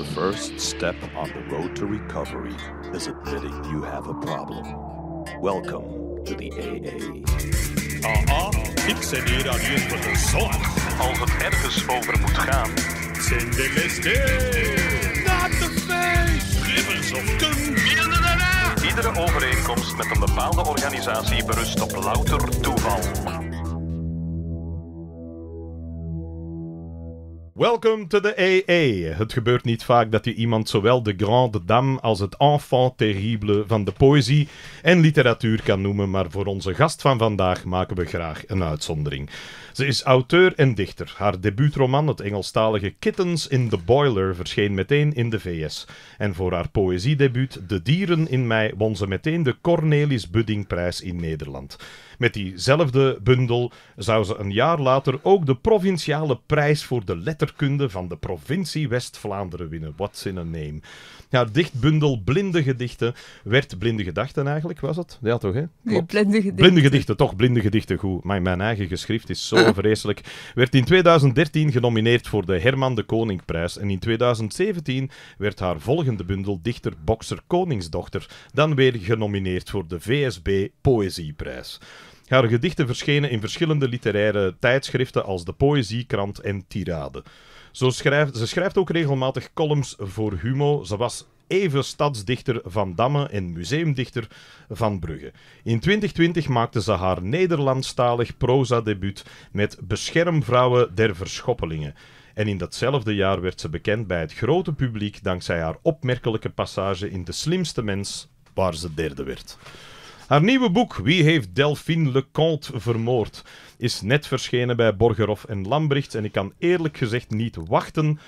The first step on the road to recovery is admitting you have a problem. Welcome to the AA. Aha, ik zit hier aan hier voor de zon. Als het ergens over moet gaan, zijn de mesten. Not the face! Rivers of Cumbia Iedere overeenkomst met een bepaalde organisatie berust op louter toeval. Welcome to the AA. Het gebeurt niet vaak dat je iemand zowel de grande dame als het enfant terrible van de poëzie en literatuur kan noemen, maar voor onze gast van vandaag maken we graag een uitzondering. Ze is auteur en dichter. Haar debuutroman, het Engelstalige Kittens in the Boiler, verscheen meteen in de VS. En voor haar poëziedebuut De Dieren in mei won ze meteen de Cornelis Buddingprijs in Nederland. Met diezelfde bundel zou ze een jaar later ook de provinciale prijs voor de letterkunde van de provincie West-Vlaanderen winnen. What's in a name? Haar dichtbundel Blinde Gedichten werd Blinde Gedachten eigenlijk, was het? Ja, toch, hè? Blinde Gedichten. Blinde Gedichten, toch, Blinde Gedichten, goed. Maar mijn eigen geschrift is zo vreselijk. Werd in 2013 genomineerd voor de Herman de Koningprijs en in 2017 werd haar volgende bundel Dichter Bokser Koningsdochter dan weer genomineerd voor de VSB Poëzieprijs. Haar gedichten verschenen in verschillende literaire tijdschriften als de Poëziekrant en Tirade. Zo schrijft, ze schrijft ook regelmatig columns voor Humo. Ze was even stadsdichter van Damme en museumdichter van Brugge. In 2020 maakte ze haar Nederlandstalig proza-debuut met Beschermvrouwen der Verschoppelingen. En in datzelfde jaar werd ze bekend bij het grote publiek dankzij haar opmerkelijke passage in De Slimste Mens, waar ze derde werd. Haar nieuwe boek Wie heeft Delphine Leconte vermoord is net verschenen bij Borgerhof en Lambricht en ik kan eerlijk gezegd niet wachten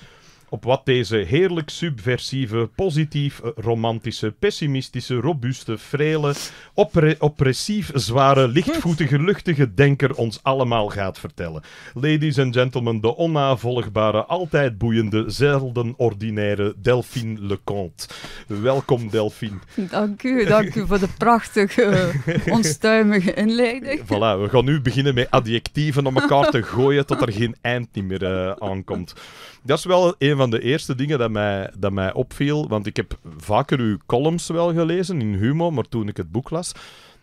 op wat deze heerlijk subversieve, positief, eh, romantische, pessimistische, robuuste, frele, oppressief zware, lichtvoetige, luchtige denker ons allemaal gaat vertellen. Ladies and gentlemen, de onnavolgbare, altijd boeiende, zelden ordinaire Delphine Leconte. Welkom Delphine. Dank u, dank u voor de prachtige, onstuimige inleiding. Eh, voilà, we gaan nu beginnen met adjectieven om elkaar te gooien tot er geen eind niet meer uh, aankomt. Dat is wel een van van de eerste dingen dat mij, dat mij opviel, want ik heb vaker uw columns wel gelezen in Humo, maar toen ik het boek las,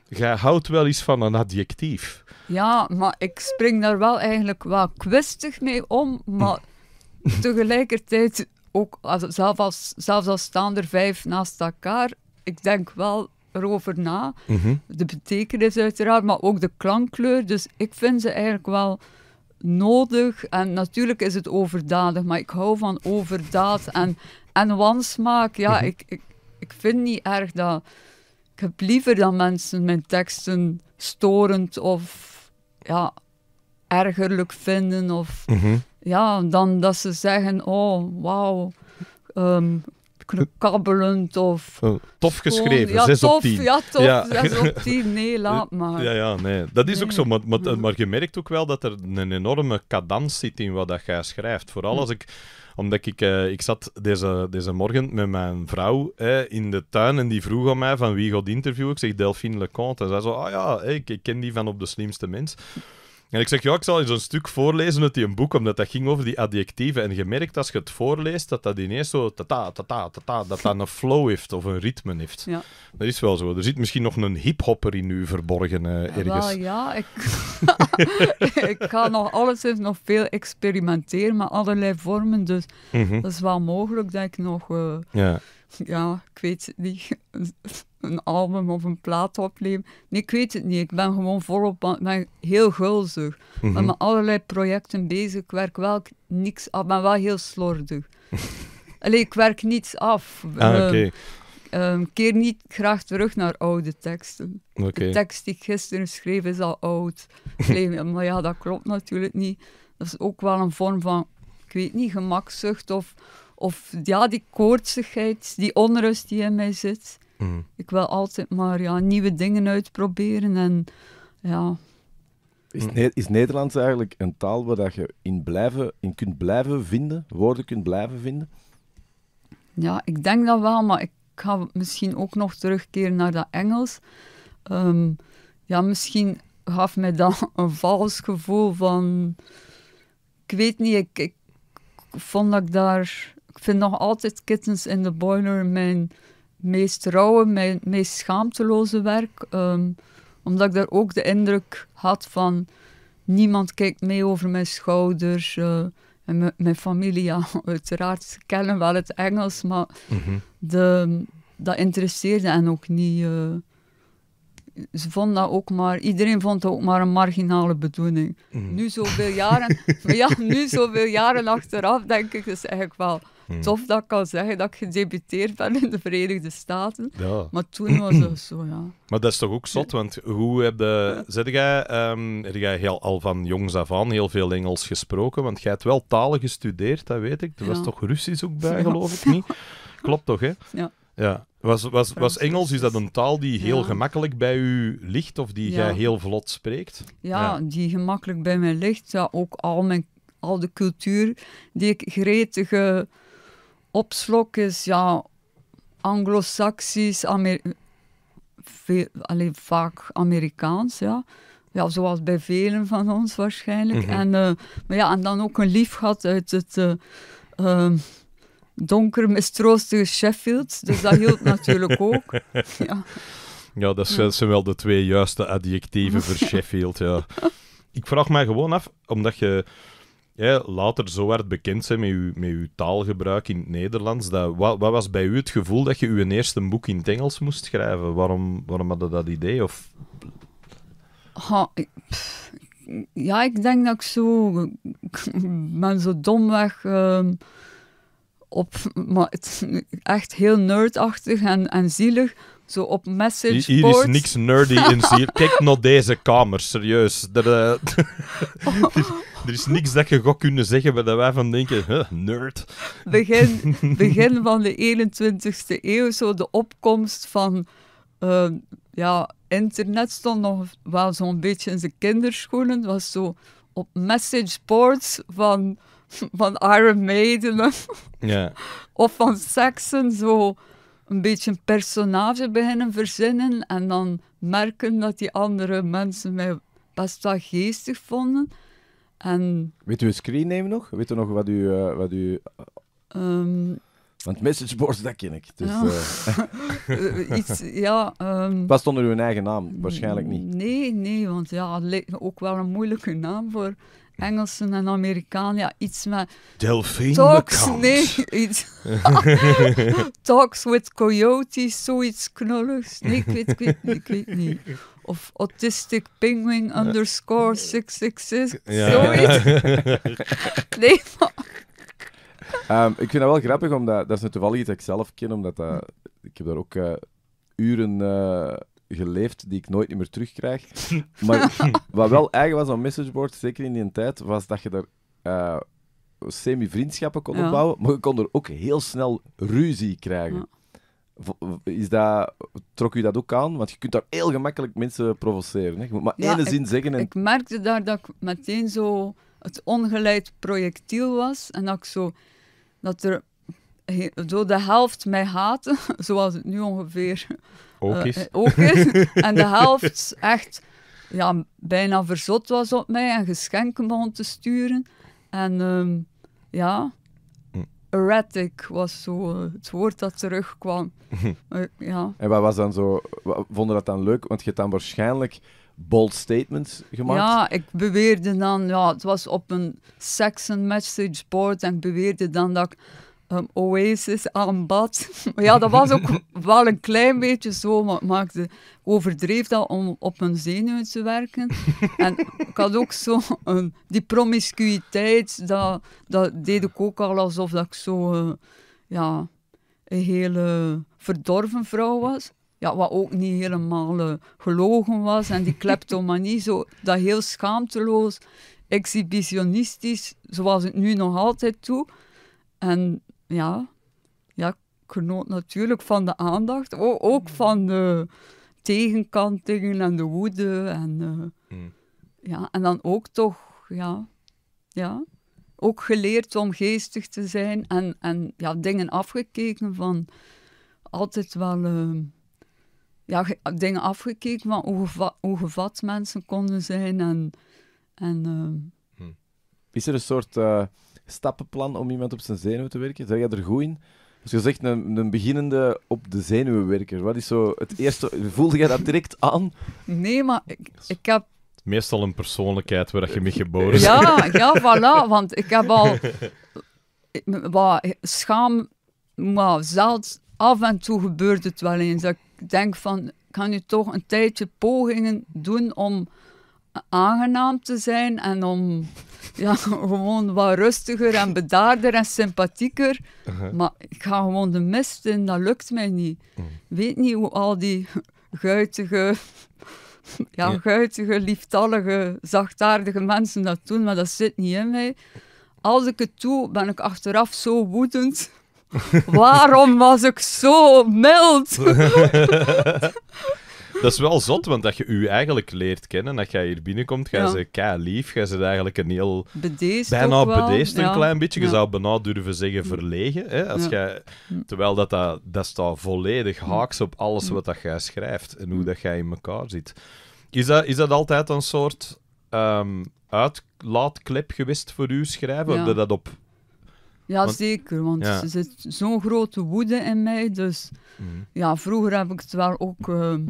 jij houdt wel iets van een adjectief. Ja, maar ik spring daar wel eigenlijk wel kwistig mee om, maar tegelijkertijd ook als, als, zelfs als staan er vijf naast elkaar, ik denk wel erover na. Mhm. De betekenis uiteraard, maar ook de klankkleur. Dus ik vind ze eigenlijk wel nodig. En natuurlijk is het overdadig, maar ik hou van overdaad en, en wansmaak. Ja, mhm. ik, ik, ik vind niet erg dat. Ik heb liever dat mensen mijn teksten storend of ja, ergerlijk vinden. Of mhm. ja, dan dat ze zeggen: Oh, wauw. Ehm, Kabelend of... Tof geschreven, ja, 6 op Ja, tof, ja. 6 op 10. Nee, laat maar. Ja, ja, nee. Dat is ook zo. Maar, maar, je merkt ook wel dat er een enorme cadans zit in wat dat jij schrijft. Vooral hm. als ik omdat ik, eh, ik zat deze, deze morgen met mijn vrouw eh, in de tuin en die vroeg aan mij van wie god interviewen. Ik zeg Delphine Leconte. En zij zo, ah ja, ik, ik ken die van Op de Slimste Mens. En ik zeg, ja, ik zal eens een stuk voorlezen uit die boek, omdat dat ging over die adjectieven. En je merkt als je het voorleest, dat dat ineens zo tata, tata, tata, dat dat een flow heeft of een ritme heeft. Ja. Dat is wel zo. Er zit misschien nog een hiphopper in u verborgen eh, ergens. Wel, ja, ik... ga nog alleszins nog veel experimenteren met allerlei vormen, dus mhm. dat is wel mogelijk dat ik nog... Eh, ja. ja, ik weet niet... een album of een plaat opnemen. Nee, ik weet het niet. Ik ben gewoon volop, ben heel gulzig. Mm mijn met allerlei projecten bezig. Ik werk wel niks af, ben wel heel slordig. Allee, ik werk niets af. Ah, ehm, ehm, keer niet graag terug naar oude teksten. De tekst die ik gisteren schreef is al oud. Allee, maar ja, dat klopt natuurlijk niet. Dat is ook wel een vorm van, ik weet niet, gemakzucht of, of ja, die koortsigheid, die onrust die in mij zit. Mm. Ik wil altijd maar ja, nieuwe dingen uitproberen en ja. Is, is Nederlands eigenlijk een taal waar dat je in, blijven, in kunt blijven vinden, woorden kunt blijven vinden? Ja, ik denk dat wel, maar ik ga misschien ook nog terugkeren naar dat Engels. Ehm, ja, misschien gaf mij dat een vals gevoel van... Ik weet niet, ik, ik vond dat ik daar... Ik vind nog altijd Kittens in the Boiler mijn meest rauwe, mijn meest schaamteloze werk. Ehm, omdat ik daar ook de indruk had van niemand kijkt mee over mijn schouders. Eh, en mijn familie, ja, uiteraard, kennen wel het Engels, maar mhm. de, dat interesseerde hen ook niet. Eh. ze vonden dat ook maar, iedereen vond dat ook maar een marginale bedoeling. Mhm. Nu zoveel jaren, ja, nu zoveel jaren achteraf denk ik, is eigenlijk wel Hmm. Tof dat ik kan zeggen dat ik gedebuteerd ben in de Verenigde Staten. Ja. Maar toen was dat zo, ja. Maar dat is toch ook zot, want hoe heb eh, je... Zit jij, ehm, heb jij heel, al van jongs af aan heel veel Engels gesproken? Want jij hebt wel talen gestudeerd, dat weet ik. Er was toch Russisch ook bij, geloof ik niet? Klopt toch, hè? Ja. ja. Was, was, was Engels, is dat een taal die heel gemakkelijk bij u ligt of die jij heel vlot spreekt? Ja, die gemakkelijk bij mij ligt. ook al, mijn, al de cultuur die ik gretig opslok is ja, Anglo-Saxisch, Amer vaak Amerikaans, ja. Ja, zoals bij velen van ons waarschijnlijk. Mhm. en, eh, maar ja, en dan ook een lief gehad uit het uh, donker, mistroostige Sheffield. Dus dat hield natuurlijk ook. Ja, ja dat zijn wel de twee juiste adjectieven voor Sheffield, ja. Ik vraag mij gewoon af, omdat je ja, later zo hard bekend zijn met uw, met taalgebruik in het Nederlands. Dat, wat, wat, was bij u het gevoel dat je uw eerste boek in het Engels moest schrijven? Waarom, waarom had je dat idee? Of... ja, ik denk dat ik zo... Ik ben zo domweg... Ehm, op, maar echt heel nerdachtig en, en zielig, zo op message Hier is niks nerdy in. Kijk nog deze kamer, serieus. Eh, er, er, is niks dat je god kunnen zeggen waar wij van denken, huh, nerd. Begin, begin van de 21ste eeuw, zo de opkomst van... Ehm, ja, internet stond nog wel zo'n beetje in zijn kinderschoenen. was zo op boards van, van Iron Maiden. of van Saxon, zo een beetje een personage beginnen verzinnen en dan merken dat die andere mensen mij best wel geestig vonden. En... Weet u een screenname nog? Weet u nog wat u... Eh, wat u... Ehm, want messageboards, dat ken ik. Dus, ja. Uh... ja ehm, onder uw eigen naam? Waarschijnlijk niet. Nee, nee, want ja, het me ook wel een moeilijke naam voor Engelsen en Amerikanen, ja, iets met... Delphine Talks, nee, iets... talks with coyotes, zoiets knulligs. Nee, ik weet, ik niet. Of autistic penguin underscore 666, ja. zoiets. nee, maar... Ehm, ik vind dat wel grappig, omdat dat is nu toevallig iets dat ik zelf ken, omdat dat, ik heb daar ook eh, uren eh, geleefd die ik nooit meer terugkrijg. Maar wat wel eigen was aan messageboard, zeker in die tijd, was dat je daar eh, semi-vriendschappen kon opbouwen, maar je kon er ook heel snel ruzie krijgen. Is dat, trok u dat ook aan? Want je kunt daar heel gemakkelijk mensen provoceren. Hè? Je moet maar één zin ik, zeggen. En... Ik merkte daar dat ik meteen zo het ongeleid projectiel was. En dat ik zo... Dat er zo de helft mij haatte, zoals het nu ongeveer ook eens. Eh, eh, en de helft echt ja, bijna verzot was op mij en geschenken begon te sturen. En ehm, ja, hm. erratic was zo eh, het woord dat terugkwam. ja. En wat was dan zo, vonden dat dan leuk? Want je hebt dan waarschijnlijk bold statements gemaakt. Ja, ik beweerde dan, ja, het was op een and message board en ik beweerde dan dat ik um, Oasis aanbad. Maar ja, dat was ook wel een klein beetje zo, maar ik maakte, overdreef dat om op mijn zenuwen te werken. En ik had ook zo die promiscuïteit, dat, dat deed ik ook al alsof dat ik zo eh, ja, een hele verdorven vrouw was. Ja, wat ook niet helemaal eh, gelogen was. En die kleptomanie, zo, dat heel schaamteloos, exhibitionistisch, zoals ik nu nog altijd doe. En ja, ja, genoot natuurlijk van de aandacht. ook mm. van de tegenkantingen en de woede. En, eh, mm. ja, en dan ook toch, ja, ja, ook geleerd om geestig te zijn. En, en ja, dingen afgekeken van altijd wel... Ehm, ja, dingen afgekeken van hoe, hoe gevat mensen konden zijn. En, en, ehm, mm. Is er een soort eh, stappenplan om iemand op zijn zenuwen te werken? Zeg jij er goed in? Als je zegt een, een beginnende op de zenuwenwerker, wat is zo het eerste? Voelde jij dat direct aan? Nee, maar ik, ik heb meestal een persoonlijkheid waar je mee geboren bent. Ja, ja, voilà. Want ik heb al wat schaam, maar zelfs af en toe gebeurt het wel eens. Dat ik denk van, kan je toch een tijdje pogingen doen om aangenaam te zijn en om ja, gewoon wat rustiger en bedaarder en sympathieker. Uh-huh. Maar ik ga gewoon de mist in, dat lukt mij niet. Ik mm. weet niet hoe al die guitige, ja, ja, guitige, lieftallige, zachtaardige mensen dat doen, maar dat zit niet in mij. Als ik het doe, ben ik achteraf zo woedend. Waarom was ik zo mild? dat is wel zot, want dat je u eigenlijk leert kennen. Dat jij hier binnenkomt, ga ja. ze kei lief. Jij ze eigenlijk een heel... Bedeesd Bijna bedeesd een klein beetje. Je zou bijna durven zeggen verlegen. Hè? Als jij, terwijl dat, dat, dat staat volledig haaks op alles wat dat jij schrijft. En hoe dat jij in elkaar zit. Is dat, is dat altijd een soort um, uitlaatklep geweest voor u schrijven? Ja. dat op... Ja, want... zeker. Want ja. er zit zo'n grote woede in mij. Dus mhm. ja, vroeger heb ik het wel ook... Ehm,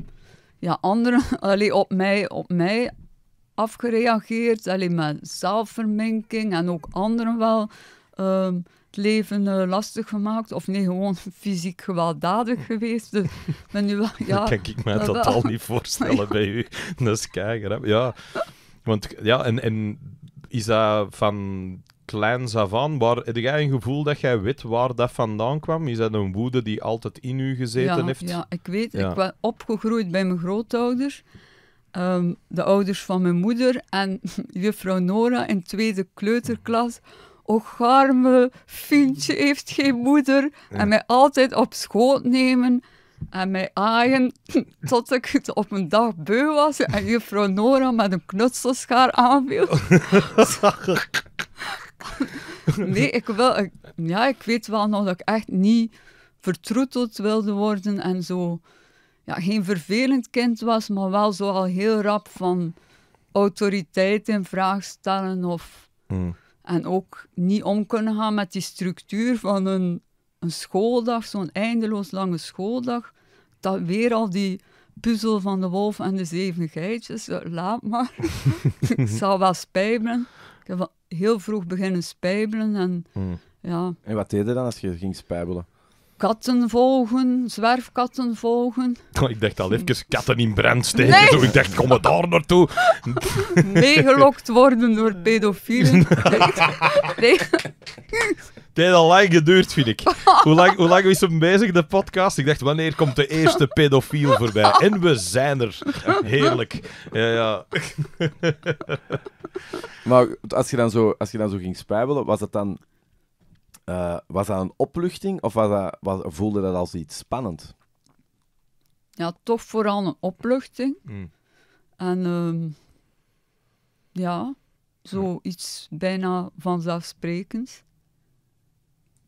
ja, anderen allee, op, mij, op mij afgereageerd. alleen met zelfverminking en ook anderen wel ehm, het leven eh, lastig gemaakt. Of nee, gewoon fysiek gewelddadig hm. geweest. Dus nu ja, dat kan ik me dat al niet voorstellen bij u. Dat is Ja, want ja, en, en is dat van kleins af aan, maar heb jij een gevoel dat jij weet waar dat vandaan kwam? Is dat een woede die altijd in u gezeten heeft? Ja, ik weet. Ik ben opgegroeid bij mijn grootouders, ehm, de ouders van mijn moeder en juffrouw Nora in tweede kleuterklas. Och, arme Fientje heeft geen moeder. En mij altijd op schoot nemen en mij aaien tot ik het op een dag beu was en juffrouw Nora met een knutselschaar aanviel. nee, ik, wil, ja, ik weet wel nog dat ik echt niet vertroeteld wilde worden en zo. Ja, geen vervelend kind was, maar wel zo al heel rap van autoriteit in vraag stellen of... Hmm. En ook niet om kunnen gaan met die structuur van een, een schooldag, zo'n eindeloos lange schooldag. Dat weer al die puzzel van de wolf en de zeven geitjes, laat maar. ik zal wel spijbelen. Ik heb heel vroeg beginnen spijbelen. En, hmm. ja. en wat deed je dan als je ging spijbelen? katten volgen, zwerfkatten volgen. ik dacht al even katten in brand steken. Nee. ik dacht, kom maar daar naartoe. Meegelokt worden door pedofielen. nee. Het heeft al lang geduurd, vind ik. Hoe lang, hoe lang is ze bezig, de podcast? Ik dacht, wanneer komt de eerste pedofiel voorbij? En we zijn er. Heerlijk. Ja, ja. Maar als je dan zo, als je dan zo ging spijbelen, was dat dan eh, was dat een opluchting of was dat, voelde dat als iets spannend? Ja, toch vooral een opluchting. Hmm. En ehm, ja, zoiets ja. bijna vanzelfsprekends.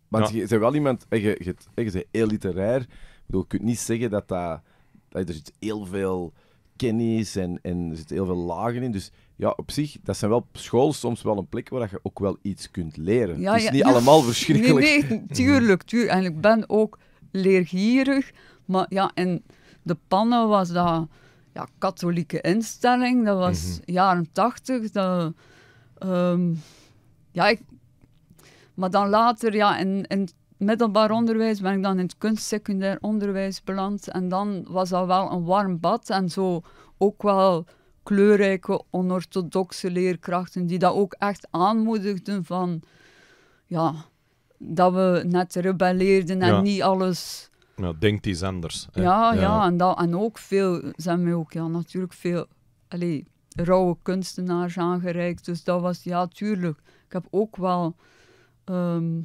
Maar je bent wel iemand, eh, je, je, eh, je, heel literair. Ik bedoel, je kunt niet zeggen dat, dat, er zit heel veel kennis en, en er zit heel veel lagen in. Dus ja, op zich, dat zijn wel school soms wel een plek waar je ook wel iets kunt leren. het is niet allemaal verschrikkelijk. Nee, nee, tuurlijk, tuurlijk. En ik ben ook leergierig. Maar ja, en de pannen was dat ja, katholieke instelling. Dat was mm jaren tachtig. Dat, ehm, ja, maar dan later, ja, in, in het middelbaar onderwijs ben ik dan in het kunstsecundair onderwijs beland. En dan was dat wel een warm bad en zo ook wel kleurrijke, onorthodoxe leerkrachten die dat ook echt aanmoedigden van ja, dat we net rebelleerden en niet alles. Ja, denkt iets anders. Ja, ja, en, dat, en ook veel, zijn we ook ja, natuurlijk veel allee, rauwe kunstenaars aangereikt. Dus dat was, ja, tuurlijk. Ik heb ook wel, ehm,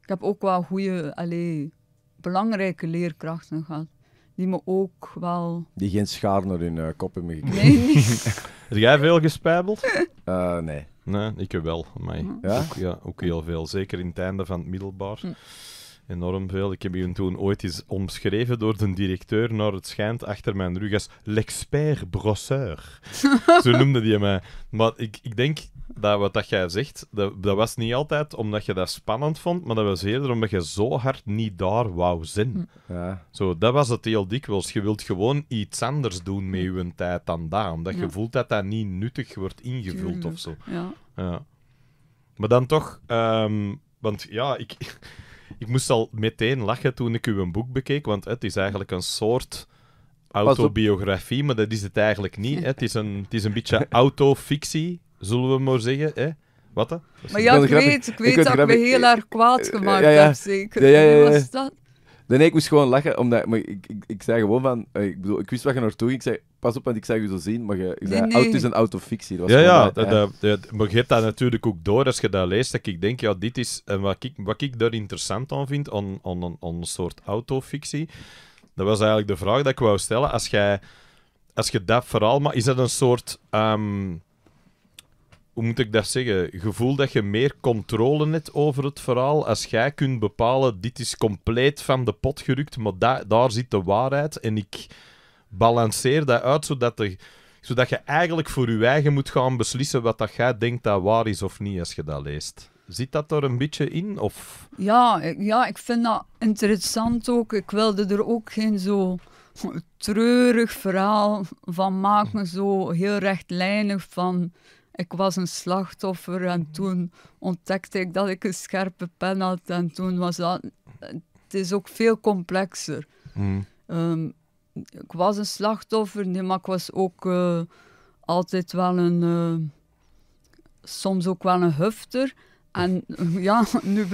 ik heb ook wel goede, belangrijke leerkrachten gehad die me ook wel... Die geen schaar naar hun uh, eh, kop hebben gekregen. Nee, Heb jij veel gespijbeld? Eh, nee. Nee, ik wel. Maar ja? Ook, ja, ook heel veel. Zeker in het einde van het middelbaar. Hm. Enorm veel. Ik heb je toen ooit eens omschreven door de directeur naar het schijnt achter mijn rug als l'expert brosseur. Zo noemde hij mij. Maar ik, ik denk dat wat dat jij zegt, dat, dat, was niet altijd omdat je dat spannend vond, maar dat was eerder omdat je zo hard niet daar wou zijn. Hm. Ja. Zo, dat was het heel dikwijls. Je wilt gewoon iets anders doen met hm. je tijd dan daar, omdat je voelt dat dat niet nuttig wordt ingevuld of zo. Ja. ja. Maar dan toch, ehm, want ja, ik, ik moest al meteen lachen toen ik uw boek bekeek, want het is eigenlijk een soort autobiografie, maar dat is het eigenlijk niet. Het, is een, het is een beetje autofictie zullen we maar zeggen. Hè? Wat dan? Maar ja, ik weet, ik weet dat ik me heel erg kwaad gemaakt heb, zeker. Ja, ja, ja, was dat? Nee, ik moest gewoon lachen, omdat maar ik, ik, ik zei gewoon van... Eh, ik bedoel, ik wist waar je naartoe ging. Ik zei, pas op, want ik zag je zo zien. Maar je, ik zei, auto is een autofictie. ja, ja, dat, dat, dat, maar je hebt dat natuurlijk ook door als je dat leest. Dat ik denk, ja, dit is... En wat ik, wat ik daar interessant aan vind, aan, aan, aan, een soort autofictie... Dat was eigenlijk de vraag die ik wou stellen. Als jij... Als je dat verhaal... Maar is dat een soort... Ehm, hoe moet ik dat zeggen? Gevoel dat je meer controle hebt over het verhaal. Als jij kunt bepalen, dit is compleet van de pot gerukt, maar da daar zit de waarheid. En ik balanceer dat uit, zodat, de, zodat je eigenlijk voor je eigen moet gaan beslissen wat dat jij denkt dat waar is of niet, als je dat leest. Zit dat er een beetje in? Of? Ja, ja, ik vind dat interessant ook. Ik wilde er ook geen zo treurig verhaal van maken, zo heel rechtlijnig van ik was een slachtoffer en mhm. toen ontdekte ik dat ik een scherpe pen had. En toen was dat. Het is ook veel complexer. Mhm. Ehm, ik was een slachtoffer, nee, maar ik was ook eh, altijd wel een. Eh, soms ook wel een hufter. En ja, nu,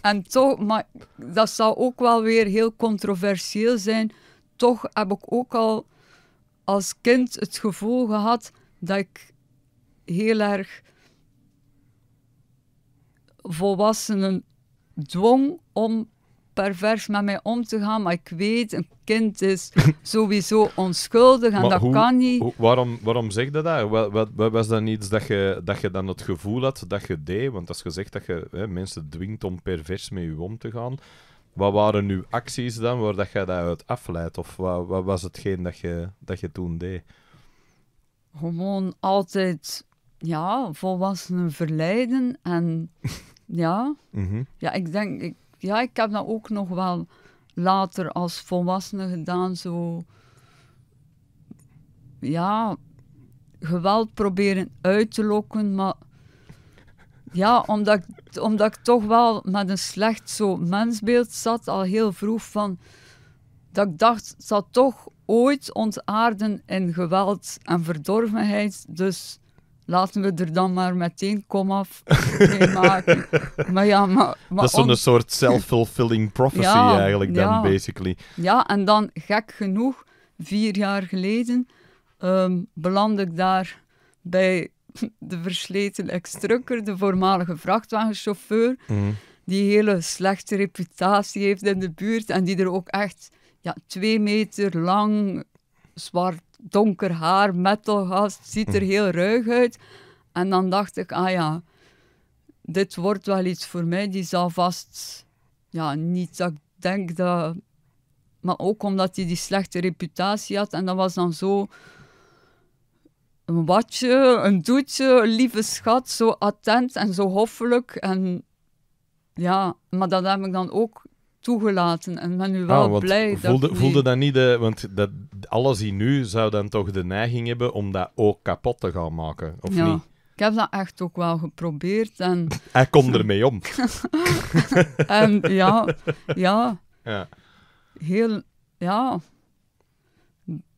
en toch, maar dat zou ook wel weer heel controversieel zijn. Toch heb ik ook al als kind het gevoel gehad dat ik heel erg volwassenen dwong om pervers met mij om te gaan, maar ik weet, een kind is sowieso onschuldig en dat kan niet. waarom, waarom zeg je dat? Wat, wat, was dat iets dat je, dat je dan het gevoel had dat je deed? Want als je zegt dat je hè, mensen dwingt om pervers met je om te gaan, wat waren nu acties dan waar dat je daaruit afleidt? Of wat, wat was hetgeen dat je, dat je toen deed? Gewoon altijd ja, volwassenen verleiden. En ja, mhm. ja ik denk, ik, ja, ik heb dat ook nog wel later als volwassene gedaan, zo ja, geweld proberen uit te lokken, maar ja, omdat ik, omdat ik toch wel met een slecht zo mensbeeld zat, al heel vroeg van dat ik dacht, het zal toch ooit ontaarden in geweld en verdorvenheid, dus Laten we er dan maar meteen komaf mee maken. maar ja, maar, maar dat is zo'n soort self-fulfilling prophecy eigenlijk dan, basically. Ja, en dan gek genoeg, vier jaar geleden, um, beland ik daar bij de versleten ex-trucker, de voormalige vrachtwagenchauffeur, mm. die hele slechte reputatie heeft in de buurt en die er ook echt ja, twee meter lang, zwart donker haar, metal ziet er hm. heel ruig uit. En dan dacht ik, ah ja, dit wordt wel iets voor mij. Die zal vast, ja, niet dat ik denk dat... Maar ook omdat hij die slechte reputatie had. En dat was dan zo een watje, een doetje, lieve schat, zo attent en zo hoffelijk. En ja, maar dat heb ik dan ook toegelaten en ben nu ah, wel blij voelde, dat... Die... Voelde dat niet, de, want dat, alles die nu zou dan toch de neiging hebben om dat ook kapot te gaan maken, of ja. niet? Ik heb dat echt ook wel geprobeerd en... Hij kon ermee om. en ja, ja, ja. Heel, ja.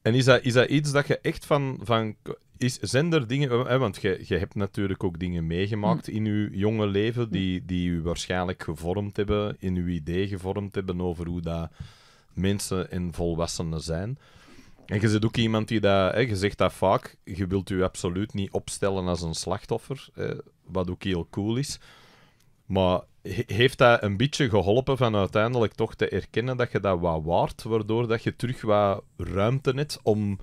En is dat, is dat iets dat je echt van, van is, zijn er dingen, hè, eh, eh, want je, hebt natuurlijk ook dingen meegemaakt hm. in uw jonge leven hm. die, die u waarschijnlijk gevormd hebben, in uw idee gevormd hebben over hoe dat mensen en volwassenen zijn. En je zit ook iemand die dat, hè, eh, je zegt dat vaak, je wilt u absoluut niet opstellen als een slachtoffer, wat ook heel cool is. Maar heeft dat een beetje geholpen van uiteindelijk toch te erkennen dat je dat wat waard, waardoor dat je terug wat ruimte hebt om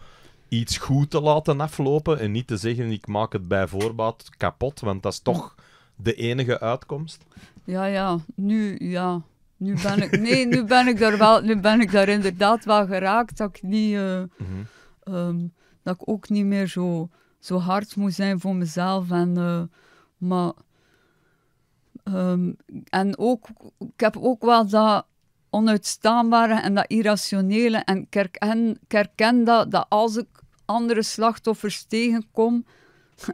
iets goed te laten aflopen en niet te zeggen ik maak het bij voorbaat kapot, want dat is toch de enige uitkomst. Ja, ja, nu ja. Nu ben ik, nee, nu ben ik, daar wel, nu ben ik daar inderdaad wel geraakt dat ik, niet, eh, mhm. ehm, dat ik ook niet meer zo, zo hard moet zijn voor mezelf. En, eh, maar, ehm, en ook, ik heb ook wel dat onuitstaanbare en dat irrationele. En ik herken, ik dat, dat als ik andere slachtoffers tegenkom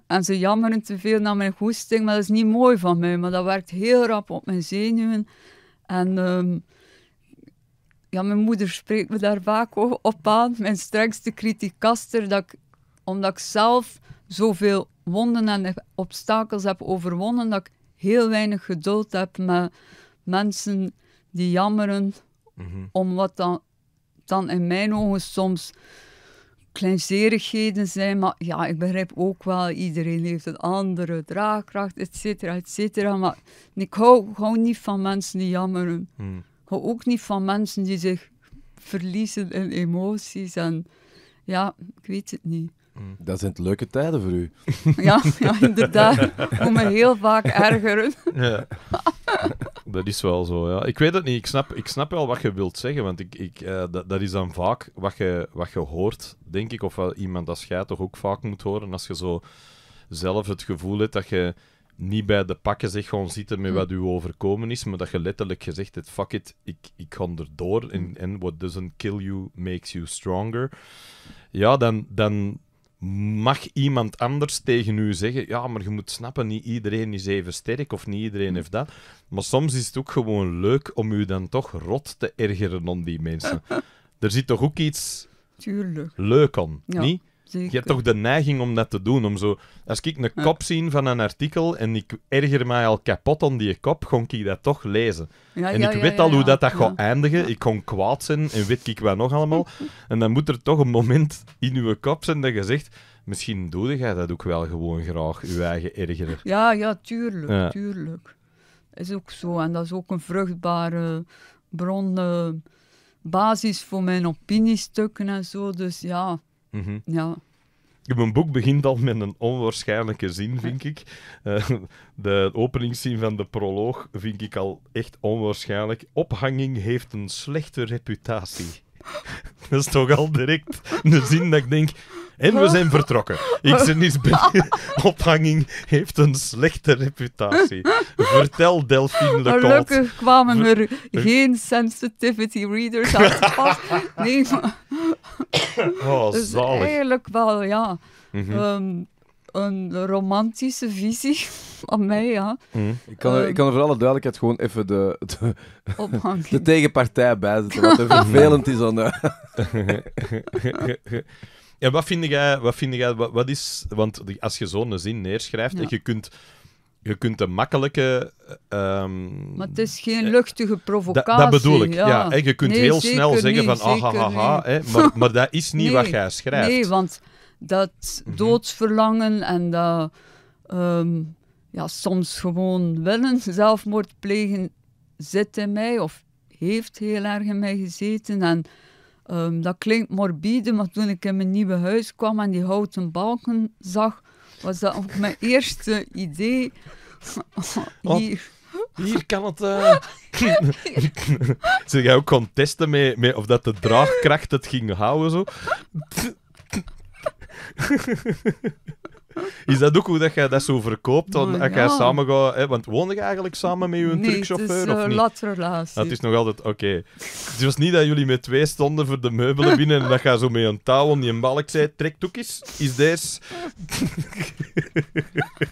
en ze jammeren te veel naar mijn goesting, maar dat is niet mooi van mij, maar dat werkt heel rap op mijn zenuwen. En ehm, ja, mijn moeder spreekt me daar vaak op aan, mijn strengste criticaster, dat omdat ik zelf zoveel wonden en obstakels heb overwonnen, dat ik heel weinig geduld heb met mensen die jammeren omdat mhm. om wat dan, dan in mijn ogen soms kleinzerigheden zijn, maar ja, ik begrijp ook wel, iedereen heeft een andere draagkracht, et cetera, et cetera. Maar ik hou, niet van mensen die jammeren. Hmm. Ik hou ook niet van mensen die zich verliezen in emoties en ja, ik weet het niet. Mm. Dat zijn leuke tijden voor u. Ja, ja inderdaad. Ik moet me heel vaak ergeren. Ja. Dat is wel zo, ja. Ik weet het niet. Ik snap, ik snap wel wat je wilt zeggen, want ik, ik, eh, dat, dat, is dan vaak wat je, wat je hoort, denk ik, of wat iemand als jij toch ook vaak moet horen, als je zo zelf het gevoel hebt dat je niet bij de pakken zeg gewoon zitten met mm. wat u overkomen is, maar dat je letterlijk gezegd hebt, fuck it, ik, ik ga erdoor en, mm. en what doesn't kill you makes you stronger. Ja, dan, dan, mag iemand anders tegen u zeggen: Ja, maar je moet snappen, niet iedereen is even sterk of niet iedereen heeft dat. Maar soms is het ook gewoon leuk om u dan toch rot te ergeren om die mensen. er zit toch ook iets leuk om, niet? Je hebt toch de neiging om dat te doen. Om zo, als ik een kop zie van een artikel en ik erger mij al kapot aan die kop, kon ik dat toch lezen. en ik weet al hoe dat, dat gaat eindigen. Ik kon kwaad zijn en weet ik wat nog allemaal. en dan moet er toch een moment in uw kop zijn dat je zegt... Misschien doe jij dat ook wel gewoon graag, uw eigen ergeren. Ja, ja, tuurlijk, tuurlijk. Is ook zo. En dat is ook een vruchtbare bron, eh, basis voor mijn opiniestukken en zo. Dus ja... Mm Ja. Mijn boek begint al met een onwaarschijnlijke zin, vind ik. Eh, de openingszin van de proloog vind ik al echt onwaarschijnlijk. Ophanging heeft een slechte reputatie. Dat is toch al direct de zin dat ik denk, en we zijn vertrokken. Ik zit niet ophanging heeft een slechte reputatie. Vertel Delphine Lecotte. Gelukkig kwamen er geen sensitivity readers aan pas. Nee, maar... Oh, dus eigenlijk wel, ja. Mhm. Ehm, een romantische visie van mij, ja. Mhm. Ik, kan er, ik kan er voor alle duidelijkheid gewoon even de, de, de tegenpartij bijzetten, wat er vervelend is aan... En wat vind jij, wat, vind jij, wat, wat is, want als je zo'n zin neerschrijft je kunt, je kunt een makkelijke. Um, maar het is geen eh, luchtige provocatie. dat bedoel ik, ja. en je kunt heel snel zeggen van ah, ha, ha, hè, maar, maar dat is niet wat jij schrijft. Nee, want dat mhm. doodsverlangen en dat ehm, ja, soms gewoon willen zelfmoord plegen zit in mij of heeft heel erg in mij gezeten. En Ehm, dat klinkt morbide, maar toen ik in mijn nieuwe huis kwam en die houten balken zag, was dat ook mijn eerste idee. Oh, hier. kan het. Uh... Eh. Zeg jij ook testen mee of dat de draagkracht het ging houden zo? Is dat ook hoe dat jij dat zo verkoopt? Dan, oh, jij samen gaat, hè, want woonde je eigenlijk samen met je nee, truckchauffeur? Het is, of niet? Dat ah, is nog altijd oké. Het was niet dat jullie met twee stonden voor de meubelen binnen en dat je zo met een touw en een balk zei: trek is deze.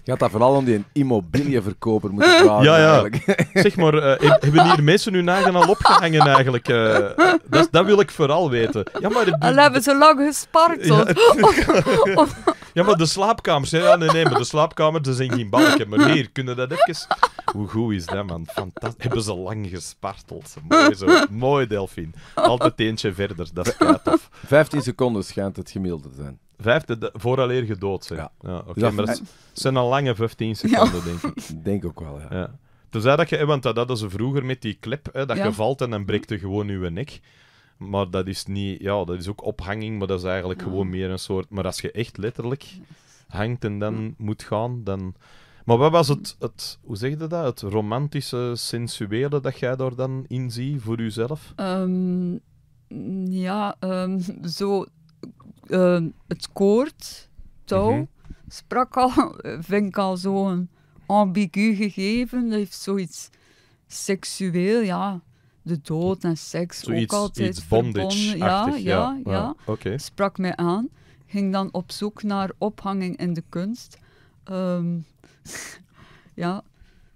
Je had dat vooral om die immobilieverkoper moeten vragen. Ja, ja. Eigenlijk. Zeg maar, eh, hebben hier mensen hun nagen al opgehangen eigenlijk? Eh, dat, dat, wil ik vooral weten. Ja, maar... De... Al hebben ze lang gespart. Ja, ja, maar de slaapkamer slaapkamers. Ja, nee, nee, maar de slaapkamer, dat zijn geen balken. Maar hier, kunnen dat even... Hoe goed is dat, man? Fantastisch. Hebben ze lang gesparteld. Mooi zo. Mooi, Delfin. Altijd eentje verder. Dat is af. tof. 15 seconden schijnt het gemiddelde te zijn. Vijfde, vooraleer gedood zijn. Ja. ja Oké, dus maar dat zijn al lange 15 seconden, denk ik. Denk ook wel, ja. ja. Tenzij dat je, want dat hadden ze vroeger met die klep, hè, dat je valt en dan breekt je gewoon je nek. Maar dat is niet, ja, dat is ook ophanging, maar dat is eigenlijk gewoon meer een soort. Maar als je echt letterlijk hangt en dan moet gaan, dan... Maar wat was het, het, hoe zeg je dat, het romantische, sensuele dat jij daar dan in ziet voor jezelf? Ehm, ja, ehm, zo ehm, het koord, touw, mhm. sprak al, eh, vind ik al zo'n ambigu gegeven. Dat heeft zoiets seksueel, ja. De dood en seks, ook altijd iets bondage ja, ja, ja, Sprak mij aan ging dan op zoek naar ophanging in de kunst. Ehm, ja.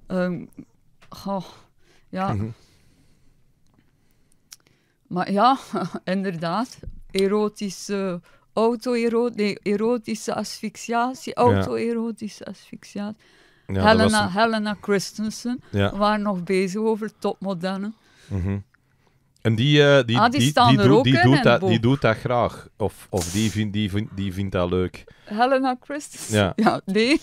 Um, goh, ja. Mhm. Maar ja, inderdaad. Erotische, auto-erotische nee, asfixiatie, auto-erotische asfixiatie. Ja, Helena, Helena Christensen, ja. waren nog bezig over topmodellen. Mm en die, eh, ah, die, die, die, die, doet, die, doet dat, die doet dat graag. Of, of die, vind die, vind die vindt dat leuk. Helena Christus? Ja. ja nee,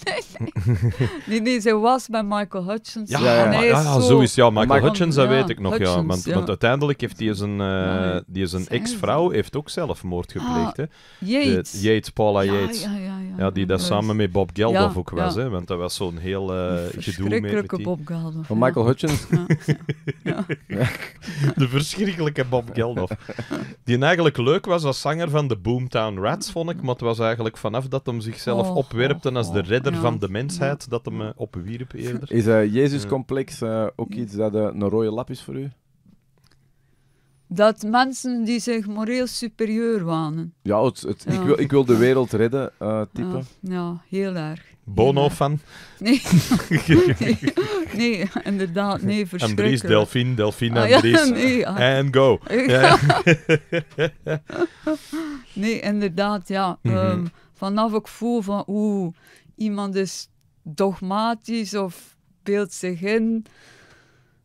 nee, nee. was met Michael Hutchins. Ja, ja, zo is ja. Michael Hutchins, dat weet ik nog, ja. Want, uiteindelijk heeft hij zijn, uh, eh, nee, zijn ex-vrouw heeft ook zelfmoord ah, gepleegd. hè. De, Paula Yates. Ja, ja, ja, die dat samen met Bob Geldof ook was, hè. Want dat was zo'n heel uh, gedoe met, die... Bob Geldof. Van Michael Hutchins. De verschrikkelijke Bob Geldof. Die eigenlijk leuk was als zanger van de Boomtown Rats, vond ik, maar het was eigenlijk vanaf dat dat zichzelf oh, als de oh. redder van de mensheid, dat hem eh, opwierp eerder. Is uh, eh, Jezus-complex eh, ook iets dat een rode lap is voor u? Dat mensen die zich moreel superieur wanen. Ja, het, Ik, wil, ik, wil, de wereld redden, type. Ja, heel erg. Bono van? Nee. nee. inderdaad, nee, verschrikkelijk. Ah, Andries, Delphine, Delphine, ah, Andries. And go. nee, inderdaad, ja. Mhm. Ehm, vanaf ik voel van oeh, iemand is dogmatisch of beeldt zich in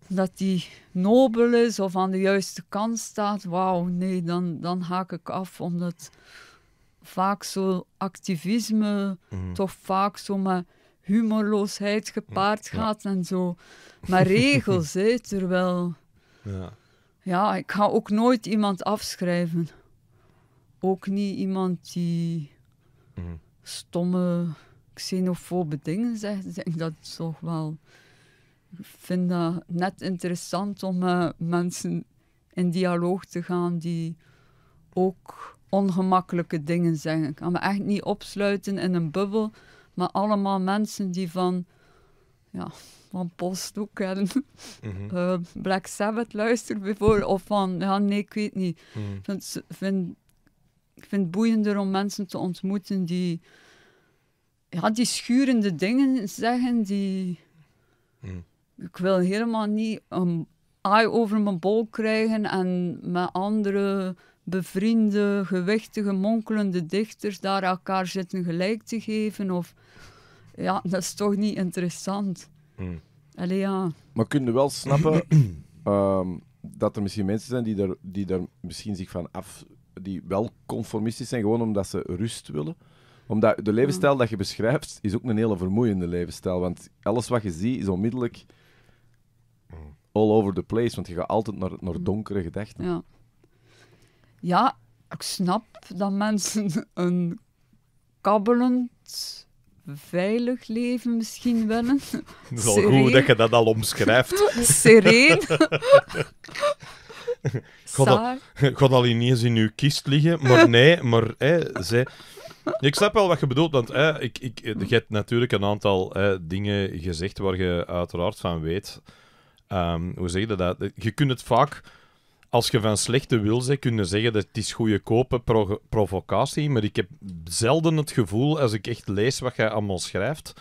dat die nobel is of aan de juiste kant staat, wauw, nee, dan, dan haak ik af. Omdat vaak zo activisme mhm. toch vaak zo met humorloosheid mhm. gepaard gaat en zo. Maar regels, hè, terwijl... Ja. ja, ik ga ook nooit iemand afschrijven. Ook niet iemand die Mhm. stomme, xenofobe dingen zeggen Ik ik dat toch wel. Ik vind dat net interessant om met eh, mensen in dialoog te gaan die ook ongemakkelijke dingen zeggen. Ik kan me echt niet opsluiten in een bubbel, maar allemaal mensen die van, ja, van post en mm Black Sabbath luisteren bijvoorbeeld, of van, ja, nee, ik weet niet. Mhm. vind, vind ik vind het boeiender om mensen te ontmoeten die, ja, die schurende dingen zeggen, die... Hmm. Ik wil helemaal niet een um, aai over mijn bol krijgen en met andere bevriende, gewichtige, monkelende dichters daar elkaar zitten gelijk te geven. Of, ja, dat is toch niet interessant. Mm. ja. Maar kun je wel snappen ehm, dat er misschien mensen zijn die, daar, die daar misschien zich van af die wel conformistisch zijn, gewoon omdat ze rust willen. Omdat de levensstijl mm. dat je beschrijft, is ook een hele vermoeiende levensstijl. Want alles wat je ziet is onmiddellijk mm. all over the place. Want je gaat altijd naar, naar mm. donkere gedachten. Ja. ja, ik snap dat mensen een kabbelend veilig leven misschien willen. Het is wel goed dat je dat al omschrijft. Sereen. God al, eens in uw kist liggen, maar nee, maar hey, zij... Ik snap wel wat je bedoelt, want hey, ik, ik, je hebt natuurlijk een aantal dingen gezegd waar je uiteraard van weet. Ehm, hoe zeg je dat? Je kunt het vaak, als je van slechte wil zegt, kunnen zeggen dat het is goede kopen provocatie, maar ik heb zelden het gevoel, als ik echt lees wat jij allemaal schrijft,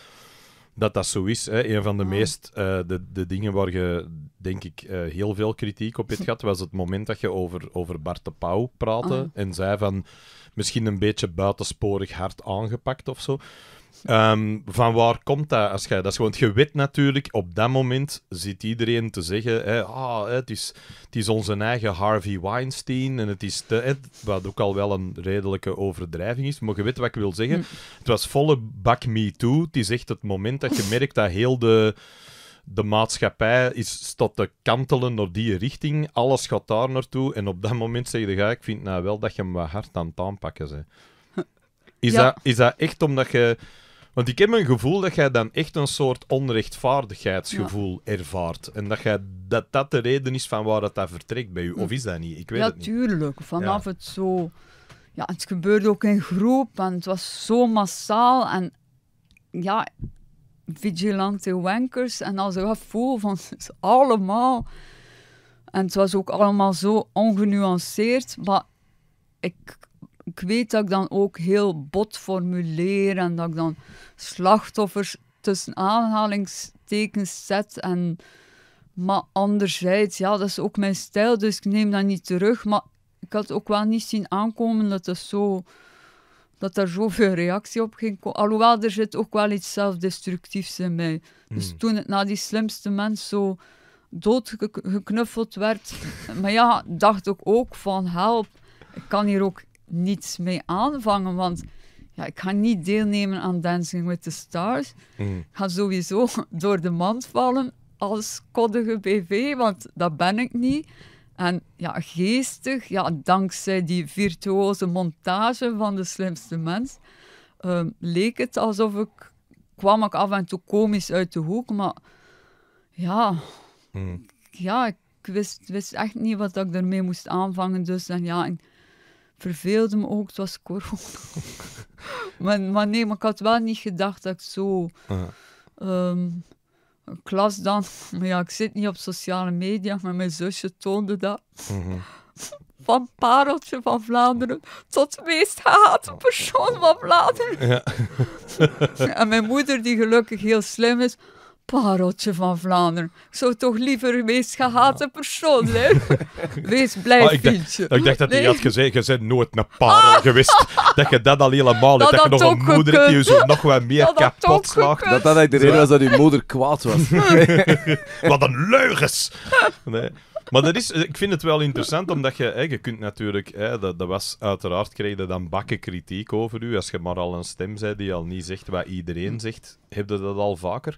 dat dat zo is. Hè. Een van de ah. meest eh, de, de dingen waar je, denk ik, eh, heel veel kritiek op hebt gehad, was het moment dat je over, over Bart de Pauw praatte oh en zei van misschien een beetje buitensporig hard aangepakt of zo. Ehm, van waar komt dat? Als jij, dat is gewoon, je weet natuurlijk, op dat moment zit iedereen te zeggen: ah, hè, het, is, het is onze eigen Harvey Weinstein. En het is wat ook al wel een redelijke overdrijving is. Maar je weet wat ik wil zeggen. Mm. Het was volle bak me too. Het is echt het moment dat je merkt dat heel de de maatschappij is tot te kantelen naar die richting. Alles gaat daar naartoe. En op dat moment zeg je, ik vind nou wel dat je hem wat hard aan het aanpakken bent. Is, dat, is dat echt omdat je want ik heb een gevoel dat jij dan echt een soort onrechtvaardigheidsgevoel ervaart. En dat, jij, dat dat de reden is van waar dat, dat vertrekt bij u. Of is dat niet? Ik weet het niet. tuurlijk. Vanaf het zo... Ja, het gebeurde ook in groep en het was zo massaal. En ja, vigilante wankers en al zo'n gevoel van het allemaal... En het was ook allemaal zo ongenuanceerd, maar ik ik weet dat ik dan ook heel bot formuleer en dat ik dan slachtoffers tussen aanhalingstekens zet. En, maar anderzijds, ja, dat is ook mijn stijl, dus ik neem dat niet terug. Maar ik had ook wel niet zien aankomen dat dat zo dat er zoveel reactie op ging komen. Alhoewel, er zit ook wel iets zelfdestructiefs in mij. Dus hmm. toen het na die slimste mens zo doodgeknuffeld werd... maar ja, dacht ik ook van, help, ik kan hier ook niets mee aanvangen. Want ja, ik ga niet deelnemen aan Dancing with the Stars. Mm. Ik ga sowieso door de mand vallen als koddige BV, want dat ben ik niet. En ja, geestig, ja, dankzij die virtuose montage van de slimste mens, ehm, leek het alsof ik, kwam ik af en toe komisch uit de hoek, maar ja, mm. ja ik wist, wist echt niet wat ik ermee moest aanvangen. Dus en ja, verveelde me ook, het was corona. maar, nee, maar ik had wel niet gedacht dat ik zo... Uh klas dan, maar ja, ik zit niet op sociale media, maar mijn zusje toonde dat. Mhm. Van pareltje van Vlaanderen tot de meest gehate persoon van Vlaanderen. Ja. en mijn moeder, die gelukkig heel slim is, pareltje van Vlaanderen. Zou toch liever meest gehate persoon, zijn. Wees blij, oh, ik dacht, dat hij had gezegd, je bent nooit naar parel ah. geweest. Dat je dat al helemaal hebt. dat, dat, je nog een moeder die je zo nog wat meer kapot slaagt. Dat dat de reden was dat je moeder kwaad was. wat een leugens! Nee. Maar dat is, ik vind het wel interessant, omdat je, hè, je kunt natuurlijk, hè, dat, dat was uiteraard, kreeg dan bakken kritiek over u. Als je maar al een stem zei die al niet zegt wat iedereen zegt, heb je dat al vaker.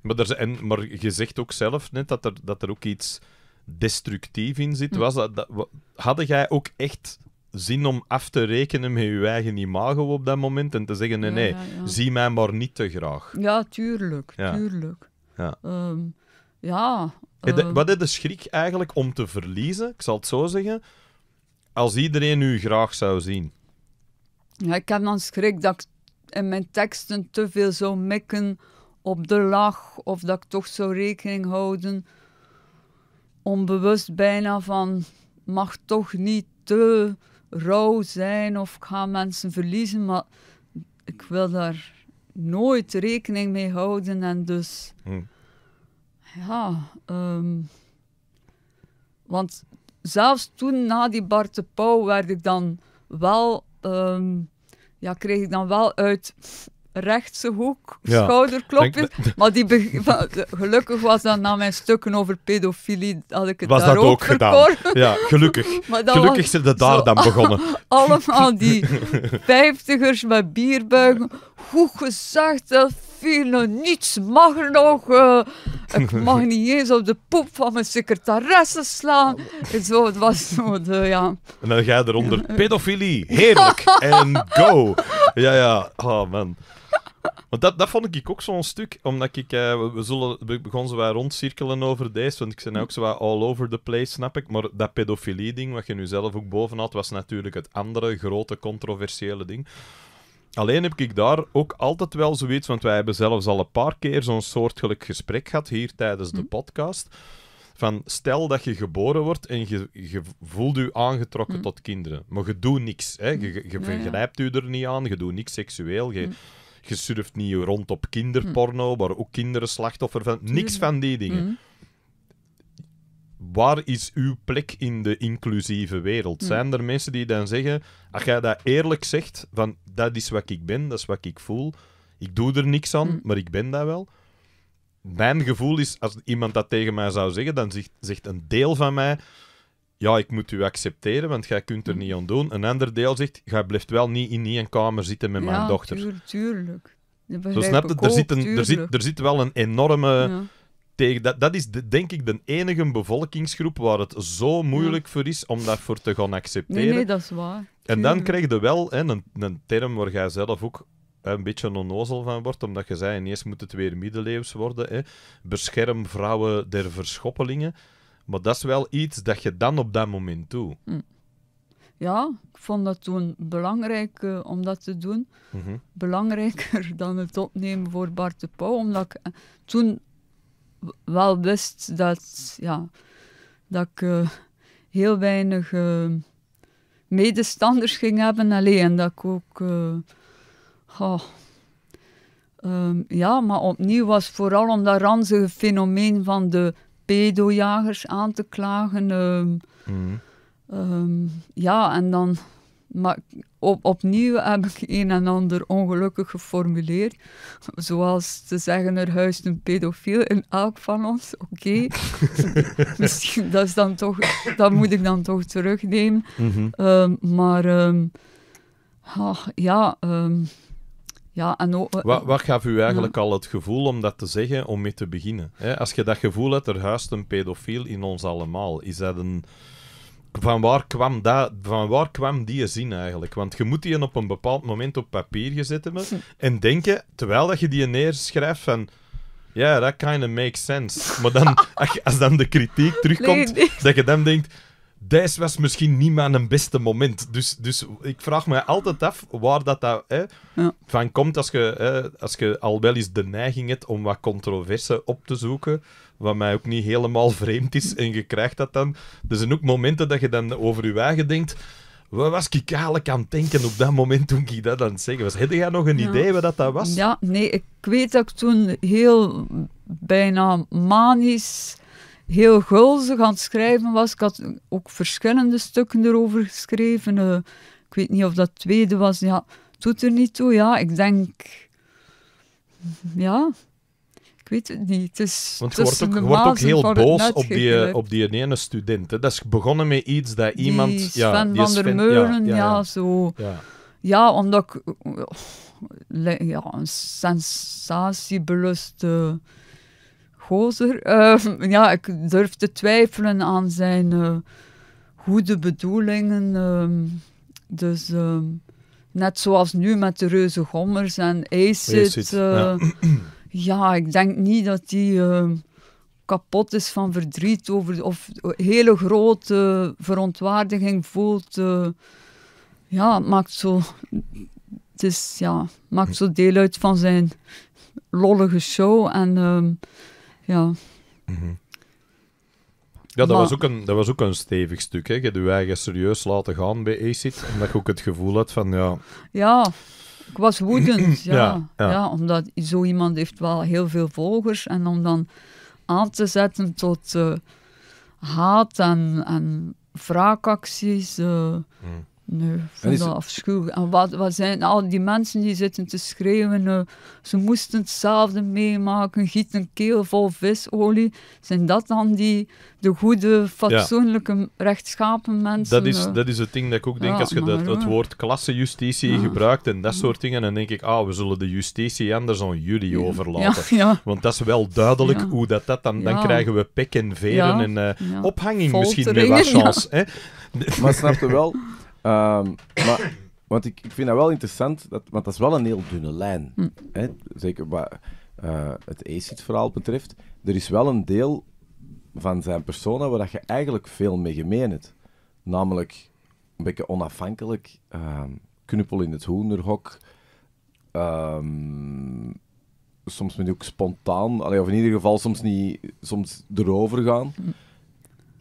Maar, er, maar je zegt ook zelf net dat er, dat er ook iets destructief in zit. Mm. Was dat, hadden jij ook echt zin om af te rekenen met je eigen imago op dat moment en te zeggen: nee, nee, zie mij maar niet te graag? Ja, tuurlijk, tuurlijk. Ja. Ehm, ja Wat is ehm. de schrik eigenlijk om te verliezen? Ik zal het zo zeggen. Als iedereen u graag zou zien. Ja, ik heb dan schrik dat ik in mijn teksten te veel zou mikken op de lach of dat ik toch zo rekening houden, onbewust bijna van mag toch niet te rauw zijn of ik ga mensen verliezen, maar ik wil daar nooit rekening mee houden en dus hm. ja, ehm, want zelfs toen na die Bart de Pauw werd ik dan wel, ehm, ja, kreeg ik dan wel uit rechtse hoek, ja. Maar die gelukkig was dan na mijn stukken over pedofilie, had ik het was daar dat ook, gedaan. Ja, gelukkig. gelukkig is zijn ze daar dan begonnen. Allemaal die vijftigers met bierbuigen. Goed gezegd, dat viel niets mag nog. Eh, ik mag niet eens op de poep van mijn secretaresse slaan. En zo, het was zo, de, ja. En dan ga je eronder, pedofilie, heerlijk, en go. Ja, ja, oh man. Want dat, dat vond ik ook zo'n stuk, omdat ik... Eh, we, zullen, begonnen zo rondcirkelen over deze, want ik zijn ook zo wat all over the place, snap ik. Maar dat pedofilie-ding, wat je nu zelf ook boven had, was natuurlijk het andere grote controversiële ding. Alleen heb ik daar ook altijd wel zoiets, want wij hebben zelfs al een paar keer zo'n soortgelijk gesprek gehad hier tijdens de mhm. podcast. Van stel dat je geboren wordt en je, voelt je aangetrokken mhm. tot kinderen, maar je doet niks. Hè? Je, je u er niet aan, je doet niks seksueel. Je, mhm. Je surft niet rond op kinderporno, hm. waar ook kinderen slachtoffer van... Hm. Niks van die dingen. Hm. waar is uw plek in de inclusieve wereld? Zijn er mensen die dan zeggen, als jij dat eerlijk zegt, van dat is wat ik ben, dat is wat ik voel, ik doe er niks aan, maar ik ben dat wel. Mijn gevoel is, als iemand dat tegen mij zou zeggen, dan zegt, zegt een deel van mij, ja, ik moet u accepteren, want jij kunt er hm. niet aan doen. Een ander deel zegt, jij blijft wel niet in één kamer zitten met mijn dochter. Ja, tuurlijk. Zo snap het. er zit, er, zit, er zit wel een enorme... Tegen, dat, dat is denk ik de enige bevolkingsgroep waar het zo moeilijk voor is om daarvoor te gaan accepteren. Nee, dat is waar. En dan krijg je wel hè, een, een term waar jij zelf ook een beetje onnozel van wordt, omdat je zei, ineens moet het weer middeleeuws worden. Hè. Bescherm vrouwen der verschoppelingen. Maar dat is wel iets dat je dan op dat moment doet. Mm. Ja, ik vond dat toen belangrijk om dat te doen. Mhm. Belangrijker dan het opnemen voor Bart de Pauw, omdat ik eh, toen wel wist dat, ja, dat ik eh, heel weinig eh, medestanders ging hebben alleen. En dat ik ook... Ehm, ja, maar opnieuw was vooral omdat ranzige fenomeen van de pedojagers aan te klagen. Ehm, mhm. ehm, ja, en dan. Maar op, opnieuw heb ik een en ander ongelukkig geformuleerd. Zoals te zeggen, er huist een pedofiel in elk van ons. Oké. Misschien, dat, is dan toch, dat moet ik dan toch terugnemen. Mhm. Ehm, maar. ja, ja, en eh, wat, wat, gaf u eigenlijk al het gevoel om dat te zeggen, om mee te beginnen? Als je dat gevoel hebt, er huist een pedofiel in ons allemaal. Is dat een... Van waar, kwam dat, van waar kwam die zin eigenlijk? Want je moet die op een bepaald moment op papier gezet hebben hm. en denken, terwijl dat je die neerschrijft, van... Ja, dat kind of makes sense. Maar dan, als dan de kritiek terugkomt, dat je dan denkt... Dijs was misschien niet mijn beste moment. Dus, dus ik vraag me altijd af waar dat, dat hè, van komt als je, hè, als je al wel eens de neiging hebt om wat controverse op te zoeken, wat mij ook niet helemaal vreemd is, en je krijgt dat dan. Er zijn ook momenten dat je dan over je eigen denkt, wat was ik eigenlijk aan het denken op dat moment toen ik dat aan het zeggen was? Heb jij nog een idee wat dat, dat was? Ja, nee, ik weet dat ik toen heel bijna manisch heel gulzig aan het schrijven was. Ik had ook verschillende stukken erover geschreven. Eh, ik weet niet of dat tweede was. Ja, doet er niet toe. Ja, ik denk... Ja, ik weet het niet. Het is je wordt ook, heel boos op die, op die ene student. Hè? Dat is begonnen met iets dat iemand... ja, van die Sven, der Meulen, ja, zo... Ja. ja, omdat ik... Oh, ja, een sensatiebeluste Ehm, ja, ik durf te twijfelen aan zijn eh, goede bedoelingen. Ehm, dus ehm, net zoals nu met de reuze gommers en acid. Eh, ja. ja. ik denk niet dat die kapot is van verdriet over, of hele grote verontwaardiging voelt. Eh, ja, het maakt zo het is, ja, maakt zo deel uit van zijn lollige show. En ja. Mhm. Ja, dat, was ook een, dat was ook een stevig stuk. Hè? Je hebt je eigen serieus laten gaan bij ACID, omdat je ook het gevoel had van ja. Ja, ik was woedend. ja. ja, omdat zo iemand heeft wel heel veel volgers en om dan aan te zetten tot eh, haat en, en wraakacties. Eh, mm. Nee, ik vind afschuwelijk. En wat, wat zijn al die mensen die zitten te schreeuwen? Eh, ze moesten hetzelfde meemaken, giet een keel vol visolie. Zijn dat dan die, de goede, fatsoenlijke, ja. rechtschapen mensen? Dat is, eh? dat is het ding dat ik ook denk, als je dat, het woord klassenjustitie ja. gebruikt en dat soort dingen, dan denk ik, ah, we zullen de justitie anders aan jullie overlaten. Want dat is wel duidelijk hoe dat, dat dan... krijgen we pek en veren en eh, ophanging Volteringen, misschien wat chance. Hè? Maar snap je wel, Ehm, maar, want ik, ik vind dat wel interessant, dat, want dat is wel een heel dunne lijn. Hm. Hè? Zeker wat eh, het ACID-verhaal betreft. Er is wel een deel van zijn persona waar dat je eigenlijk veel mee gemeen hebt. Namelijk een beetje onafhankelijk, ehm, knuppel in het hoenderhok. Ehm, soms ben je ook spontaan, allee, of in ieder geval soms, niet, soms erover gaan. Hm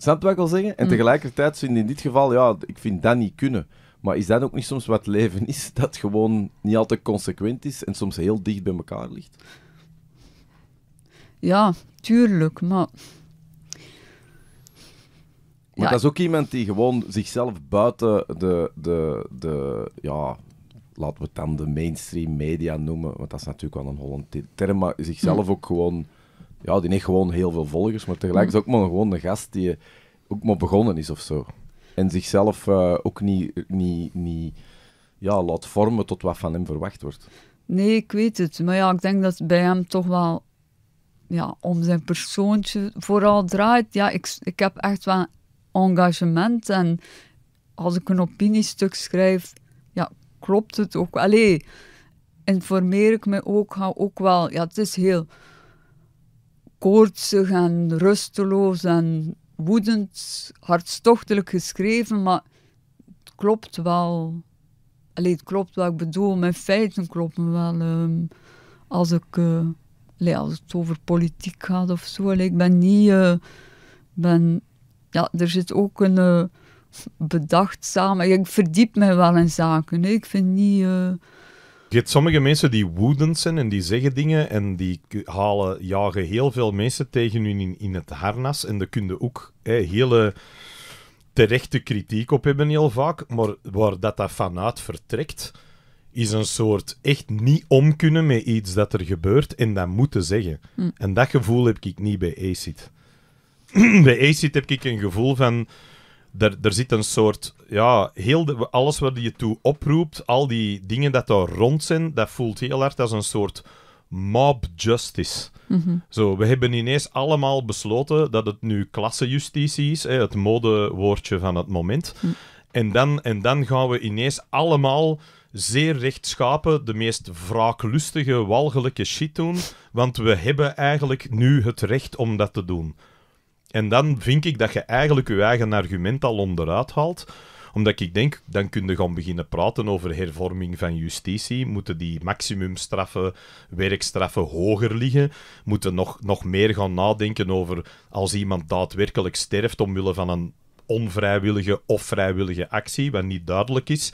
zou wat ik wil zeggen? En mm. tegelijkertijd vind in dit geval, ja, ik vind dat niet kunnen. Maar is dat ook niet soms wat leven is? Dat gewoon niet altijd consequent is en soms heel dicht bij elkaar ligt? Ja, tuurlijk, maar... Maar dat is ook iemand die gewoon zichzelf buiten de, de, de ja, laten we het dan de mainstream media noemen, want dat is natuurlijk wel een Holland term, maar zichzelf mm. ook gewoon ja, die heeft gewoon heel veel volgers, maar tegelijk is ook maar gewoon een gast die eh, ook maar begonnen is of zo. En zichzelf eh, ook niet, niet, niet ja, laat vormen tot wat van hem verwacht wordt. Nee, ik weet het. Maar ja, ik denk dat het bij hem toch wel ja, om zijn persoontje vooral draait. Ja, ik, ik heb echt wel engagement. En als ik een opiniestuk schrijf, ja, klopt het ook. Allee, informeer ik me ook, ga ook wel... Ja, het is heel koortsig en rusteloos en woedend, hartstochtelijk geschreven, maar het klopt wel. Allee, het klopt wel, ik bedoel, mijn feiten kloppen wel. Ehm, als, ik, eh, als het over politiek gaat of zo, ik ben niet... Eh, ben, ja, er zit ook een eh, bedacht samen... Ik verdiep mij wel in zaken. Ik vind niet... Je hebt sommige mensen die woedend zijn en die zeggen dingen en die halen, jagen heel veel mensen tegen hun in, in het harnas. En daar kunnen ook hè, hele terechte kritiek op hebben heel vaak. Maar waar dat, dat vanuit vertrekt, is een soort echt niet om kunnen met iets dat er gebeurt en dat moeten zeggen. Hm. En dat gevoel heb ik niet bij ACID. bij ACID heb ik een gevoel van er, er zit een soort, ja, heel alles wat je toe oproept, al die dingen dat daar rond zijn, dat voelt heel hard als een soort mob justice. Mhm. Zo, we hebben ineens allemaal besloten dat het nu klassenjustitie is, hè, het modewoordje van het moment. Mhm. En, dan, en dan gaan we ineens allemaal zeer rechtschapen, de meest wraaklustige, walgelijke shit doen, want we hebben eigenlijk nu het recht om dat te doen. En dan vind ik dat je eigenlijk je eigen argument al onderuit haalt omdat ik denk, dan kun je gaan beginnen praten over hervorming van justitie. Moeten die maximumstraffen, werkstraffen hoger liggen? Moeten nog, nog meer gaan nadenken over als iemand daadwerkelijk sterft omwille van een onvrijwillige of vrijwillige actie, wat niet duidelijk is.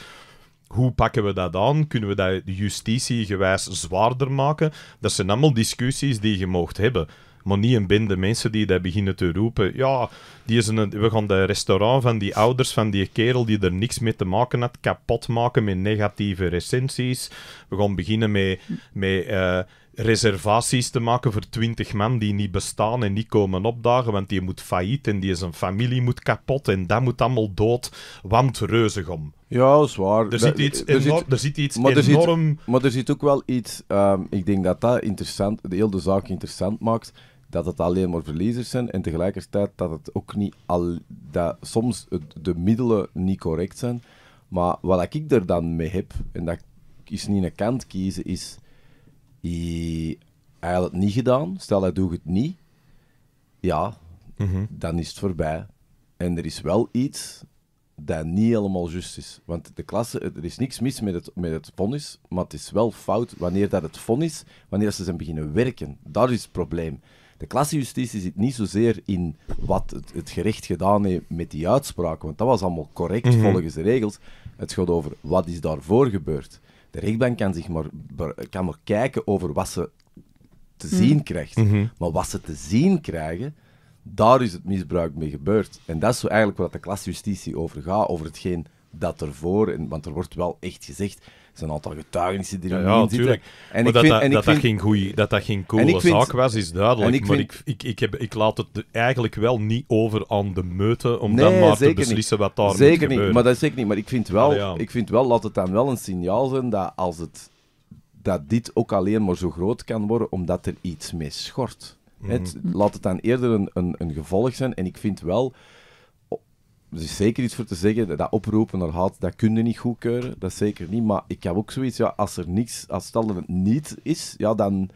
Hoe pakken we dat aan? Kunnen we dat justitiegewijs zwaarder maken? Dat zijn allemaal discussies die je moogt hebben maar niet en binnen. mensen die daar beginnen te roepen, ja, die is een, we gaan de restaurant van die ouders van die kerel die er niks mee te maken had, kapot maken met negatieve recensies. We gaan beginnen met... met uh, reservaties te maken voor twintig man die niet bestaan en niet komen opdagen, want die moet failliet en die zijn familie moet kapot en dat moet allemaal dood, want reuzegom. Ja, zwaar. Er zit iets, enorm, er zit iets maar enorm... Er zit, maar er zit ook wel iets... Ehm, ik denk dat dat interessant, de hele zaak interessant maakt dat het alleen maar verliezers zijn en tegelijkertijd dat het ook niet al, dat soms de middelen niet correct zijn. Maar wat ik er dan mee heb, en dat is niet een kant kiezen, is hij had het niet gedaan, stel hij doet het niet, ja, mhm. dan is het voorbij. En er is wel iets dat niet helemaal juist is. Want de klasse, er is niks mis met het, met het vonnis, maar het is wel fout wanneer dat het vonnis, wanneer ze zijn beginnen werken. Daar is het probleem. De klassejustitie zit niet zozeer in wat het, het, gerecht gedaan heeft met die uitspraak, want dat was allemaal correct mhm. volgens de regels. Het gaat over wat is daarvoor gebeurd. De rechtbank kan, zich maar, kan maar kijken over wat ze te mhm. zien krijgt. Mhm. Maar wat ze te zien krijgen, daar is het misbruik mee gebeurd. En dat is zo eigenlijk wat de klasjustitie over gaat, over hetgeen dat ervoor, en, want er wordt wel echt gezegd, zijn een aantal getuigenissen die erin ja, natuurlijk. En ik dat, vind, dat, en dat, vind... dat, geen goeie, dat dat geen coole zaak was, is duidelijk. Ik maar ik, ik, ik, heb, ik laat het eigenlijk wel niet over aan de meute om dan maar te beslissen wat daar moet gebeuren. Niet, maar dat is zeker niet. Maar ik vind, wel, ik vind wel, laat het dan wel een signaal zijn dat als het dat dit ook alleen maar zo groot kan worden omdat er iets mee schort. het, mhm. laat het dan eerder een, een, een gevolg zijn. En ik vind wel er is zeker iets voor te zeggen. Dat oproepen naar haat, dat kun je niet goedkeuren. Dat zeker niet. Maar ik heb ook zoiets, ja, als er niks, als stel dat het niet is, ja, dan...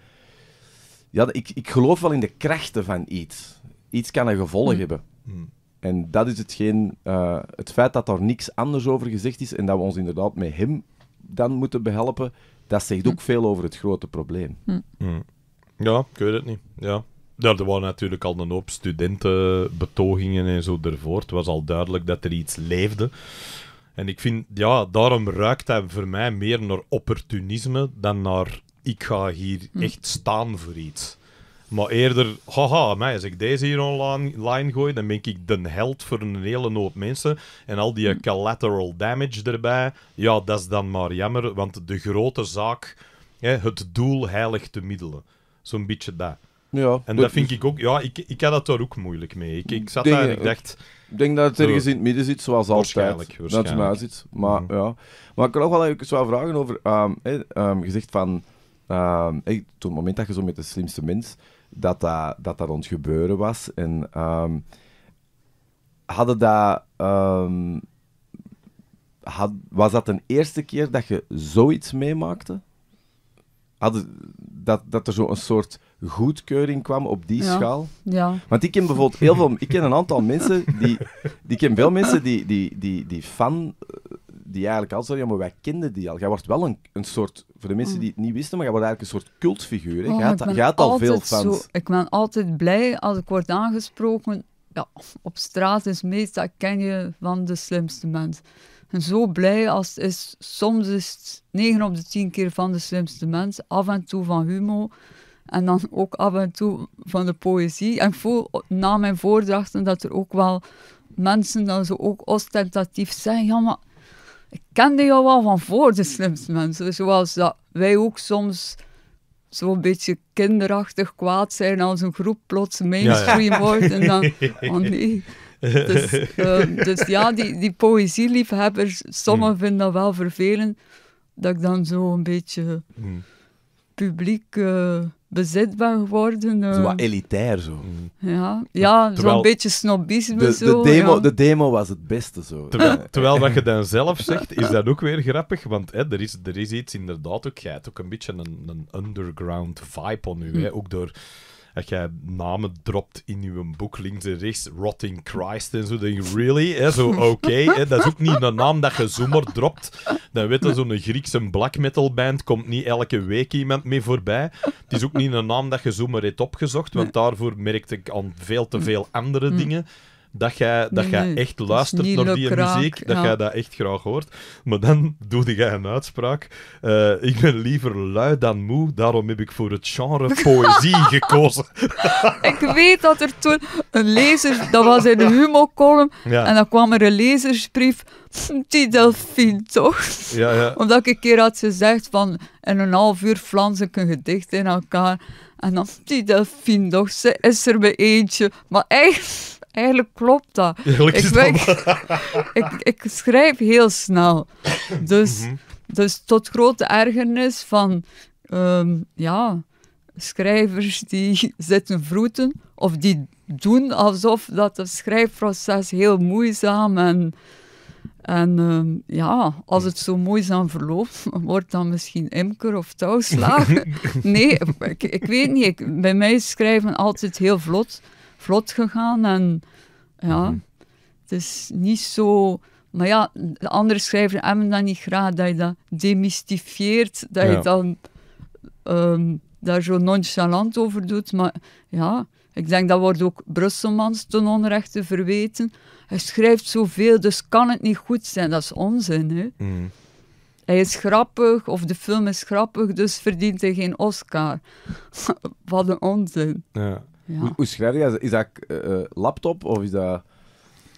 Ja, ik, ik geloof wel in de krachten van iets. Iets kan een gevolg mm. hebben. Mm. En dat is hetgeen, eh, het feit dat daar niks anders over gezegd is en dat we ons inderdaad met hem dan moeten behelpen, dat zegt mm. ook veel over het grote probleem. Ja, ik weet het niet. Ja, er waren natuurlijk al een hoop studentenbetogingen en zo ervoor. Het was al duidelijk dat er iets leefde. En ik vind, ja, daarom ruikt hij voor mij meer naar opportunisme dan naar ik ga hier hm. echt staan voor iets. Maar eerder, haha, mij, als ik deze hier online gooi, dan ben ik de held voor een hele hoop mensen. En al die hm. collateral damage erbij, ja, dat is dan maar jammer, want de grote zaak, hè, het doel heiligt de middelen. Zo'n beetje dat. Ja, en dat vind ik ook... Ja, ik, ik had dat daar ook moeilijk mee. Ik, ik zat daar en ik dacht... Ik denk dat het ergens in het midden zit, zoals waarschijnlijk, altijd. Waarschijnlijk. Dat het zit. Maar, mhm. ja. maar ik kan ook wel even zo vragen over... Um, ehm, hey, ehm, gezegd van... Um, ehm, hey, het moment dat je zo met de slimste mens... Dat dat, dat, dat gebeuren was. En hadden dat... Had, was dat een eerste keer dat je zoiets meemaakte? Hadden, dat, dat er zo'n soort goedkeuring kwam op die schaal. Ja. Want ik ken bijvoorbeeld heel veel... Ik ken een aantal mensen die... die ken veel mensen die, die, die, die fan... Eh, die eigenlijk al Sorry, maar wij kenden die al. Jij wordt wel een, een soort... Voor de mensen mm. die het niet wisten, maar jij wordt eigenlijk een soort cultfiguur. gaat, oh, veel fans. ik ben altijd blij als ik word aangesproken. Ja, op straat is meestal ken je van de slimste mens. En zo blij als is. Soms is 9 op de 10 keer van de slimste mens. Af en toe van Humo. En dan ook af en toe van de poëzie. En voel na mijn voordrachten dat er ook wel mensen dan zo ook ostentatief zijn. Ja, maar ik kende jou wel van voor, de slimste mensen. Zoals dat wij ook soms zo'n beetje kinderachtig kwaad zijn als een groep plots mainstream wordt. En dan, oh nee. Dus, eh, dus ja, die, die poëzieliefhebbers, sommigen hmm. vinden dat wel vervelend, dat ik dan zo een beetje hmm. publiek... Eh, Bezetbaar geworden. Uh... Zo eh. wat elitair zo. Mm. Ja, ja zo'n beetje snobisme de, zo. De demo, de demo was het beste zo. Terwijl, wat je dan zelf zegt, is dat ook weer grappig, want hè, er, is, er is iets inderdaad ook, jij hebt ook een beetje een, een underground vibe op nu, mm. hè, ook door dat jij namen dropt in je boek links en rechts, Rotting Christ en zo. Dan je, really? Zo, oké. dat is ook niet een naam dat je zomaar dropt. Dan weet je, zo'n Griekse black metal band komt niet elke week iemand mee voorbij. Het is ook niet een naam dat je zomaar hebt opgezocht, want daarvoor merkte ik aan veel te veel andere mm. dingen dat jij, dat jij echt luistert naar die muziek, dat jij dat echt graag hoort. Maar dan doe jij een uitspraak. Eh, ik ben liever lui dan moe, daarom heb ik voor het genre poëzie gekozen. ik weet dat er toen een lezer, dat was in de humo-column, en dan kwam er een lezersbrief. Hm, die Delphine, toch? Ja, ja. Omdat ik een keer had gezegd van in een half uur flans ik een gedicht in elkaar. En dan, hm, die Delphine, toch? Ze is er bij eentje. Maar echt Eigenlijk klopt dat. ik, ik, ik, schrijf heel snel. Dus, mhm. dus tot grote ergernis van ehm, ja, schrijvers die zitten vroeten of die doen alsof dat het schrijfproces heel moeizaam en, en ehm, ja, als het zo moeizaam verloopt, wordt dan misschien imker of touwslager. nee, ik, weet niet. bij mij schrijven altijd heel vlot vlot gegaan. En ja, mm het is niet zo. Maar ja, de andere schrijvers hebben dat niet graag, dat je dat demystifieert, dat je dan ehm, daar zo nonchalant over doet. Maar ja, ik denk dat wordt ook Brusselmans ten onrechte verweten. Hij schrijft zoveel, dus kan het niet goed zijn. Dat is onzin, hè? Mhm. Hij is grappig, of de film is grappig, dus verdient hij geen Oscar. Wat een onzin. Ja. Hoe, hoe, schrijf dat? Is dat eh, eh, laptop of is dat...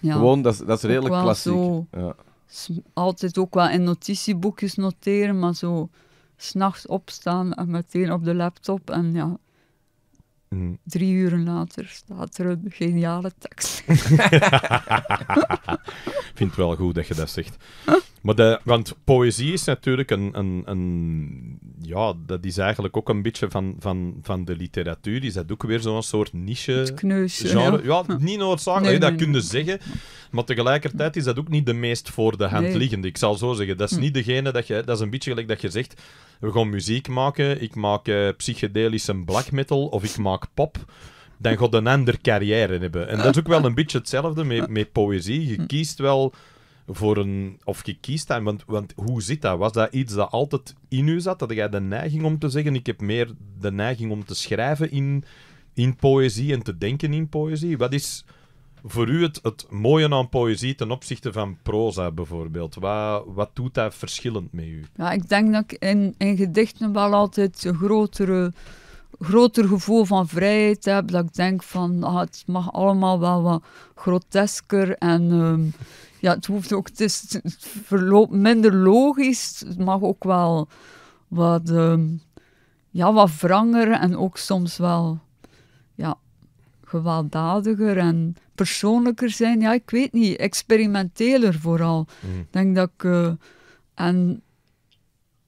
Gewoon, dat, dat is redelijk klassiek. altijd ook wel in notitieboekjes noteren, maar zo s'nachts opstaan en meteen op de laptop en ja, Mm. Drie uren later staat er een geniale tekst. Ik vind het wel goed dat je dat zegt. Maar de, want poëzie is natuurlijk een, een, een, Ja, dat is eigenlijk ook een beetje van, van, van de literatuur. Is dat ook weer zo'n soort niche. Kneusje, Ja, niet noodzakelijk dat nee, kunnen nee. zeggen. Maar tegelijkertijd is dat ook niet de meest voor de hand liggende. Ik zal zo zeggen, dat is hm. niet degene dat je. Dat is een beetje gelijk dat je zegt we gaan muziek maken, ik maak uh, psychedelische black metal of ik maak pop, dan gaat een ander carrière hebben. En dat is ook wel een beetje hetzelfde met, met poëzie. Je hm. kiest wel voor een... Of je kiest dan, want, want hoe zit dat? Was dat iets dat altijd in u zat? Dat jij de neiging om te zeggen, ik heb meer de neiging om te schrijven in, in poëzie en te denken in poëzie? Wat is voor u het, het mooie aan poëzie ten opzichte van proza bijvoorbeeld? Wat, wat doet dat verschillend met u? Ja, ik denk dat ik in, gedichten wel altijd een grotere, groter gevoel van vrijheid heb. Dat ik denk van ah, het mag allemaal wel wat grotesker en ehm, ja, het, hoeft ook, het, is, verloopt minder logisch. Het mag ook wel wat, ehm, ja, wat wranger en ook soms wel gewelddadiger en persoonlijker zijn. Ja, ik weet niet, experimenteler vooral. Mm. denk dat ik... Eh, en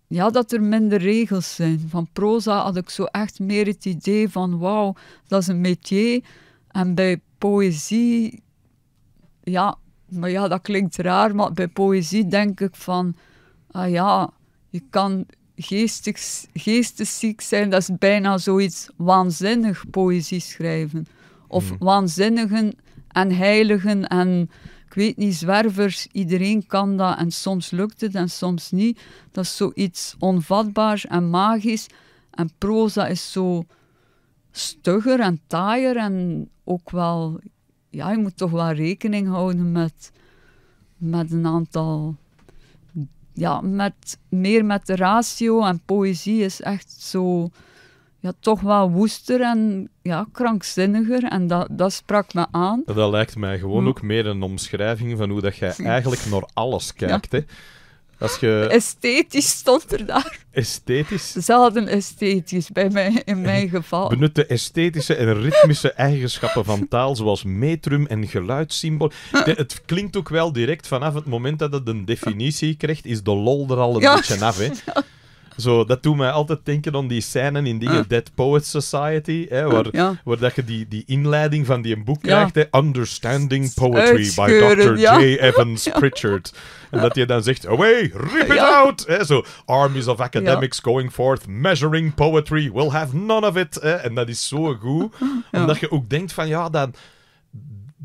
ja, dat er minder regels zijn. Van proza had ik zo echt meer het idee van wauw, dat is een métier. En bij poëzie, ja, maar ja, dat klinkt raar, maar bij poëzie denk ik van, ah ja, je kan geestig, geestesziek zijn, dat is bijna zoiets waanzinnig poëzie schrijven. Of mm. waanzinnigen en heiligen en ik weet niet, zwervers. Iedereen kan dat en soms lukt het en soms niet. Dat is zoiets onvatbaars en magisch. En proza is zo stugger en taaier en ook wel... Ja, je moet toch wel rekening houden met, met een aantal ja, met, meer met de ratio en poëzie is echt zo ja, toch wel woester en ja, krankzinniger. En dat, dat sprak me aan. Dat lijkt mij gewoon hm. ook meer een omschrijving van hoe dat jij hm. eigenlijk naar alles kijkt. Hè? Als je... Esthetisch stond er daar. Esthetisch? Zelden esthetisch, bij mij, in mijn geval. Benut de esthetische en ritmische eigenschappen van taal, zoals metrum en geluidssymbool. het klinkt ook wel direct vanaf het moment dat het een definitie krijgt, is de lol er al een beetje af. Hè? Zo, dat doet mij altijd denken aan die scènes in die ah. Dead Poets Society, hè, waar, waar dat je die, die inleiding van die boek krijgt, hè, Understanding Poetry by Dr. J. Evans Pritchard. En dat je dan zegt, away, rip it out! Hè, zo, armies of academics going forth, measuring poetry, we'll have none of it. en dat is zo goed, omdat je ook denkt van, ja, dan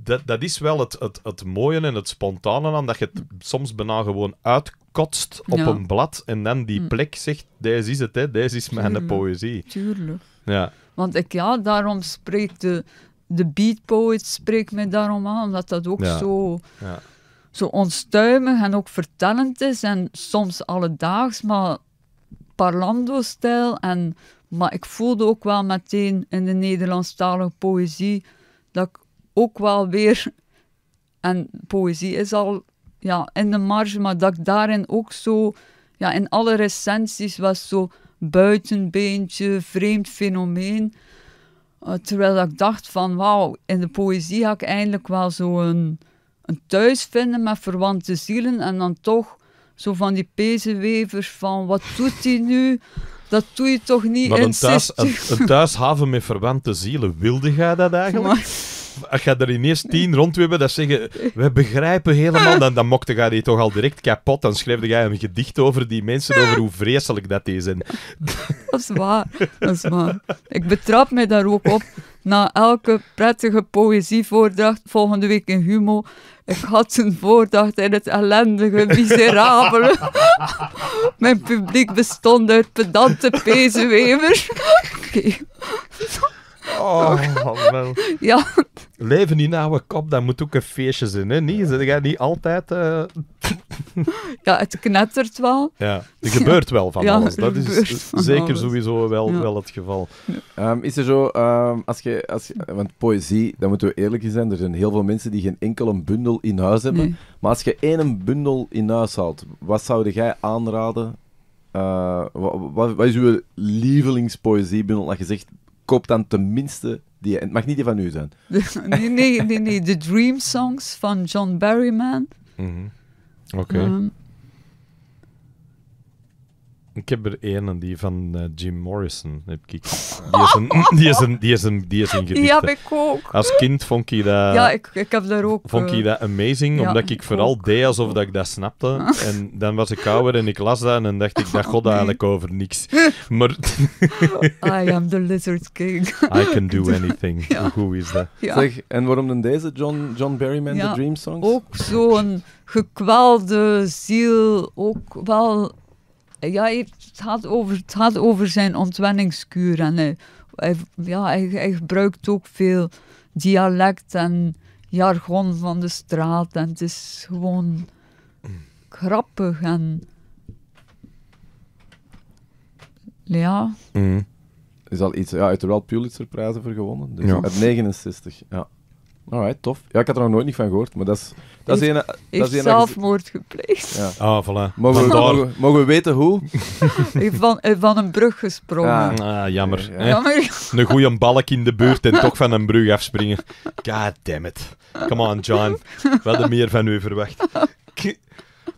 dat, dat is wel het, het, het mooie en het spontane aan, dat je het soms bijna gewoon uitkotst op een blad en dan die mm. plek zegt, deze is het, hè, deze is mijn poëzie. Tuurlijk. Ja. Want ik, ja, daarom spreekt de, de beatpoet spreekt mij daarom aan, omdat dat ook zo... Ja. Zo onstuimig en ook vertellend is en soms alledaags, maar parlando-stijl. En, maar ik voelde ook wel meteen in de Nederlandstalige poëzie dat ik ook wel weer, en poëzie is al ja, in de marge, maar dat ik daarin ook zo, ja, in alle recensies was zo buitenbeentje, vreemd fenomeen. Eh, terwijl ik dacht van, wauw, in de poëzie ga ik eindelijk wel zo een, een thuis vinden met verwante zielen. En dan toch zo van die pezenwevers van, wat doet hij nu? Dat doe je toch niet een thuis, een, thuishaven met verwante zielen, wilde jij dat eigenlijk? als je er ineens tien hebben, dat zeggen, we begrijpen helemaal, dan, dan mokte jij die toch al direct kapot. Dan schreef jij een gedicht over die mensen, over hoe vreselijk dat is. Dat is waar, dat is waar. Ik betrap mij daar ook op. Na elke prettige poëzievoordracht, volgende week in Humo, ik had een voordacht in het ellendige, miserabele. Mijn publiek bestond uit pedante pezenwevers. Oké. Oh, wel. Ja. Leven die nauwe kop, dat moet ook een feestje zijn, hè? Niet? jij niet altijd... Eh, ja, het knettert wel. Ja, gebeurt wel van alles. Dat is zeker sowieso wel, wel het geval. Ehm, is er zo, ehm, als je, als je, want poëzie, daar moeten we eerlijk in zijn, er zijn heel veel mensen die geen enkele bundel in huis hebben. Maar als je één bundel in huis haalt, wat zou jij aanraden? Eh, wat, wat, is uw lievelingspoëziebundel? Dat je zegt, koop dan tenminste die. Het mag niet die van u zijn. nee, nee, nee, nee. De Dream Songs van John Barryman mhm. Oké. Okay. Ehm, ik heb er één, en die van eh, Jim Morrison. Heb ik. Die is een, die is een, die is een, die heb ik ook. Als kind vond ik dat... Ja, ik, ik heb daar ook... Vond ik eh, dat amazing, omdat ik vooral deed alsof dat ik dat snapte. En dan was ik ouder en ik las dat en dacht ik, dat god eigenlijk over niks. Maar... I am the lizard king. I can do anything. Ja. Hoe is dat? Ja. Zeg, en waarom dan deze John, John Berryman, de Dream Songs? Ook zo'n gekwelde ziel, ook wel ja, het gaat over, het gaat over zijn ontwenningskuur. En hij, hij ja, hij, gebruikt ook veel dialect en jargon van de straat. En het is gewoon grappig en... Ja. Mhm. Is al iets, ja, hij heeft er wel Pulitzerprijzen voor gewonnen. Dus ja. 69, ja. Alright, tof. Ja, ik had er nog nooit niet van gehoord, maar dat is... Dat is een, zelfmoord gepleegd. Ja. Ah, voilà. Mogen we, mogen, we weten hoe? van, van een brug gesprongen. Ja. Ah. ah, jammer. jammer. Een goede balk in de buurt en toch van een brug afspringen. God damn it. Come on, John. We hadden meer van u verwacht.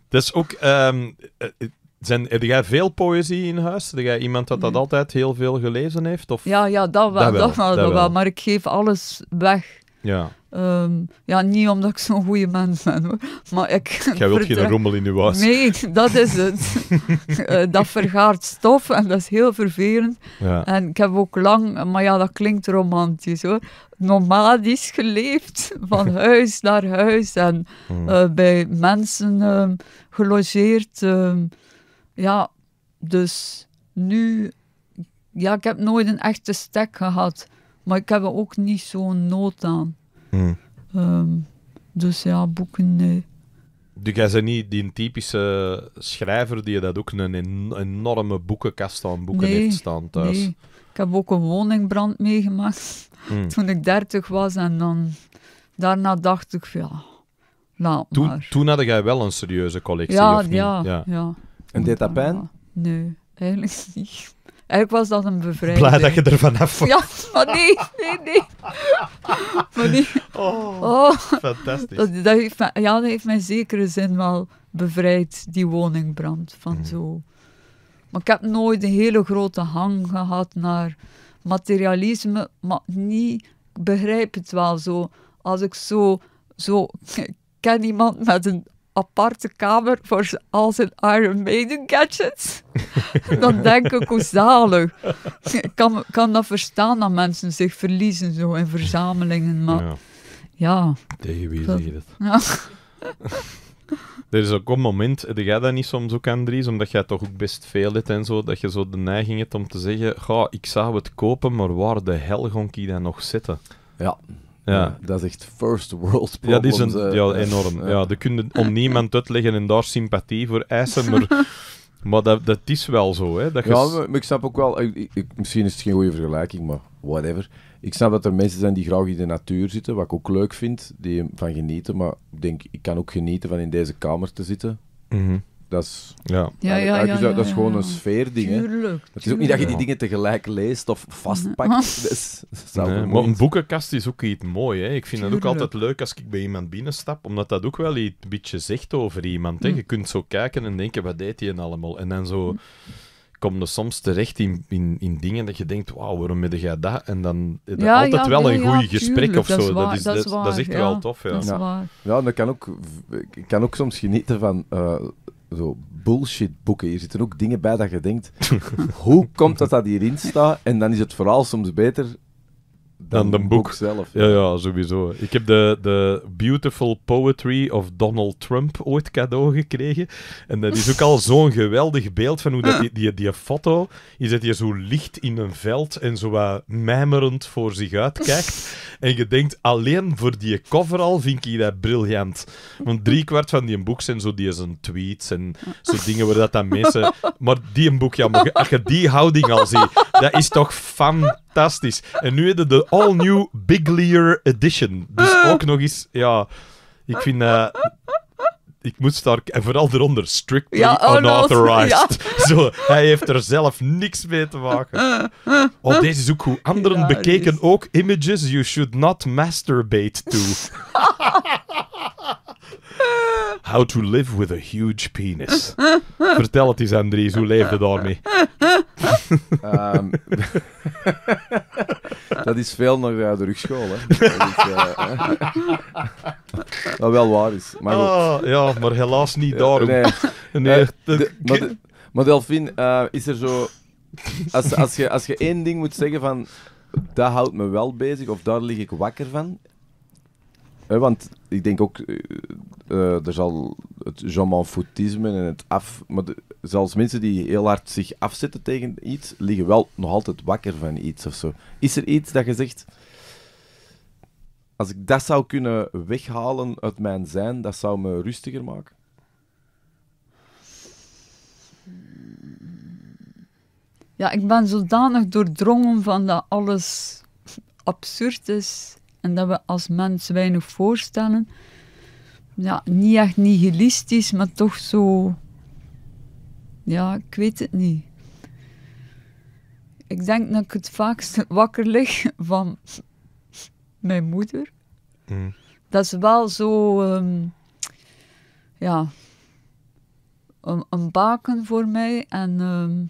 Dat is ook... Ehm, eh, eh, zijn, heb jij veel poëzie in huis? Heb jij iemand dat dat mm. altijd heel veel gelezen heeft? Of? Ja, ja, dat wel. Dat wel, dat wel, dat wel. Maar ik geef alles weg. Ja. Ehm, ja, niet omdat ik zo'n goede mens ben, hoor. maar ik... Jij wilt geen rommel in uw was. Nee, dat is het. Eh, dat vergaart stof en dat is heel vervelend. Ja. En ik heb ook lang, maar ja, dat klinkt romantisch hoor, nomadisch geleefd, van huis naar huis en mm. eh, bij mensen ehm, gelogeerd. Ehm, ja, dus nu... Ja, ik heb nooit een echte stek gehad. Maar ik heb er ook niet zo'n nood aan. Hmm. Ehm, dus ja, boeken, nee. Dus jij bent niet die typische schrijver die dat ook een enorme boekenkast aan boeken heeft staan thuis? Nee. Ik heb ook een woningbrand meegemaakt hmm. toen ik dertig was. En dan daarna dacht ik, ja, laat toen, maar. Toen had jij wel een serieuze collectie, of niet? Ja, ja. ja. En deed dat pijn? Nee, eigenlijk niet. Ik was dat een bevrijding. Blij dat je ervan vanaf was. Ja, maar nee, nee, nee. Maar nee. Oh, oh. fantastisch. Dat, dat heeft mij, ja, dat heeft mij zekere zin wel bevrijd, die woningbrand. Van mhm. zo. Maar ik heb nooit een hele grote hang gehad naar materialisme, maar niet, ik begrijp het wel zo. Als ik zo, zo ik ken iemand met een aparte kamer voor al zijn Iron Maiden gadgets. dan denk ik, hoe zalig. Ik kan, kan dat verstaan dat mensen zich verliezen zo in verzamelingen, maar ja. ja. wie zeg je dat? Ja. er is ook een moment, dat jij dat niet soms ook, Andries, omdat jij toch ook best veel hebt en zo, dat je zo de neiging hebt om te zeggen, ga, ik zou het kopen, maar waar de hel gon ik dan nog zitten? Ja, ja. Dat is echt first world problem Ja, die zijn ja, enorm. Ja. ja, die kunnen om niemand uitleggen en daar sympathie voor eisen, maar... Maar dat, dat is wel zo, hè? Dat ja, ik snap ook wel... Ik, misschien is het geen goede vergelijking, maar whatever. Ik snap dat er mensen zijn die graag in de natuur zitten, wat ik ook leuk vind, die van genieten. Maar ik denk, ik kan ook genieten van in deze kamer te zitten. Mm dat is, ja. Ja, ja, dat is gewoon een sfeerding. Tuurlijk, tuurlijk. Het is ook niet dat je die dingen tegelijk leest of vastpakt. Dus, maar een boekenkast is ook iets moois. Hè. Ik vind het ook altijd leuk als ik bij iemand binnenstap, omdat dat ook wel iets beetje zegt over iemand. Hè. Mm. Je kunt zo kijken en denken, wat deed hij allemaal? En dan zo mm. kom je soms terecht in, in, in dingen dat je denkt, wauw, waarom heb jij dat? En dan dat ja, altijd wel een goed gesprek of zo. Dat is, dat, is, echt wel tof. Ja, ja. dat kan ook, ik kan ook soms genieten van eh, zo bullshit boeken. Hier zitten ook dingen bij dat je denkt, hoe komt dat dat hierin staat? En dan is het vooral soms beter dan, de boek. zelf. Ja, ja, sowieso. Ik heb de, de Beautiful Poetry of Donald Trump ooit cadeau gekregen. En eh, dat is ook al zo'n geweldig beeld van hoe dat ah. die, die, die foto is dat je zo licht in een veld en zo wat mijmerend voor zich uitkijkt. En je denkt, alleen voor die cover al vind ik dat briljant. Want drie kwart van die boek zijn zo die zijn tweets en zo ah. dingen waar dat dan mensen... Maar die een boek, ja, maar als je die houding al ziet, dat is toch fantastisch fantastisch. En nu hebben de All New Big Lear Edition. Dus eh. ook nog eens, ja... Ik vind... Eh, ik moet daar. En vooral eronder, strictly ja, oh, unauthorized. Zo, hij heeft er zelf niks mee te maken. Eh, Op oh, deze is ook Anderen bekeken ook images you should not masturbate to. How to live with a huge penis. Vertel het eens, Andries, hoe leefde daarmee? Ehm, dat is veel naar uh, de rugschool, hè. Dat, is, eh, eh, dat wel waar is. Maar ah, ja, maar helaas niet daarom. Nee, maar, de, Delphine, is er zo... Als, als, je, als je één ding moet zeggen van... Dat houdt me wel bezig, of daar lig ik wakker van want ik denk ook, uh, er zal het Jean-Manfoutisme en het af... Maar zelfs mensen die heel hard zich afzetten tegen iets, liggen wel nog altijd wakker van iets of zo. Is er iets dat je zegt... Als ik dat zou kunnen weghalen uit mijn zijn, dat zou me rustiger maken? Ja, ik ben zodanig doordrongen van dat alles absurd is en dat we als mens weinig voorstellen. Ja, niet echt nihilistisch, maar toch zo. Ja, ik weet het niet. Ik denk dat ik het vaakst wakker lig van mijn moeder. Mm. Dat is wel zo. Ehm, ja. Een, een, baken voor mij en. Ehm,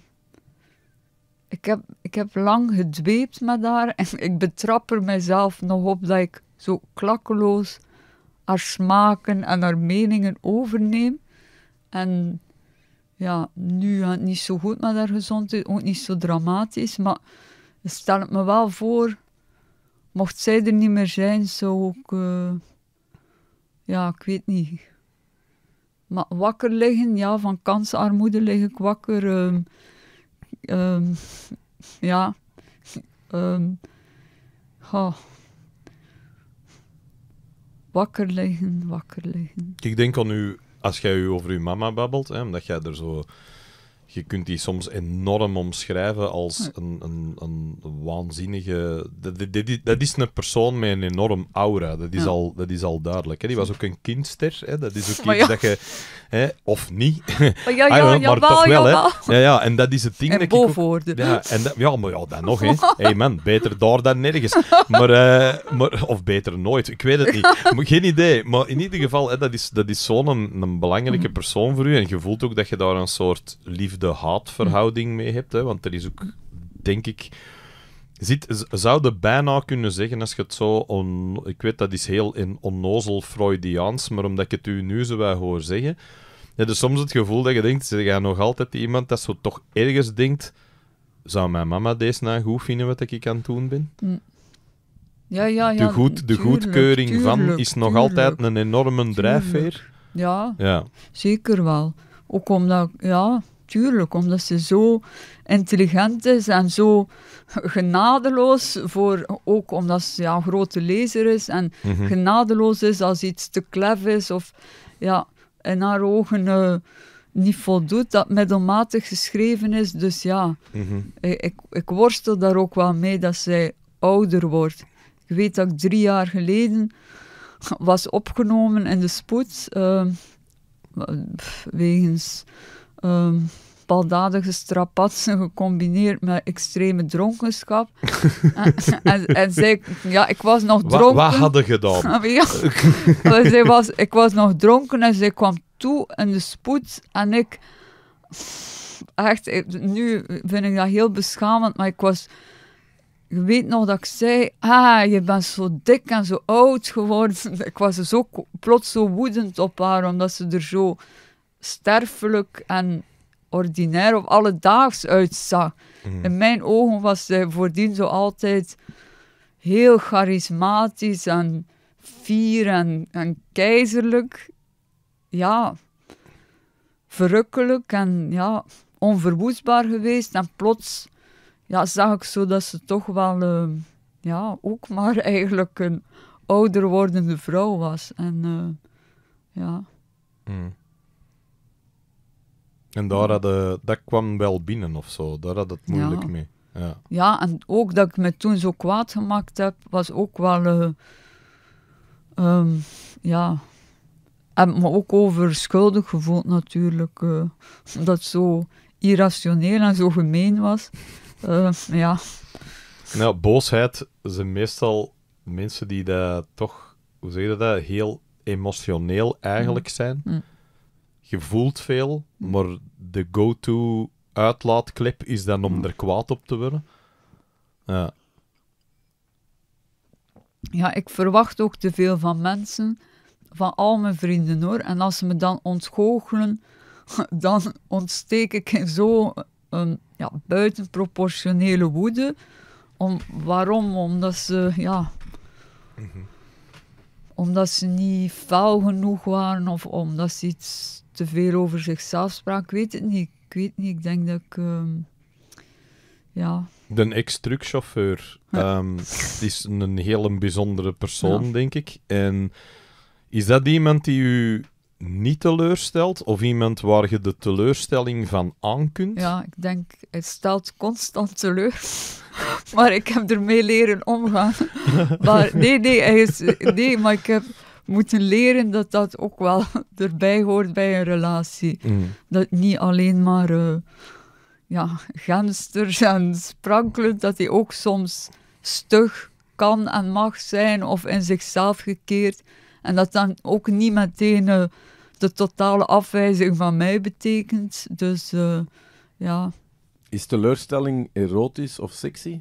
ik heb, ik heb lang gedweept met haar en ik betrap er mezelf nog op dat ik zo klakkeloos haar smaken en haar meningen overneem. En ja, nu gaat het niet zo goed met haar gezondheid, ook niet zo dramatisch, maar stel het me wel voor, mocht zij er niet meer zijn, zou ik, eh, ja, ik weet niet. Maar wakker liggen, ja, van kansarmoede lig ik wakker. Ehm, Ehm, ja. Um, oh. Wakker liggen, wakker liggen. Ik denk aan nu als jij u over uw mama babbelt, hè, omdat jij er zo je kunt die soms enorm omschrijven als een, een, een waanzinnige. Dat, dat is een persoon met een enorm aura. Dat is, al, dat is al duidelijk. Hè? Die was ook een kindster. Hè? Dat is ook iets dat je. Hè? Of niet. Maar ja, ja, ah, jawel, toch wel. Hè? Ja, ja, en dat is het ding. En ja, en ja, maar ja, dan nog. Hè? Hey man, beter daar dan nergens. Maar, eh, maar, of beter nooit. Ik weet het niet. Geen idee. Maar in ieder geval, hè, dat is, dat is zo'n een, een belangrijke mhm. persoon voor u. En je voelt ook dat je daar een soort liefde liefde-haatverhouding mee hebt. Hè? Want er is ook, denk ik. Zit, zouden bijna kunnen zeggen, als je het zo... ik weet, dat is heel in onnozel Freudiaans, maar omdat ik het u nu zo bij hoor zeggen... Heb je soms het gevoel dat je denkt, ze gaan nog altijd iemand dat zo toch ergens denkt... Zou mijn mama deze nou goed vinden wat ik aan het doen ben? Ja, hm. ja, ja. De, goed, de goedkeuring van is nog altijd een enorme drijfveer. Ja, ja, zeker wel. Ook omdat, ja, natuurlijk, omdat ze zo intelligent is en zo genadeloos voor, ook omdat ze ja, een grote lezer is en mhm. genadeloos is als iets te klef is of ja, in haar ogen eh, niet voldoet, dat middelmatig geschreven is. Dus ja, mhm. ik, ik worstel daar ook wel mee dat zij ouder wordt. Ik weet dat ik drie jaar geleden was opgenomen in de spoed. Ehm, wegens ehm, baldadige strapatsen gecombineerd met extreme dronkenschap. en, en, en, ja, ik was nog dronken. Wat, hadden gedaan? ja, zij was, ik was nog dronken en zij kwam toe in de spoed en ik... Echt, nu vind ik dat heel beschamend, maar ik was... Je weet nog dat ik zei, ah, je bent zo dik en zo oud geworden. Ik was zo, plots zo woedend op haar, omdat ze er zo sterfelijk en ordinair of alledaags uitzag. Mhm. In mijn ogen was zij voordien zo altijd heel charismatisch en fier en, keizerlijk. Ja, verrukkelijk en ja, onverwoestbaar geweest. En plots ja, zag ik zo dat ze toch wel, ehm, ja, ook maar eigenlijk een ouder wordende vrouw was. En eh, ja. Mhm. En daar dat kwam wel binnen of zo, daar had het moeilijk mee. Ja. ja, en ook dat ik me toen zo kwaad gemaakt heb, was ook wel. Uh, um, ja. me ook over schuldig gevoeld natuurlijk. Uh, eh, dat het zo irrationeel en zo gemeen was. Eh, ja. Nou, boosheid zijn meestal mensen die dat toch, hoe zeg je dat, heel emotioneel eigenlijk mm. zijn. Mm je voelt veel, maar de go-to uitlaatclip is dan om hm. er kwaad op te worden. Ja. Ja, ik verwacht ook te veel van mensen, van al mijn vrienden hoor. En als ze me dan ontgoochelen, dan ontsteek ik in zo'n ja, buitenproportionele woede. Om, waarom? Omdat ze, ja, mhm. omdat ze niet fel genoeg waren of omdat ze iets te veel over zichzelf sprak. Ik weet het niet. Ik weet niet. Ik denk dat ik. Ehm, ja. De ex-truckchauffeur ja. Ehm, is een hele bijzondere persoon, denk ik. En is dat iemand die u niet teleurstelt? Of iemand waar je de teleurstelling van aan kunt? Ja, ik denk, hij stelt constant teleur. maar ik heb ermee leren omgaan. maar nee, nee, hij is, nee, maar ik heb moeten leren dat dat ook wel erbij hoort bij een relatie. Mm. Dat niet alleen maar uh, ja, gensters en sprankelend, dat hij ook soms stug kan en mag zijn of in zichzelf gekeerd. En dat dan ook niet meteen eh, de totale afwijzing van mij betekent. Dus eh, ja. Is teleurstelling erotisch of sexy?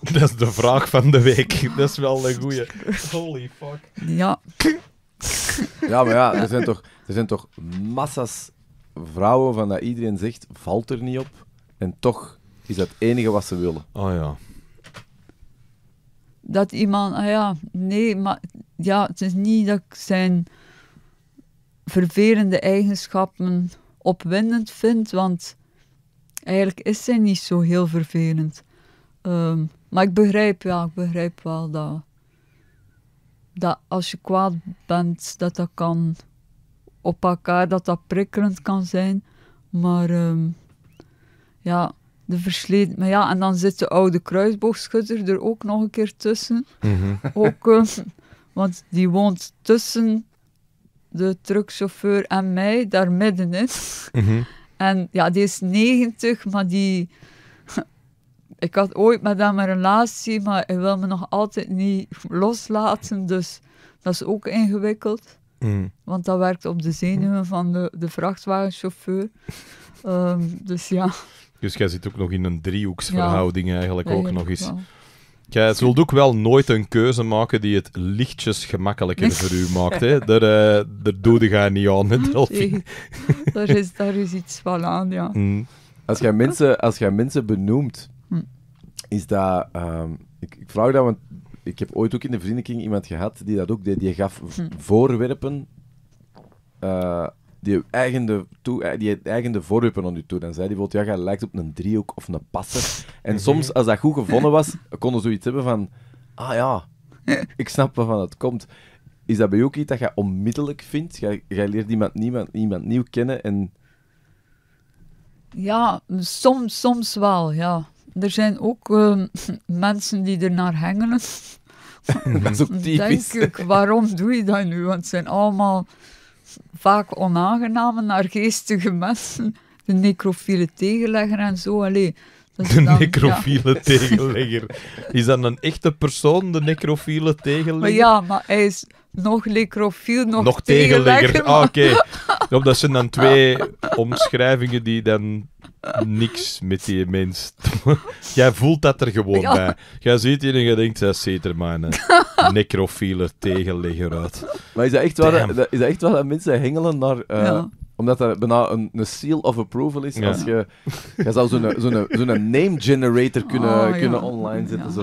Dat is de vraag van de week. Dat is wel een goeie. Holy fuck. Ja. Ja, maar ja, er zijn toch, er zijn toch massas vrouwen van dat iedereen zegt, valt er niet op. En toch is dat het enige wat ze willen. Oh ja. Dat iemand, ah ja, nee, maar ja, het is niet dat ik zijn vervelende eigenschappen opwindend vind, want eigenlijk is zij niet zo heel vervelend. Ehm, maar ik begrijp, ja, ik begrijp wel dat, dat als je kwaad bent, dat dat kan op elkaar, dat dat prikkelend kan zijn. Maar ehm, ja, de versleten. Maar ja, en dan zit de oude kruisboogschutter er ook nog een keer tussen. Mhm. ook, ehm, want die woont tussen de truckchauffeur en mij, daar middenin. Mhm. En ja, die is 90, maar die ik had ooit met hem een relatie, maar hij wil me nog altijd niet loslaten. Dus dat is ook ingewikkeld. Mm. Want dat werkt op de zenuwen van de, de vrachtwagenchauffeur. Ehm, dus ja. Dus jij zit ook nog in een driehoeksverhouding eigenlijk ook nog eens. Wel. Jij zult ook wel nooit een keuze maken die het lichtjes gemakkelijker voor u maakt. Hè? Daar, uh, daar doe je niet aan, met Delphine. daar, is, daar iets van aan, ja. Mm. Als jij mensen, als jij mensen benoemt, is dat... Ehm, ik, ik vraag dat, want ik heb ooit ook in de vriendenkring iemand gehad die dat ook deed. Die gaf hm. voorwerpen... Uh, die eigen toe, eh, die de voorwerpen aan je toe. Dan zei die bijvoorbeeld, ja, jij lijkt op een driehoek of een passer. En soms, als dat goed gevonden was, konden zoiets hebben van... Ah ja, ik snap waarvan het komt. Is dat bij jou ook iets dat je onmiddellijk vindt? Jij, jij leert iemand, niemand, iemand nieuw kennen en... Ja, soms, soms wel, ja er zijn ook ehm, mensen die er naar hengelen. dat is Denk ik, waarom doe je dat nu? Want het zijn allemaal vaak onaangename, naargeestige mensen. De necrofiele tegenlegger en zo. Allee, de dan, necrofiele tegenlegger. Is dat een echte persoon, de necrofiele tegenlegger? Maar ja, maar hij is nog necrofiel nog, nog tegenlegger. Ah, oké. Dat zijn dan twee omschrijvingen die dan niks met die mens. Jij voelt dat er gewoon bij. Jij ziet hier en je denkt, dat ziet er maar een necrofiele tegenlegger uit. Maar is dat echt, waar, is dat echt waar dat mensen hengelen naar... Eh, omdat dat bijna een, een seal of approval is. Als je, je zou zo'n zo'n zo'n name generator kunnen, ah, kunnen online zetten. Zo.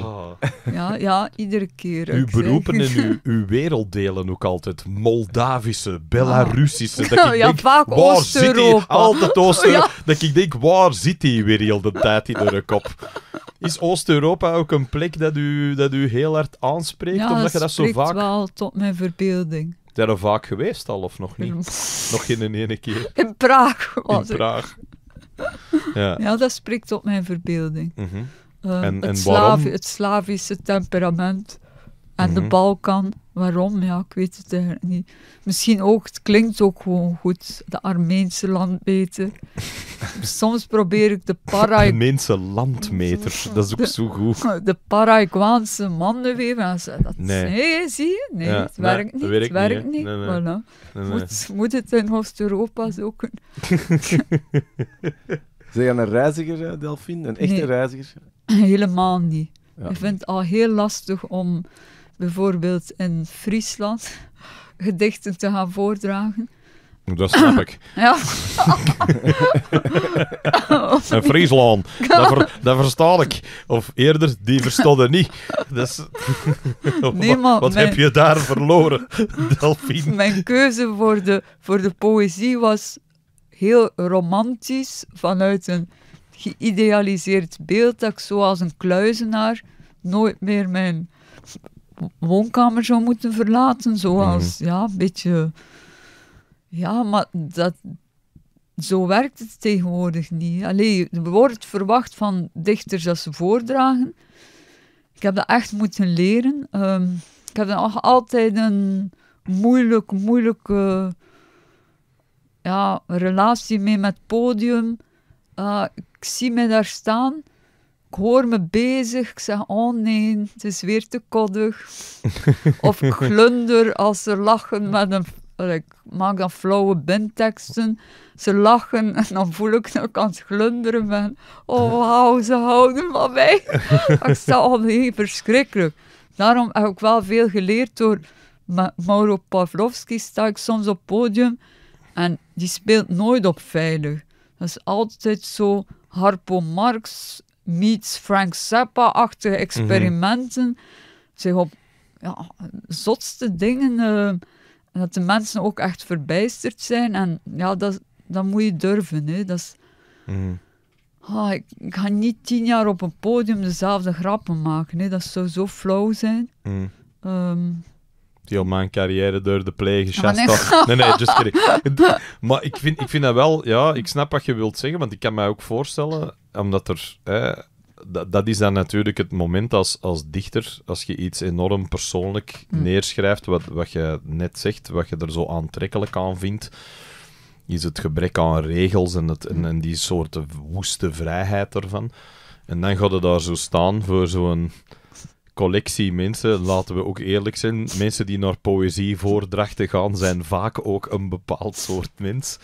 Ah. Ja, ja, iedere keer. Uw beroepen en uw, uw werelddelen ook altijd. Moldavische, Belarussische. Ah. Dat ik oh, denk, vaak waar zit die? Oost-Europa. Altijd oost oh, Ja. Dat ik denk, waar zit die weer heel de tijd in de kop? Is Oost-Europa ook een plek dat u, dat u heel hard aanspreekt? ja, omdat je dat zo vaak... wel tot mijn verbeelding. Zijn er vaak geweest al of nog niet? Nog geen in ene keer. In Praag in Ja. ja, dat spreekt op mijn verbeelding. Mhm. Ehm, en, het, en het Slavische temperament en de mhm. Balkan. Waarom? Ja, ik weet het eigenlijk niet. Misschien ook, het klinkt ook gewoon goed. De Armeense landmeter. Dus soms probeer ik de De Armeense landmeter, dat is ook zo goed. De Paraguaanse mannen weer. Dat, nee. zie je? Nee, het werkt niet. het werkt niet. niet. Nee, moet, moet, het in Oost-Europa zoeken. Zeg Zijn een reiziger, eh, Delphine? Een echte reiziger? Helemaal niet. Ik vind het al heel lastig om bijvoorbeeld in Friesland gedichten te gaan voordragen. Dat snap ik. Ja. Friesland, dat, ver, dat versta ik. Of eerder, die verstonden niet. Dus, nee, wat, heb je daar verloren, Delphine? Mijn keuze voor de, voor de poëzie was heel romantisch, vanuit een geïdealiseerd beeld dat ik zoals een kluizenaar nooit meer mijn woonkamer zou moeten verlaten. Zoals, mhm. ja, een beetje... Ja, maar dat, zo werkt het tegenwoordig niet. Alleen er wordt verwacht van dichters dat ze voordragen. Ik heb dat echt moeten leren. Ehm, ik heb nog altijd een moeilijk, moeilijke ja, relatie mee met podium. Ah, ik zie mij daar staan ik hoor me bezig. Ik zeg, oh nee, het is weer te koddig. of ik glunder als ze lachen met een... Ik maak dan flauwe binteksten Ze lachen en dan voel ik dat ik aan het glunderen ben. Oh wauw, ze houden van mij. ik sta al heel verschrikkelijk. Daarom heb ik wel veel geleerd door Mauro Pavlovski. Sta ik soms op podium en die speelt nooit op veilig. Dat is altijd zo Harpo Marx meets Frank Zappa-achtige mhm. experimenten. Mm op ja, zotste dingen. Eh, dat de mensen ook echt verbijsterd zijn. En ja, dat, dat moet je durven. Hè. Dat is, mhm. ah, ik, ga niet tien jaar op een podium dezelfde grappen maken. Hè. Dat zou zo flauw zijn. Mm. die op mijn carrière door de plegen ah, nee. nee. just kidding. maar ik vind, ik vind dat wel, ja, ik snap wat je wilt zeggen, want ik kan mij ook voorstellen omdat er. dat, dat, is dan natuurlijk het moment als, als dichter, als je iets enorm persoonlijk hm. neerschrijft, wat, wat je net zegt, wat je er zo aantrekkelijk aan vindt, is het gebrek aan regels en, het, en, hm. en die soort woeste vrijheid ervan. En dan gaat het daar zo staan voor zo'n collectie mensen, laten we ook eerlijk zijn, mensen die naar poëzievoordrachten gaan, zijn vaak ook een bepaald soort mens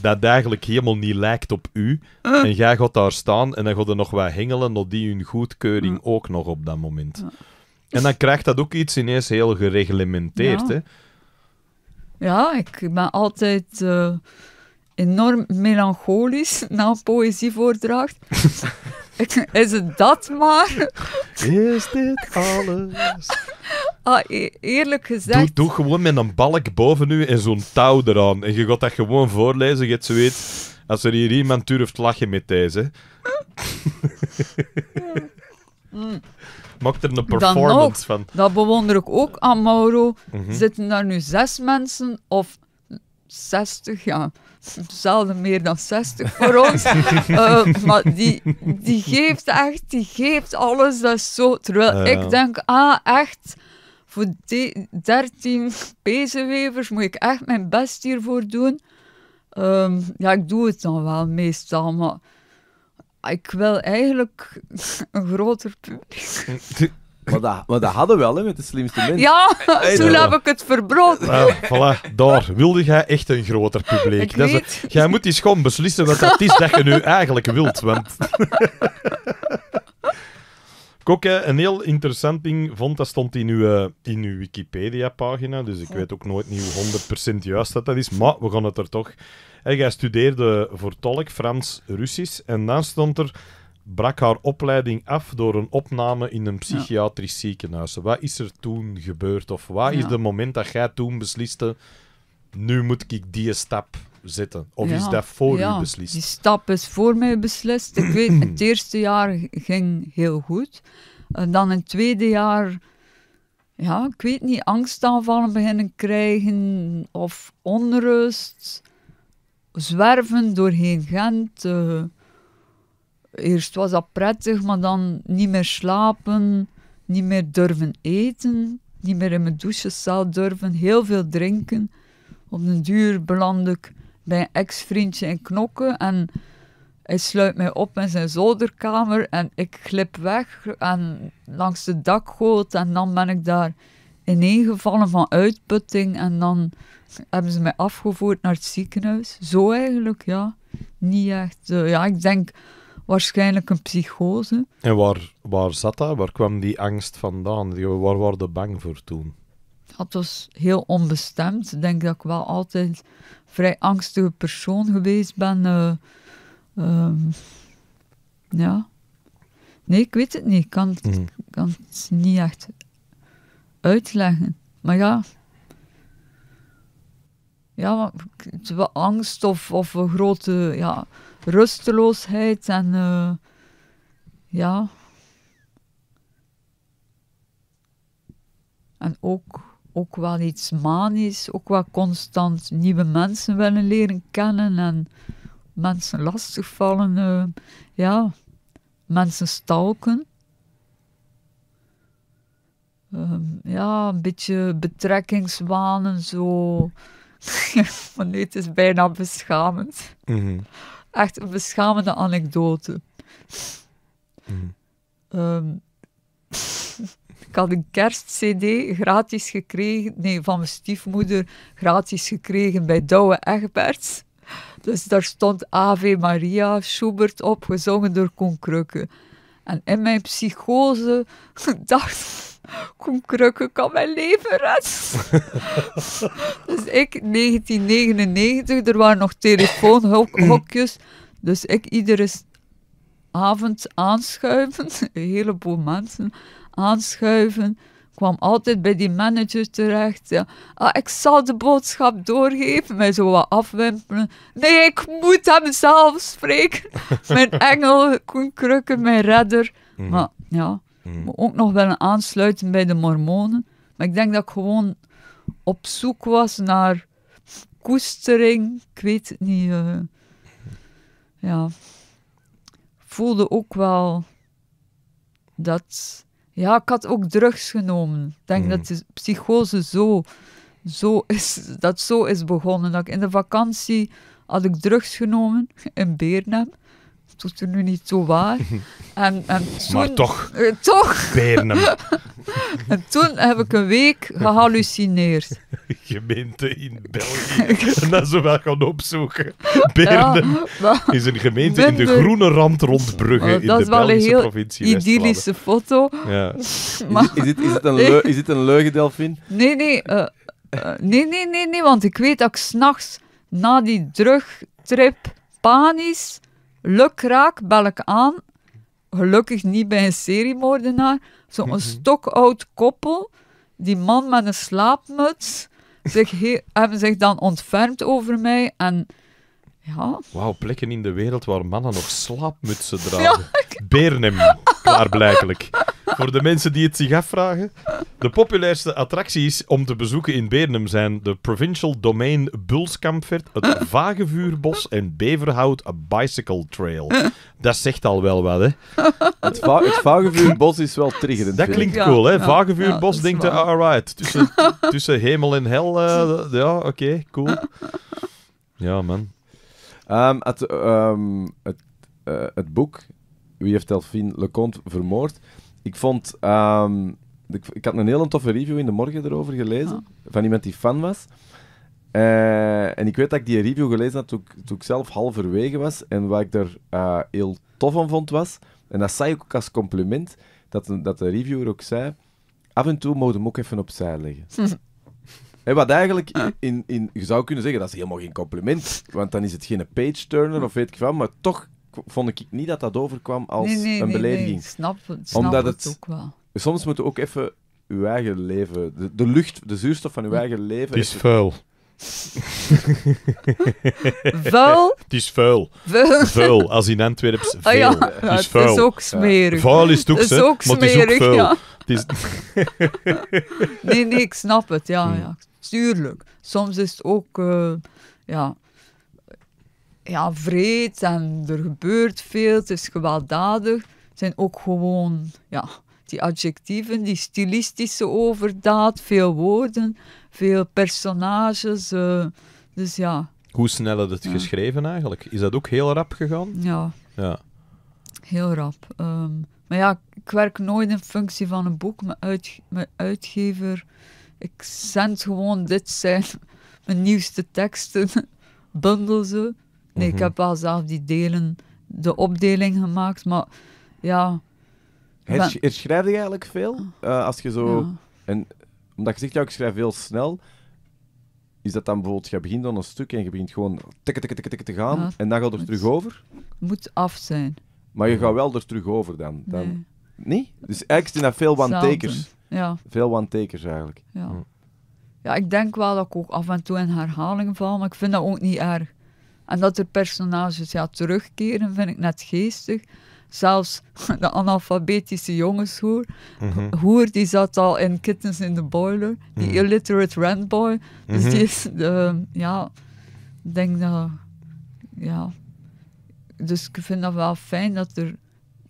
dat eigenlijk helemaal niet lijkt op u. Ah. En jij gaat daar staan en dan gaat er nog wat hengelen tot die hun goedkeuring ah. ook nog op dat moment. Ah. En dan krijgt dat ook iets ineens heel gereglementeerd. Ja, hè? ja ik ben altijd eh, enorm melancholisch na een poëzievoordracht. Is het dat maar? Is dit alles? Ah, e- eerlijk gezegd... Doe, doe, gewoon met een balk boven u en zo'n touw eraan. En je gaat dat gewoon voorlezen. Je weet, Als er hier iemand durft lachen met deze... Mm. er een performance van. Dat bewonder ik ook aan Mauro. Mhm. Zitten daar nu zes mensen of zestig, ja zelden meer dan 60 voor ons. Eh, maar die, die geeft echt, die geeft alles. Dat zo. Terwijl ik denk, ah, echt, voor die 13 pezenwevers moet ik echt mijn best hiervoor doen. Ehm, ja, ik doe het dan wel meestal, maar ik wil eigenlijk een groter publiek. Maar dat, maar hadden we wel, met de slimste mensen. Ja, toen heb ik het verbrood. voilà, daar wilde jij echt een groter publiek. Ik dat is, jij moet die gewoon beslissen wat dat is dat je nu eigenlijk wilt. Want... Ook een heel interessant ding vond, dat stond in uw, eh, in uw Wikipedia-pagina, dus ik weet ook nooit niet hoe 100% juist dat dat is, maar we gaan het er toch... En jij studeerde voor tolk Frans-Russisch en daar stond er brak haar opleiding af door een opname in een psychiatrisch ziekenhuis. Wat is er toen gebeurd? Of wat is het moment dat jij toen besliste, nu moet ik die stap zetten. Of is dat voor je u beslist? Die stap is voor mij beslist. Ik weet, het eerste jaar ging heel goed. En dan in tweede jaar, ja, ik weet niet, angstaanvallen beginnen krijgen of onrust. Zwerven doorheen Gent. Eh, Eerst was dat prettig, maar dan niet meer slapen, niet meer durven eten, niet meer in mijn douchecel durven, heel veel drinken. Op den duur beland ik bij een ex-vriendje in Knokken en hij sluit mij op in zijn zolderkamer en ik glip weg en langs de dakgoot en dan ben ik daar ineengevallen van uitputting en dan hebben ze mij afgevoerd naar het ziekenhuis. Zo eigenlijk, ja. Niet echt. Eh, ja, ik denk waarschijnlijk een psychose. En waar, waar zat dat? Waar kwam die angst vandaan? Waar waren de bang voor toen? Dat was heel onbestemd. Ik denk dat ik wel altijd een vrij angstige persoon geweest ben. Eh, ehm, ja. Nee, ik weet het niet. Ik kan, het, hmm. kan het niet echt uitleggen. Maar ja, ja, angst of, of een grote ja, rusteloosheid en eh, ja. En ook, ook wel iets manisch, ook wel constant nieuwe mensen willen leren kennen en mensen lastigvallen, eh, ja, mensen stalken. Ehm, ja, een beetje betrekkingswanen, zo. maar dit het is bijna beschamend. Mm echt een beschamende anekdote. Hmm. Ehm, ik had een kerstcd gratis gekregen, nee, van mijn stiefmoeder, gratis gekregen bij Douwe Egberts. Dus daar stond Ave Maria Schubert op, gezongen door Kon En in mijn psychose dacht Kom krukken, kan mijn leven redden. dus ik, 1999, er waren nog telefoonhokjes. Dus ik iedere avond aanschuiven, een heleboel mensen aanschuiven kwam altijd bij die manager terecht. Ja. Ah, ik zal de boodschap doorgeven, mij zo wat afwimpelen. Nee, ik moet hem zelf spreken. mijn engel, Koen Krukken, mijn redder. Mhm. Maar ja, me mm. ook nog wel een aansluiten bij de mormonen. Maar ik denk dat ik gewoon op zoek was naar koestering. Ik weet het niet. Eh. ja. Voelde ook wel dat. Ja, ik had ook drugs genomen. Ik denk mm. dat de psychose zo, zo, is, dat zo is begonnen. Dat ik in de vakantie had ik drugs genomen in Beernem doet er nu niet zo waar. maar toch. Eh, toch. en toen heb ik een week gehallucineerd. Gemeente in België. en dat ze wel gaan opzoeken. Beerden is een gemeente in de groene rand rond Brugge oh, in de Belgische provincie Dat is wel een heel idyllische foto. Ja. is, dit, is, een is een leugen, Nee, nee. Eh, eh, nee, nee, nee, nee, want ik weet dat ik s'nachts na die drugtrip panisch lukraak bel ik aan. Gelukkig niet bij een seriemoordenaar. Zo'n mm stokoud koppel. Die man met een slaapmuts. Zich hebben zich dan ontfermd over mij. En ja. Wauw, plekken in de wereld waar mannen nog slaapmutsen dragen. Ja, ik... blijkelijk. klaarblijkelijk voor de mensen die het zich afvragen. De populairste attracties om te bezoeken in Bernum zijn de Provincial Domain Bulskampvert, het Vagevuurbos en Beverhout Bicycle Trail. Dat zegt al wel wat, hè? Het, Vagevuurbos is wel triggerend. Dat klinkt cool, hè? Vagevuurbos ja, denkt, de alright, ah, tussen, tussen hemel en hel, eh, ja, oké, cool. Ja, man. Ehm, het, ehm, het, eh, het boek, Wie heeft Delphine Leconte vermoord? Ik vond... ik, ehm, ik, had een hele toffe review in de morgen erover gelezen, oh. van iemand die fan was. Eh, en ik weet dat ik die review gelezen had toen, toen ik zelf halverwege was. En wat ik er eh, heel tof van vond was, en dat zei ik ook als compliment, dat, dat de reviewer ook zei, af en toe mogen we hem ook even opzij leggen. wat eigenlijk, in, in, je zou kunnen zeggen, dat is helemaal geen compliment. Want dan is het geen page-turner of weet ik veel maar toch vond ik niet dat dat overkwam als een belediging. Nee, snap, snap Omdat het, ook wel. Soms moet ook even uw eigen leven, de, lucht, de zuurstof van uw eigen leven. Het is vuil. vuil? Het is vuil. Vuil. vuil. Als in Antwerpen ah, vuil. Het is vuil. Het is ook smerig. Vuil is het ook, het is ook smerig, Ja. Het is... nee, nee, ik snap het. Ja, hmm. ja. Tuurlijk. Soms is het ook... Eh, ja, ja, vreed en er gebeurt veel, het is gewelddadig. Het zijn ook gewoon ja, die adjectieven, die stilistische overdaad, veel woorden, veel personages. Eh, dus ja. Hoe snel had het geschreven eigenlijk? Is dat ook heel rap gegaan? Ja. ja. Heel rap. Ehm, maar ja, ik werk nooit in functie van een boek. Mijn, mijn uitgever, ik zend gewoon, dit zijn mijn nieuwste teksten, bundel ze. Nee, ik mhm. heb wel zelf die delen, de opdeling gemaakt, maar ja. Ben... Herschrijf je eigenlijk veel? Eh, als je zo. En, omdat je zegt, ja, ik schrijf heel snel. Is dat dan bijvoorbeeld, je begint dan een stuk en je begint gewoon tikken, tikken, tikken, tikken te gaan en dan gaat er terug over? moet af zijn. Maar je gaat wel er terug over dan? dan... Nee. Dus eigenlijk zijn dat veel one-takers. Ja. Veel one-takers eigenlijk. Ja. ja, ik denk wel dat ik ook af en toe in herhalingen val, maar ik vind dat ook niet erg. En dat er personages ja, terugkeren, vind ik net geestig. Zelfs de analfabetische jongenshoer. Mhm. Hoer die zat al in Kittens in the Boiler. Die mhm. illiterate randboy. Dus mhm. die is, ehm, ja, ik denk dat, ja. Dus ik vind dat wel fijn dat er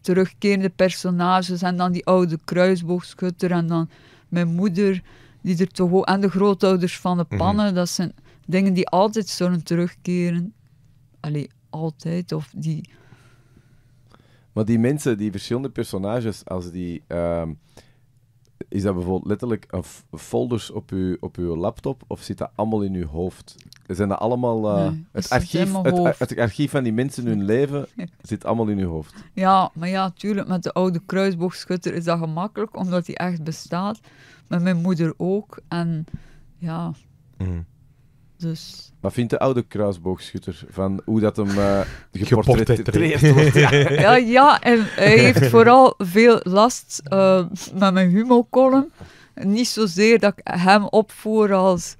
terugkerende personages en dan die oude kruisboogschutter en dan mijn moeder die er toch ook, en de grootouders van de pannen, dat zijn dingen die altijd zullen terugkeren allee, altijd. Of die... Maar die mensen, die verschillende personages, als die. Ehm, is dat bijvoorbeeld letterlijk folders op uw, op uw laptop of zit dat allemaal in uw hoofd? Zijn dat allemaal. Eh, het, archief, het, archief van die mensen hun leven zit allemaal in uw hoofd. Ja, maar ja, tuurlijk, met de oude kruisboogschutter is dat gemakkelijk, omdat die echt bestaat. Met mijn moeder ook. En ja. Mhm. Dus... Wat vindt de oude kruisboogschutter van hoe dat hem uh, geportretteerd wordt? Ja. ja. en hij heeft vooral veel last uh, met mijn humorcolumn. Niet zozeer dat ik hem opvoer als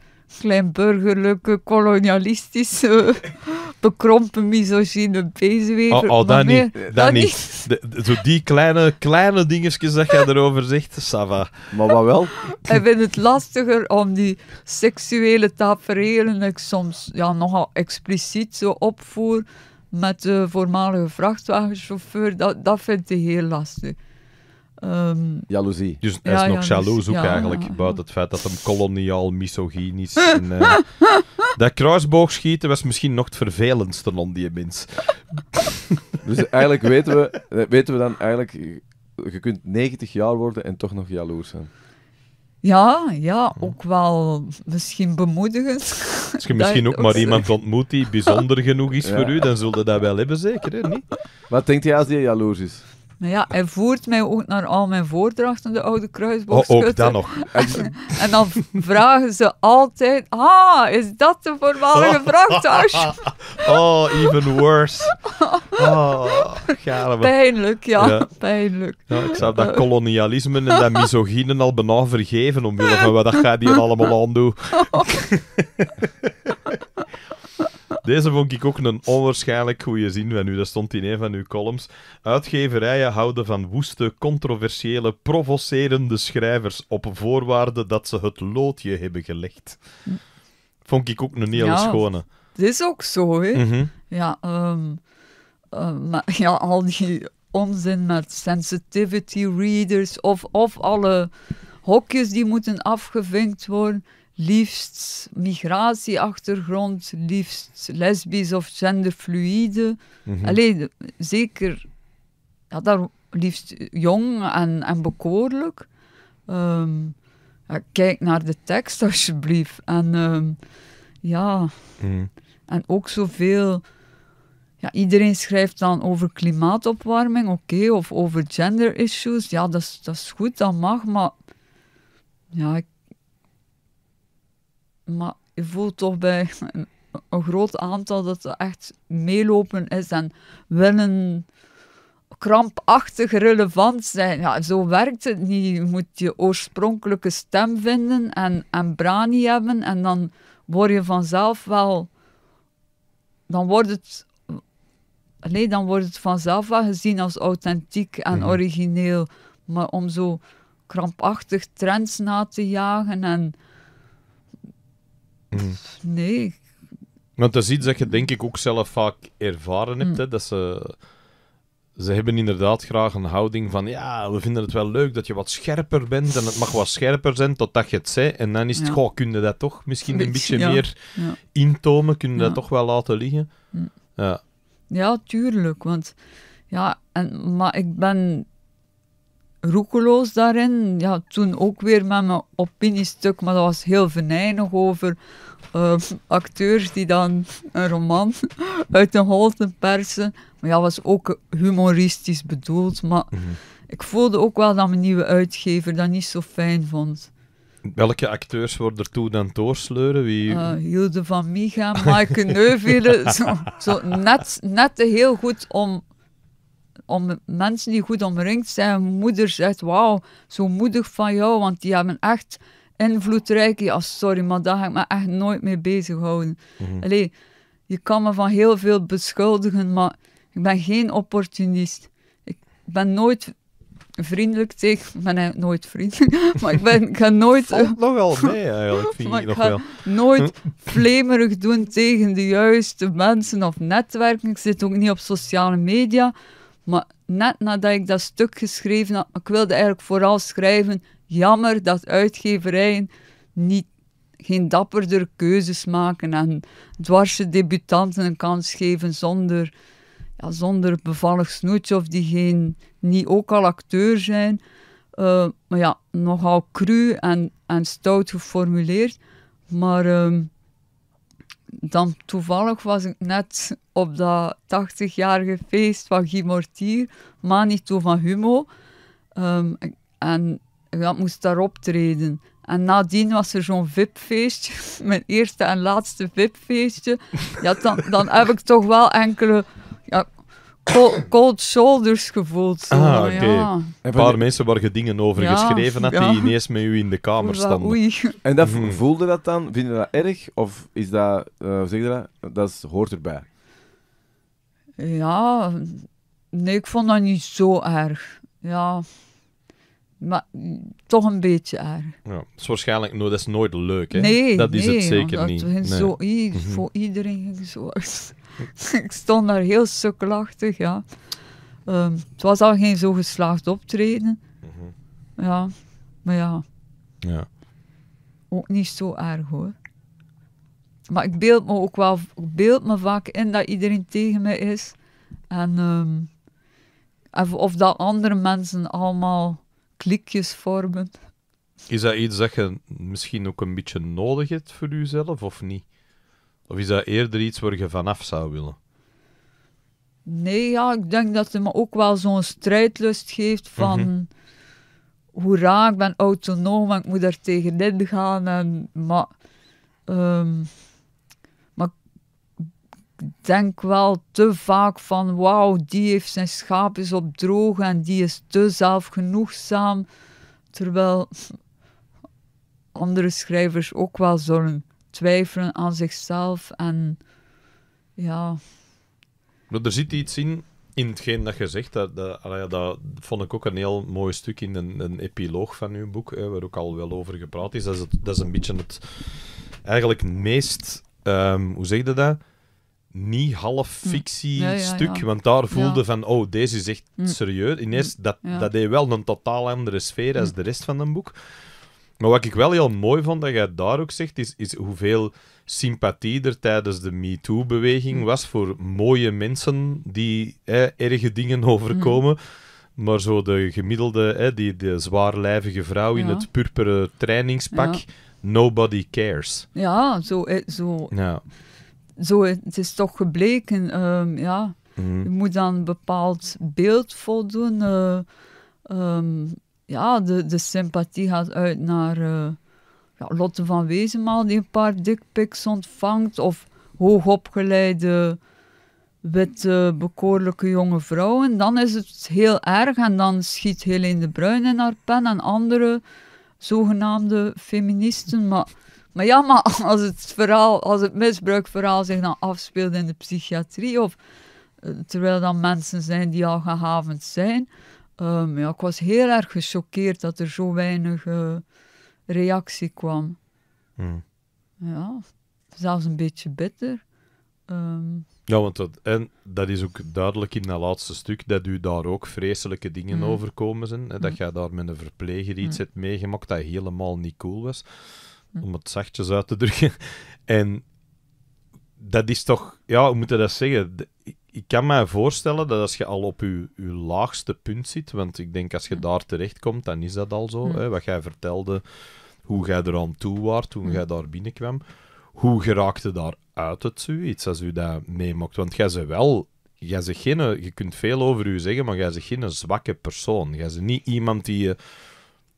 burgerlijke kolonialistische, bekrompen, misogyne bezig. Oh, oh dat, niet, dat, niet. zo die kleine, kleine dingetjes dat jij erover zegt, Sava. Maar wat wel? Ik vind het lastiger om die seksuele taferelen, ik soms ja, nogal expliciet zo opvoer met de voormalige vrachtwagenchauffeur, dat, dat vind ik heel lastig. Um, Jaloezie. Dus hij is nog ja, dus- jaloers ook eigenlijk, buiten het feit dat hem koloniaal, misogynisch is. uh, eh, dat kruisboogschieten was misschien nog het vervelendste om die mens. dus eigenlijk weten we, eh, weten we dan eigenlijk, eh, je kunt 90 jaar worden en toch nog jaloers zijn. Ja, ja, ook wel misschien bemoedigend. Als je misschien ook maar iemand ontmoet die bijzonder genoeg is voor u, dan je dat wel hebben, zeker, hè? Niet? Wat denkt jij als die jaloers is? Maar nou ja, hij voert mij ook naar al mijn voordrachten, de oude kruisboogschutter. ook dan nog. en dan vragen ze altijd, ah, is dat de voormalige vrachttas? oh, even worse. Oh, pijnlijk, ja, pijnlijk. Ja, ik zou dat kolonialisme en dat misogyne al bijna vergeven, omwille van wat dat gaat hier allemaal aan doen. Deze vond ik ook een onwaarschijnlijk goede zin van nu Dat stond in een van uw columns. Uitgeverijen houden van woeste, controversiële, provocerende schrijvers op voorwaarde dat ze het loodje hebben gelegd. Vond ik ook een hele ja, schone. Het is ook zo, hè. Mhm. Ja, ehm, ehm, ja, al die onzin met sensitivity readers of, of alle hokjes die moeten afgevinkt worden liefst migratieachtergrond, liefst lesbisch of genderfluïde. Mm zeker, daar liefst jong en, en bekoorlijk. Ehm, kijk naar de tekst alsjeblieft. En ehm, ja, mhm. en ook zoveel. Ja, iedereen schrijft dan over klimaatopwarming, oké, of over gender issues. Ja, dat is, dat is goed, dat mag, maar ja, ik maar je voelt toch bij een groot aantal dat er echt meelopen is en willen krampachtig relevant zijn. Ja, zo werkt het niet. Je moet je oorspronkelijke stem vinden en, en brani hebben en dan word je vanzelf wel... Dan wordt het... alleen dan wordt het vanzelf wel gezien als authentiek en mhm. origineel. Maar om zo krampachtig trends na te jagen en Mm. Nee. Want dat is iets dat je denk ik ook zelf vaak ervaren hebt, mm. hè, dat ze... Ze hebben inderdaad graag een houding van ja, we vinden het wel leuk dat je wat scherper bent en het mag wat scherper zijn totdat je het zei. En dan is het, gewoon, goh, kun je dat toch misschien een beetje, meer intomen, kun je dat toch wel laten liggen. Mm. Ja. ja, tuurlijk, want ja, en, maar ik ben roekeloos daarin. Ja, toen ook weer met mijn opiniestuk, maar dat was heel venijnig over uh, acteurs die dan een roman uit de holten persen. Maar ja, was ook humoristisch bedoeld. Maar mhm. ik voelde ook wel dat mijn nieuwe uitgever dat niet zo fijn vond. Welke acteurs worden er toe dan doorsleuren? Wie... Eh, Hilde van Miga, Maaike Neuvelen. zo, zo net heel goed om om mensen die goed omringd zijn, moeder zegt: wauw, zo moedig van jou, want die hebben echt invloedrijk. Ja, ah, sorry, maar daar ga ik me echt nooit mee bezighouden. Mm Allee, je kan me van heel veel beschuldigen, maar ik ben geen opportunist. Ik ben nooit vriendelijk tegen. Ik ben nooit vriendelijk, maar ik, ben, ga nooit. Uh, nog wel mee eigenlijk. Vind ik nog ga wel. nooit flemerig doen tegen de juiste mensen of netwerken. Ik zit ook niet op sociale media. Maar net nadat ik dat stuk geschreven had, ik wilde eigenlijk vooral schrijven, jammer dat uitgeverijen niet, geen dapperder keuzes maken en dwarse debutanten een kans geven zonder, ja, zonder bevallig snoetje of die geen, niet ook al acteur zijn. Eh, maar ja, nogal cru en, en stout geformuleerd. Maar ehm, dan toevallig was ik net op dat 80-jarige feest van Guy Mortier, Manito van Humo. Ehm, en dat moest daar optreden. En nadien was er zo'n VIP-feestje, mijn eerste en laatste VIP-feestje. Ja, dan, dan heb ik toch wel enkele cold shoulders gevoeld. Zo. Ah, oké. Ja. Een paar mensen waar je dingen over geschreven had, die ineens met u in de kamer stonden. En dat, mm. voelde dat dan? Vind je dat erg? Of is dat, uh, zeg je dat, dat is, hoort erbij? Ja, nee, ik vond dat niet zo erg. Ja, maar toch een beetje erg. Ja, dat is waarschijnlijk no, dat is nooit leuk, hè? Nee, dat is het zeker niet. Nee. Zo, mhm. voor iedereen gezorgd. ik stond daar heel sukkelachtig, ja. Ehm, het was al geen zo geslaagd optreden. Mhm. Ja, maar ja. ja. Ook niet zo erg hoor. Maar ik beeld me ook wel, beeld me vaak in dat iedereen tegen me is. En of, ehm, of dat andere mensen allemaal klikjes vormen. Is dat iets dat je misschien ook een beetje nodig hebt voor jezelf of niet? Of is dat eerder iets waar je vanaf zou willen? Nee, ja, ik denk dat het me ook wel zo'n strijdlust geeft van... Mhm. hoe -hmm. ik ben autonoom en ik moet daar tegenin gaan. En, maar, ehm, maar ik denk wel te vaak van... Wauw, die heeft zijn schaapjes op droog en die is te zelfgenoegzaam. Terwijl andere schrijvers ook wel zo'n twijfelen aan zichzelf en ja. Maar er zit iets in, in hetgeen dat je zegt. Dat, dat, dat vond ik ook een heel mooi stuk in een, een epiloog van uw boek, hè, waar ook al wel over gepraat is. Dat is, dat is een beetje het eigenlijk meest, ehm, hoe zeg je dat? niet half hm. fictie stuk, want daar voelde van, oh, deze is echt hm. serieus. Ineens, hm. dat, dat deed wel een totaal andere sfeer als de rest van een boek. Maar wat ik wel heel mooi vond dat jij daar ook zegt, is, is hoeveel sympathie er tijdens de MeToo-beweging mm. was voor mooie mensen die hè, erge dingen overkomen. Mm. Maar zo de gemiddelde, hè, die, de zwaarlijvige vrouw in het purperen trainingspak, nobody cares. Ja, zo. zo. Ja. Zo, het is toch gebleken, ehm, ja. Mm. Je moet dan een bepaald beeld voldoen. Eh, ehm, ja, de, de sympathie gaat uit naar eh, ja, Lotte van Wezenmaal, die een paar dikpiks ontvangt. Of hoogopgeleide, witte, bekoorlijke jonge vrouwen. Dan is het heel erg en dan schiet Helene de Bruin in haar pen en andere zogenaamde feministen. Maar, maar ja, maar als het, verhaal, als het misbruikverhaal zich dan afspeelt in de psychiatrie of eh, terwijl dan mensen zijn die al gehavend zijn, Ehm, ja, ik was heel erg gechoqueerd dat er zo weinig eh, reactie kwam. Hmm. Ja, zelfs een beetje bitter. Ehm, ja, want dat, en dat is ook duidelijk in dat laatste stuk, dat u daar ook vreselijke dingen mm. overkomen zijn. Hè, dat mm. jij daar met een verpleger iets hmm. hebt meegemaakt dat helemaal niet cool was. Hmm. Om het zachtjes uit te drukken. En dat is toch, ja, hoe moet dat zeggen? ik kan mij voorstellen dat als je al op je, laagste punt zit, want ik denk als je hm. daar terechtkomt, dan is dat al zo. Hm. Hè, wat jij vertelde, hoe jij eraan toe waart toen hm. jij daar binnenkwam. Hoe geraakte daar uit het zoiets als u dat meemaakt? Want jij ze wel jij ze geen, je kunt veel over u zeggen, maar jij is geen zwakke persoon. Jij is niet iemand die eh,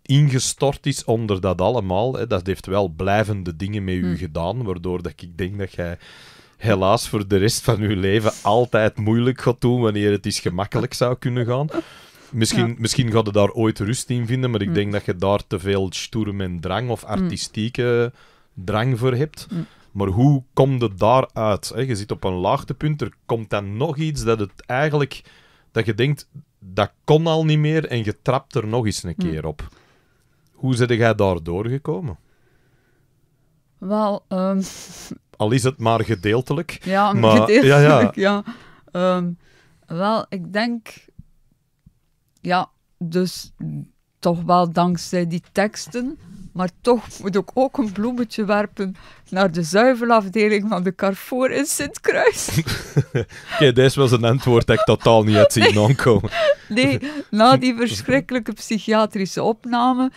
ingestort is onder dat allemaal. Hè. Dat heeft wel blijvende dingen met u gedaan, waardoor dat ik denk dat jij helaas voor de rest van uw leven altijd moeilijk gaat doen wanneer het is gemakkelijk zou kunnen gaan. Misschien, misschien gaat je daar ooit rust in vinden, maar ik mm. denk dat je daar te veel stoerm en drang of mm. artistieke drang voor hebt. Mm. Maar hoe komt het daaruit? Je zit op een laagtepunt, er komt dan nog iets dat het eigenlijk... Dat je denkt, dat kon al niet meer en je trapt er nog eens een keer op. Hoe zit jij daar doorgekomen? Wel, ehm, al is het maar gedeeltelijk. Ja, maar, gedeeltelijk, ja. ja. Ehm, wel, ik denk... Ja, dus toch wel dankzij die teksten... Maar toch moet ik ook een bloemetje werpen naar de zuivelafdeling van de Carrefour in Sint-Kruis. Kijk, dit was een antwoord dat ik totaal niet had zien aankomen. Nee, na die verschrikkelijke psychiatrische opname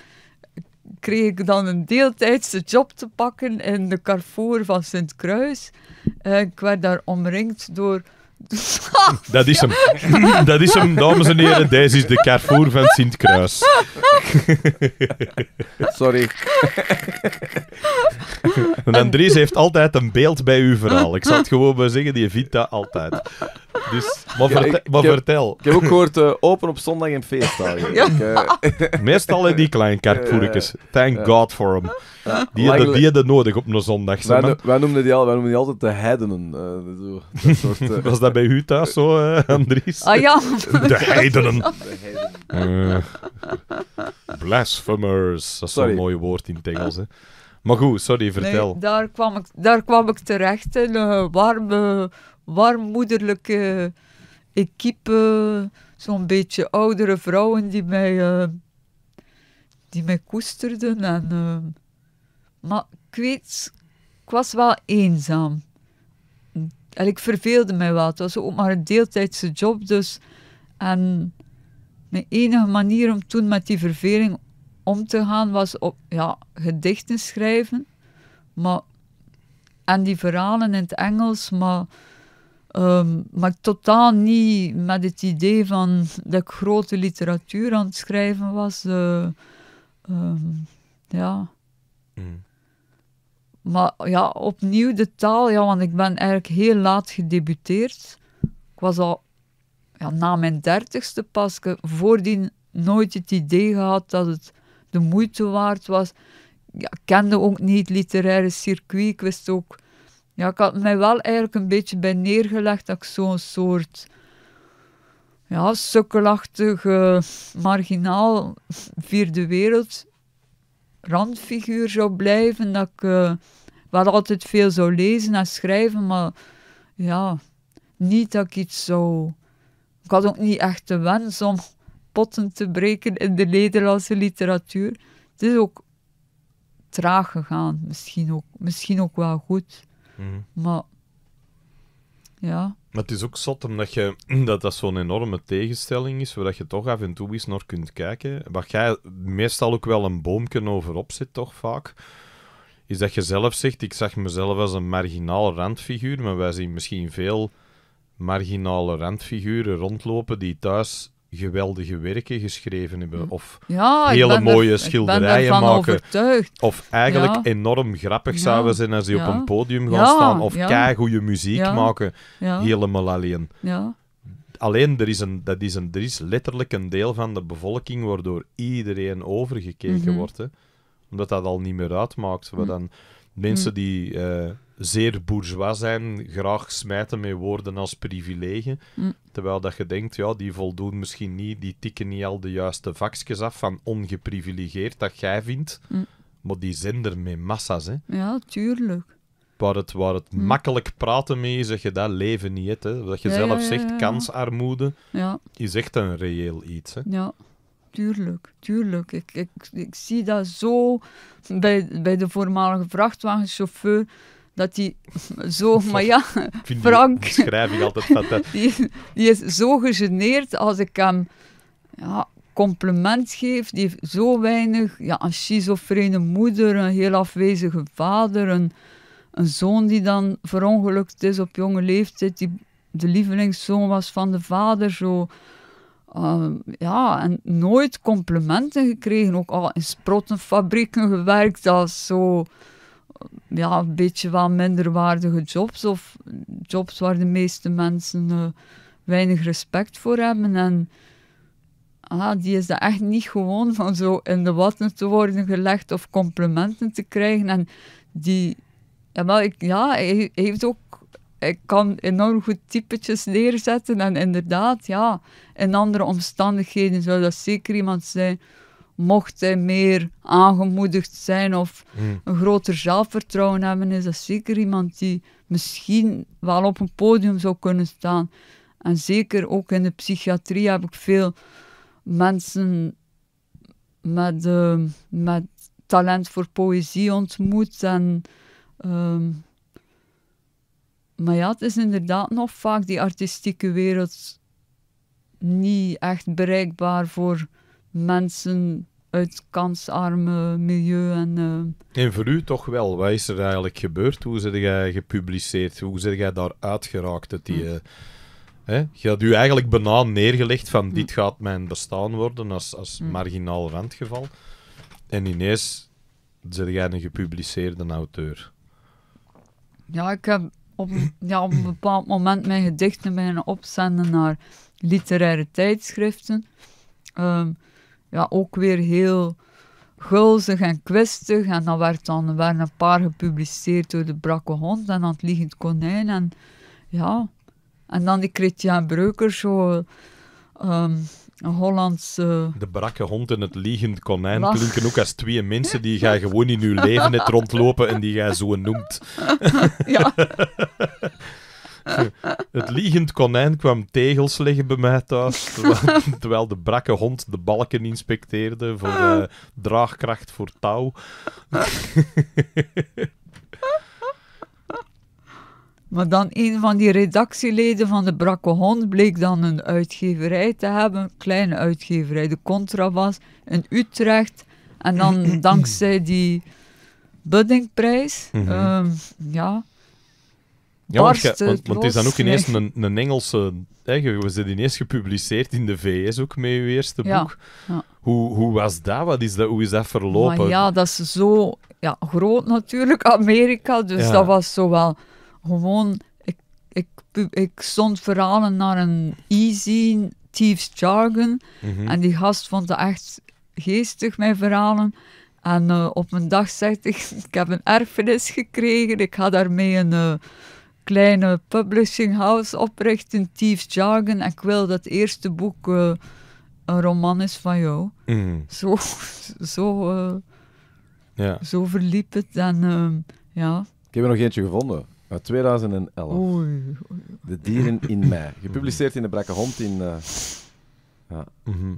kreeg ik dan een deeltijdse job te pakken in de Carrefour van Sint-Kruis. Eh, ik werd daar omringd door Dat is hem. Dat is hem, dames en heren. Deze is de Carrefour van Sint-Kruis. Sorry. En Andries heeft altijd een beeld bij uw verhaal. Ik zal het gewoon maar zeggen, die vindt dat altijd. Dus, maar, maar vertel. Ik heb ook gehoord eh, open op zondag en feestdagen. Eh. Ja. Meestal in die kleine kerkvoerikjes. Thank God for hem. Die hadden die de nodig op een zondag. Wij, wij, noemden die al, wij noemden altijd de heidenen. Eh, soort, Was dat bij u zo, eh, Andries? Ah ja. De heidenen. Eh, blasphemers. Dat is zo'n mooi woord in het Engels, hè. Maar goed, sorry, vertel. daar, kwam ik, daar kwam ik terecht in een warme, moederlijke equipe. Zo'n beetje oudere vrouwen die mij, eh, die mij koesterden. En, maar ik weet, ik was wel eenzaam en ik verveelde mij wel. Het was ook maar een deeltijdse job, dus... En mijn enige manier om toen met die verveling om te gaan was op, ja, gedichten schrijven. Maar, en die verhalen in het Engels, maar, ehm, maar totaal niet met het idee van dat ik grote literatuur aan het schrijven was. Eh, ehm, ja. Mm. Maar ja, opnieuw de taal, ja, want ik ben eigenlijk heel laat gedebuteerd. Ik was al ja, na mijn dertigste pas, voordien nooit het idee gehad dat het de moeite waard was. Ja, ik kende ook niet het literaire circuit, ik wist ook... Ja, ik had mij wel eigenlijk een beetje bij neergelegd dat ik zo'n soort ja, sukkelachtig, marginaal vierde wereld randfiguur zou blijven. Dat ik eh, wel altijd veel zou lezen en schrijven, maar ja, niet dat ik iets zou. Ik had ook niet echt de wens om potten te breken in de Nederlandse literatuur. Het is ook traag gegaan, misschien ook, misschien ook wel goed. Mhm. Maar ja. Maar het is ook zot omdat je, dat, dat zo'n enorme tegenstelling is, waar je toch af en toe eens naar kunt kijken. wat jij meestal ook wel een boomje overop zit, toch vaak. Is dat je zelf zegt, ik zag mezelf als een marginaal randfiguur, maar wij zien misschien veel marginale randfiguren rondlopen die thuis geweldige werken geschreven hebben. Of hele mooie schilderijen maken. Of eigenlijk enorm grappig zouden zijn als die op een podium gaan staan. Of ja. goede muziek maken. Helemaal alleen. Alleen, er is, een, dat is een, er is letterlijk een deel van de bevolking waardoor iedereen overgekeken mhm. wordt. Omdat dat al niet meer uitmaakt. We mhm. dan mensen mhm. die... Eh, zeer bourgeois zijn, graag smijten met woorden als privilege. Mm. Terwijl dat je denkt, ja, die voldoen misschien niet, die tikken niet al de juiste vakjes af van ongeprivilegeerd dat jij vindt. Mm. Maar die zender met massa's, hè. Ja, tuurlijk. Waar het, waar het mm. makkelijk praten mee is, zeg je dat leven niet, Wat hè. Dat je zelf zegt, kansarmoede, is echt een reëel iets, hè. Ja tuurlijk, tuurlijk. Ik, ik, ik zie dat zo bij, bij de voormalige vrachtwagenchauffeur dat hij zo, maar ja, Frank... Die altijd dat. Die, is zo gegeneerd als ik hem ja, compliment geef. Die heeft zo weinig... Ja, een schizofrene moeder, een heel afwezige vader, een, een zoon die dan verongelukt is op jonge leeftijd, die de lievelingszoon was van de vader, zo... Ehm, ja, en nooit complimenten gekregen. Ook al in sprottenfabrieken gewerkt als zo ja, een beetje wel minderwaardige jobs of jobs waar de meeste mensen eh, weinig respect voor hebben. En ah, die is dat echt niet gewoon van zo in de watten te worden gelegd of complimenten te krijgen. En die, ja, maar ik, ja hij heeft ook ik kan enorm goed typetjes neerzetten. En inderdaad, ja, in andere omstandigheden zou dat zeker iemand zijn mocht hij meer aangemoedigd zijn of hmm. een groter zelfvertrouwen hebben, is dat zeker iemand die misschien wel op een podium zou kunnen staan. En zeker ook in de psychiatrie heb ik veel mensen met, ehm, met talent voor poëzie ontmoet. En, ehm, maar ja, het is inderdaad nog vaak die artistieke wereld niet echt bereikbaar voor mensen uit kansarme milieu. En, ehm, en voor u toch wel, wat is er eigenlijk gebeurd? Hoe zit jij gepubliceerd? Hoe zit jij daar uitgeraakt? Dat die, hm. eh, hè? Je had u eigenlijk bijna neergelegd van hm. dit gaat mijn bestaan worden als, als hm. marginaal randgeval. En ineens zit jij een gepubliceerde auteur. Ja, ik heb op, ja, op een bepaald moment mijn gedichten beginnen opzenden naar literaire tijdschriften. Ehm, ja, ook weer heel gulzig en kwistig. En dan werd dan, werden een paar gepubliceerd door de brakke hond en dan het liegend konijn. En, ja. en dan die Christian Breuker, zo... Um, een Hollandse... De brakke hond en het liegend konijn klinken ook als twee mensen die jij gewoon in je leven net rondlopen en die jij zo noemt. ja. het liegend konijn kwam tegels leggen bij mij thuis, terwijl, de brakke hond de balken inspecteerde voor ah. eh, draagkracht voor touw. Maar dan een van die redactieleden van de Brakke Hond bleek dan een uitgeverij te hebben, een kleine uitgeverij, de Contrabas in Utrecht. En dan dankzij die Buddingprijs, mhm. ehm, ja, ja, want, het is dan ook ineens nee. een, een Engelse... we zijn ineens gepubliceerd in de VS ook met je eerste boek. Ja. Hoe, hoe was dat? Wat is dat? Hoe is dat verlopen? Maar ja, dat is zo ja, groot natuurlijk, Amerika. Dus dat was zo wel gewoon... Ik, ik, ik stond verhalen naar een easy Thieves Jargon. Mhm. En die gast vond dat echt geestig, mijn verhalen. En eh, op een dag zegt ik, ik heb een erfenis gekregen. Ik ga daarmee een... Eh, kleine publishing house oprichten, Thieves Jargon. En ik wil dat eerste boek eh, een roman is van jou. Mhm. Zo, zo, eh, zo verliep het. dan, ehm, ja. Ik heb er nog eentje gevonden. Uit 2011. Oei, De dieren in mei. Gepubliceerd in de Brakke Hond in... Eh, ja. Mhm.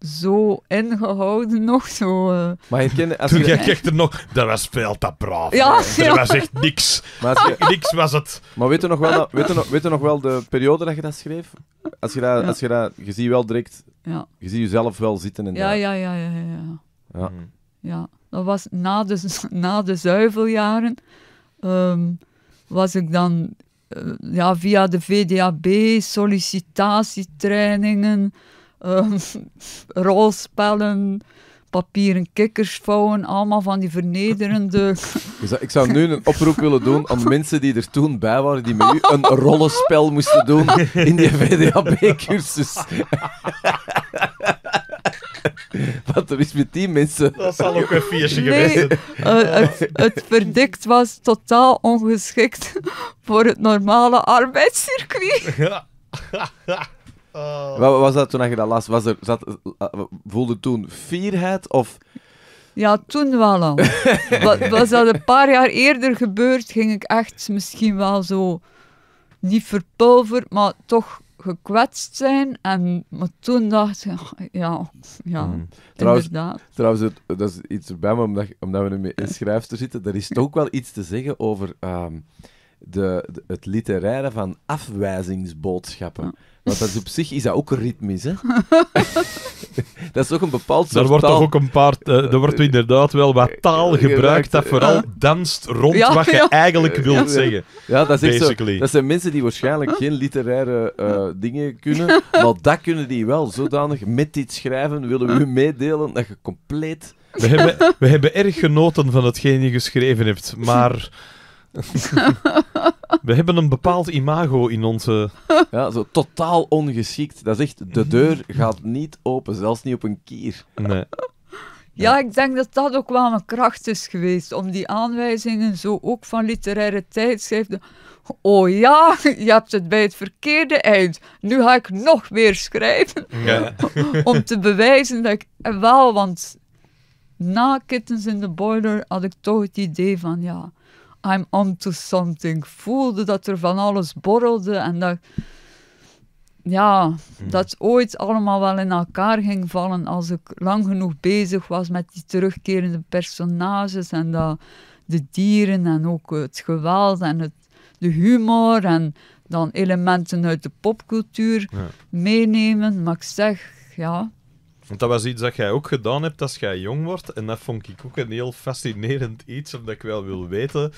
Zo ingehouden nog, zo... Maar je kent, als Toen je... echt er nog... Dat was veel te braaf. Ja, Er was echt niks. Maar niks was het. Maar weet je, nog wel, dat, weet, je nog, weet je nog wel de periode dat je dat schreef? Als je dat... Als je, dat je ziet wel direct... Ja. Je ziet jezelf wel zitten in ja, dat. Ja, ja, ja, ja, ja. Ja. Mhm. ja. Dat was na de, na de zuiveljaren... Ehm, was ik dan... Eh, ja, via de VDAB, sollicitatietrainingen um, rolspellen, papieren kikkers vouwen, allemaal van die vernederende... Ik zou nu een oproep willen doen aan mensen die er toen bij waren, die met u een rollenspel moesten doen in die VDAB-cursus. Wat er is met die mensen. Dat zal ook een viertje geweest zijn. Eh, het, het, verdikt was totaal ongeschikt voor het normale arbeidscircuit. Oh. Wat was dat toen je dat las? Was er, zat, eh, voelde toen fierheid of... Ja, toen wel al. was dat een paar jaar eerder gebeurd, ging ik echt misschien wel zo... Niet verpulverd, maar toch gekwetst zijn. En, maar toen dacht ik, oh, ja, ja mm. trouwens, inderdaad. Trouwens, dat is iets bij me omdat, omdat we nu met schrijfster zitten, er is ook wel iets te zeggen over... Ehm, de, het literaire van afwijzingsboodschappen. Want dat op zich is dat ook een ritmisch, hè? dat is ook een bepaald soort Er wordt toch ook een paar... Uh, er wordt inderdaad wel wat eh, taal eh, gebruikt dat vooral danst rond wat je eigenlijk wilt zeggen. Ja, dat is het. Dat zijn mensen die waarschijnlijk geen literaire dingen kunnen, maar dat kunnen die wel. Zodanig met dit schrijven willen we u meedelen dat je compleet... We hebben, we hebben erg genoten van hetgeen je geschreven hebt, maar... We hebben een bepaald imago in onze... Ja, zo totaal ongeschikt. Dat is echt, de deur gaat niet open, zelfs niet op een kier. Nee. Ja, ik denk dat dat ook wel een kracht is geweest, om die aanwijzingen zo ook van literaire tijdschriften... Oh ja, je hebt het bij het verkeerde eind. Nu ga ik nog meer schrijven. Ja. om te bewijzen dat ik... Eh, wel, want na Kittens in the Boiler had ik toch het idee van, ja, I'm onto something. voelde dat er van alles borrelde en dat, ja, hmm. dat ooit allemaal wel in elkaar ging vallen als ik lang genoeg bezig was met die terugkerende personages en de dieren en ook het geweld en het, de humor en dan elementen uit de popcultuur meenemen. Maar ik zeg, ja, want dat was iets dat jij ook gedaan hebt als jij jong wordt. En dat vond ik ook een heel fascinerend iets, omdat ik wel wil weten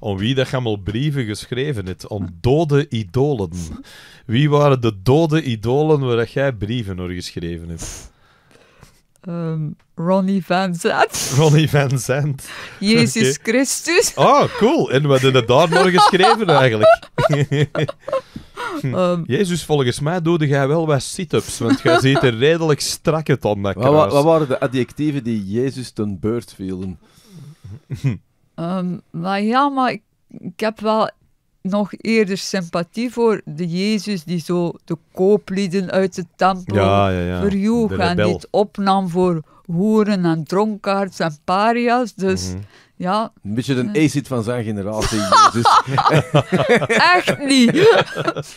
om wie dat allemaal brieven geschreven hebt. Om dode idolen. Wie waren de dode idolen waar jij brieven over geschreven hebt? Um, Ronnie Van Zandt. Ronnie Van Zandt. Jezus Christus. Oh, cool. En wat hebben daar nog geschreven eigenlijk? Hm. Ehm, Jezus, volgens mij doe jij wel wat sit-ups, want jij ziet er redelijk strak het aan, dat wat, wat, waren de adjectieven die Jezus ten beurt vielen? Um, maar ja, maar ik, heb wel nog eerder sympathie voor de Jezus die zo de kooplieden uit de tempel ja, verjoeg en dit opnam voor hoeren en dronkaards en paria's. Dus... Mhm. Ja. Een beetje een acid eh. van zijn generatie. dus. Echt niet.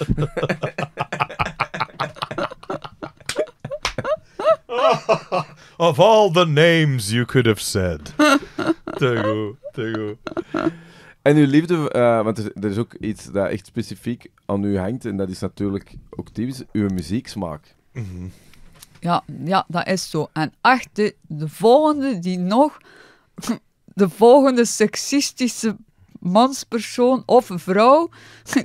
of all the names you could have said. te goed, En uw liefde, eh, want er, is ook iets dat echt specifiek aan u hangt, en dat is natuurlijk ook typisch, uw muzieksmaak. Mm ja, ja, dat is zo. En achter de volgende die nog de volgende seksistische manspersoon of vrouw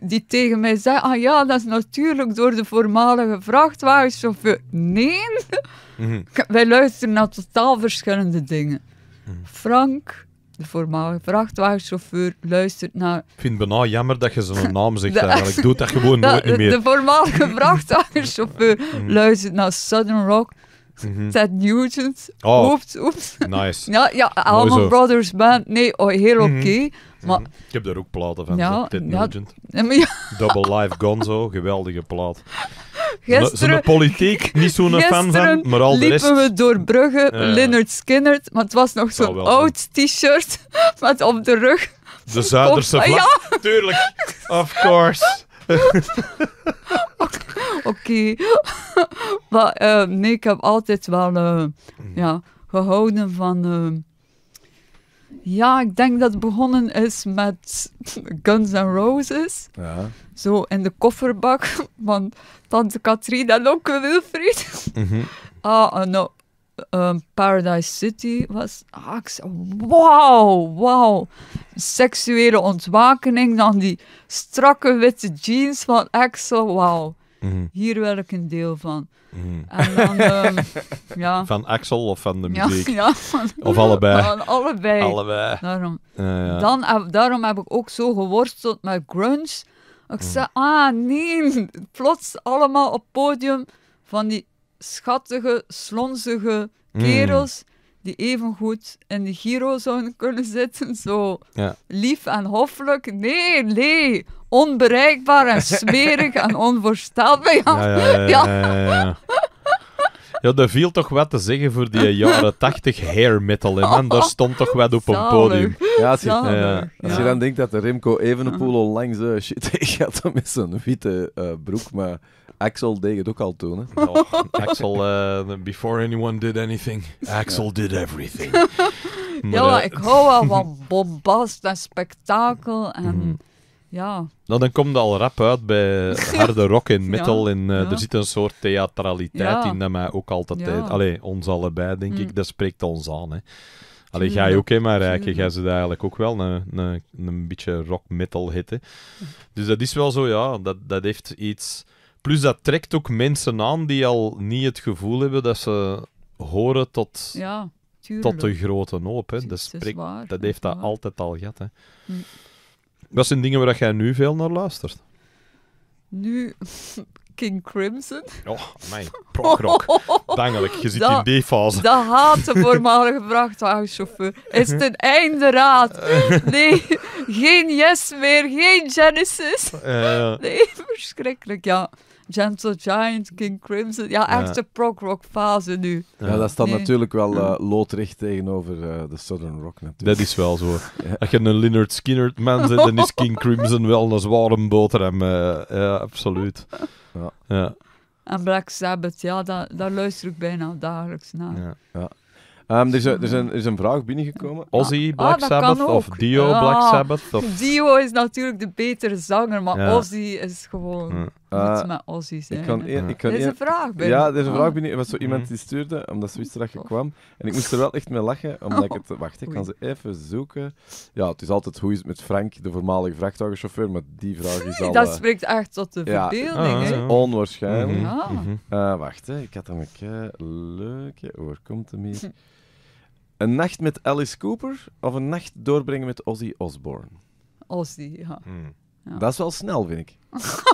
die tegen mij zei: Ah ja, dat is natuurlijk door de voormalige vrachtwagenchauffeur. Nee, mhm. wij luisteren naar totaal verschillende dingen. Mhm. Frank, de voormalige vrachtwagenchauffeur, luistert naar. Ik vind het bijna jammer dat je zo'n naam zegt de, eigenlijk. Doe dat gewoon nooit meer. De, de voormalige vrachtwagenchauffeur mhm. luistert naar Southern Rock. Mhm. Ted Nugent. Oh. Oeps, oeps. Nice. ja, ja Allman Brothers Band. Nee, oh, heel mhm. oké. Mhm. maar... Ik heb daar ook platen van, ja, Ted ja, Nugent. Double Life Gonzo, geweldige plaat. Gisteren, zo'n politiek, niet zo'n fan van, maar al de rest... liepen we door Brugge, ja. Leonard Skinner, maar het was nog zo'n oud t-shirt met op de rug... De Zuiderse vlag. Ah, ja. Tuurlijk, of course. Oké. maar ehm, nee, ik heb altijd wel eh, mm. ja, gehouden van... Ehm, ja, ik denk dat het begonnen is met Guns N' Roses. Ja. Zo in de kofferbak van tante Katrien en onkel Wilfried. Mhm. Ah, ah, nou, Ehm, Paradise City was. Ah, wauw, wow, Seksuele ontwakening, dan die strakke witte jeans van Axel, wauw. Mhm. Hier wil ik een deel van. Mhm. En dan, ehm, ja. Van Axel of van de muziek? Ja, of allebei? allebei. allebei. Daarom. ja. dan, daarom heb ik ook zo geworsteld met grunge. Ik mhm. zei, ah nee, plots allemaal op podium van die schattige, slonzige mm. kerels. die Die evengoed in de Giro zouden kunnen zitten. Zo lief en hoffelijk. Nee, nee. Onbereikbaar en smerig en onvoorstelbaar. ja. ja, ja ja, er viel toch wat te zeggen voor die jaren 80 hair metal. Daar stond toch wat op een podium. Ja, als je, dan denkt dat de Remco Evenepoel langs uh, eh, shit gaat met zijn witte eh, broek, maar... Axel deed het ook al toen. Hè? Axel, eh, before anyone did anything, Axel did everything. ja, eh, ik hou wel van bombast en spektakel en... Mhm. Ja. Nou, dan komt dat al rap uit bij harde rock en metal. en, eh, Er zit een soort theatraliteit in dat mij ook altijd... Allee, ons allebei, denk ik. Mm. Dat spreekt ons aan, hè. Allee, ga je ook in maar rijken. Ga ze daar eigenlijk ook wel een, een, een beetje rock metal hitten. Dus dat is wel zo, ja. Dat, dat heeft iets Plus dat trekt ook mensen aan die al niet het gevoel hebben dat ze horen tot, ja, tot de grote hoop. Hè. Dat, dat, heeft dat altijd al gehad. Hè. Wat hm. zijn dingen waar jij nu veel naar luistert? Nu King Crimson. Oh, mijn prokrok. Dangelijk, je zit da, in die fase. De haat de voormalige vrachtwagenchauffeur. Is ten einde raad. Nee, geen Yes meer, geen Genesis. Eh, nee, verschrikkelijk, ja. Gentle Giant, King Crimson. Ja, echt de prog-rock fase nu. Ja, dat staat natuurlijk wel eh, loodrecht tegenover eh, de Southern Rock natuurlijk. Dat is wel zo. Als je een Leonard Skinner man zit, dan is King Crimson wel een zware boterham. Eh, ja, absoluut. Ja. ja. En Black Sabbath, ja, daar, daar luister ik bijna dagelijks naar. Ja. ja er, ehm, is, er, is een, er is een vraag binnengekomen. Ozzy, ah, Black Sabbath of Dio, Black Sabbath? Dio is natuurlijk de betere zanger, maar Ozzy is gewoon... Uh, met Ozzy zijn. er is een vraag Ja, er is een ah. vraag binnen. Er was zo iemand die stuurde, omdat ze wist dat je kwam. En ik moest er wel echt mee lachen, omdat ik het... Oh. Wacht, ik kan ze even zoeken. Ja, het is altijd hoe het met Frank, de voormalige vrachtwagenchauffeur, maar die vraag is al... Dat eh, spreekt echt tot de verbeelding, ja, ah, Onwaarschijnlijk. Mhm. Mhm. Eh, wacht, ik had hem een keer... Leuk, oh, komt hem hier? Een nacht met Alice Cooper of een nacht doorbrengen met Ozzy Osbourne? Ozzy, ja. Hmm. Dat is wel snel, vind ik.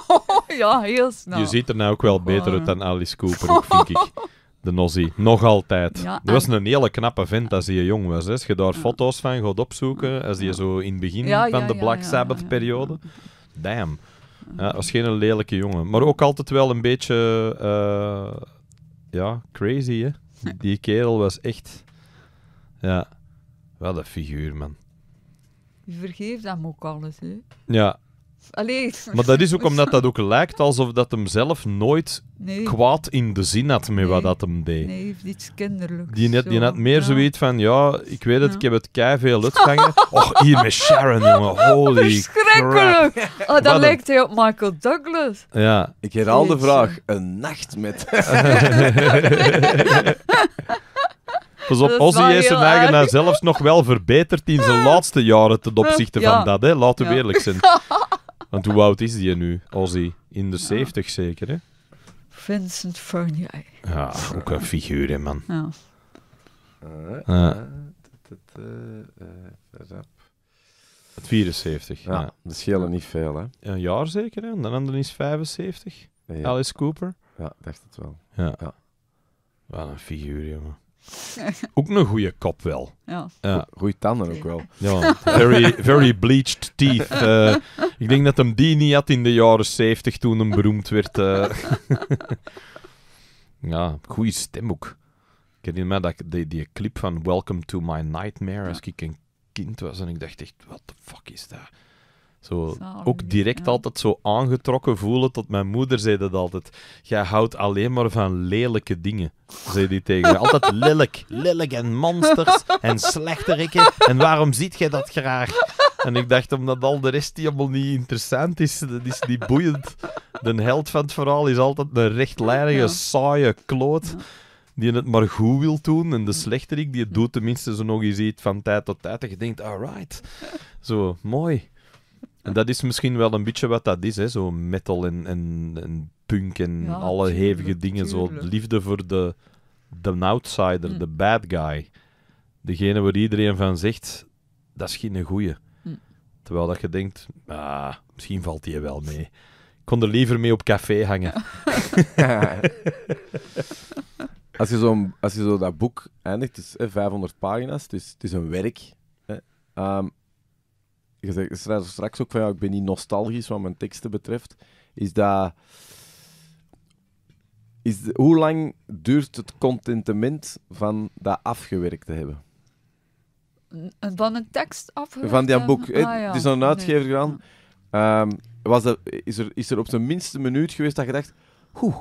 ja, heel snel. Je ziet er nou ook wel beter uit dan Alice Cooper, vind ik. De Ozzy. Nog altijd. Ja, dat was een hele knappe vent als hij jong was. Hè. Als je daar foto's van gaat opzoeken, als je zo in het begin van de Black Sabbath-periode... Damn. Ja, was geen lelijke jongen. Maar ook altijd wel een beetje... Eh, ja, crazy, hè. Die kerel was echt... Ja. Wel een figuur, man. Je vergeeft hem ook alles, hè? Ja. Allee. Maar dat is ook omdat dat ook lijkt alsof dat hem zelf nooit kwaad in de zin had met wat dat hem deed. Nee, heeft iets kinderlijks. Die, net, die had meer ja. zoiets van, ja, ik weet het, ik heb het kei veel uitgangen. Och, hier met Sharon, jongen. Holy verschrikkelijk. Oh, dat lijkt hij op Michael Douglas. Ja. Ik herhaal de vraag, een nacht met... Pas op, Ozzy heeft zijn eigen zelfs nog wel verbeterd in zijn laatste jaren ten opzichte van dat, hè. Laten we eerlijk zijn. Want hoe oud is die nu, Ozzy? In de ja. 70 zeker, hè? Vincent Fournier. Ja, ook een figuur, hè, man. Ja. Uh, het 74. Ja, ja. dat schelen niet veel, hè? Een jaar zeker, hè? Dan andere is 75. Ja. Alice Cooper. Ja, dacht het wel. Ja. ja. Wat een figuur, man. Ook een goede kop wel. Ja. ja. Goeie tanden ook wel. Ja, very, very bleached teeth. Eh, ik denk dat hem die niet had in de jaren 70 toen hem beroemd werd. Eh. ja, goede stem ook. Ik herinner me dat die, die clip van Welcome to My Nightmare, als ik een kind was en ik dacht echt, what the fuck is dat? Zo, ook direct altijd zo aangetrokken voelen. Tot mijn moeder zei dat altijd. Jij houdt alleen maar van lelijke dingen, zei die tegen mij. Altijd lelijk. Lelijk en monsters en slechterikken. En waarom ziet jij dat graag? En ik dacht, omdat al de rest die helemaal niet interessant is, dat is niet boeiend. De held van het verhaal is altijd een rechtlijnige, saaie kloot. die het maar goed wil doen. En de slechterik die het doet tenminste zo nog eens iets van tijd tot tijd. en je denkt, alright, zo, mooi. En dat is misschien wel een beetje wat dat is, hè? zo metal en, en, punk en alle hevige dingen. Tuurlijk. Zo liefde voor de, de outsider, hm. de bad guy. Degene waar iedereen van zegt, dat is geen goeie. Hm. Terwijl dat je denkt, ah, misschien valt die wel mee. Ik kon er liever mee op café hangen. als, je zo, als je zo dat boek eindigt, is 500 pagina's, het is, het is een werk. Ehm, je zei straks ook van jou, ik ben niet nostalgisch wat mijn teksten betreft. Is dat. Is hoe lang duurt het contentement van dat afgewerkt te hebben? Van een tekst afgewerkt? Van dat boek. Ah het is naar een uitgever nee. Ehm, was er is, er, is er op zijn minste een minuut geweest dat je dacht: Oeh,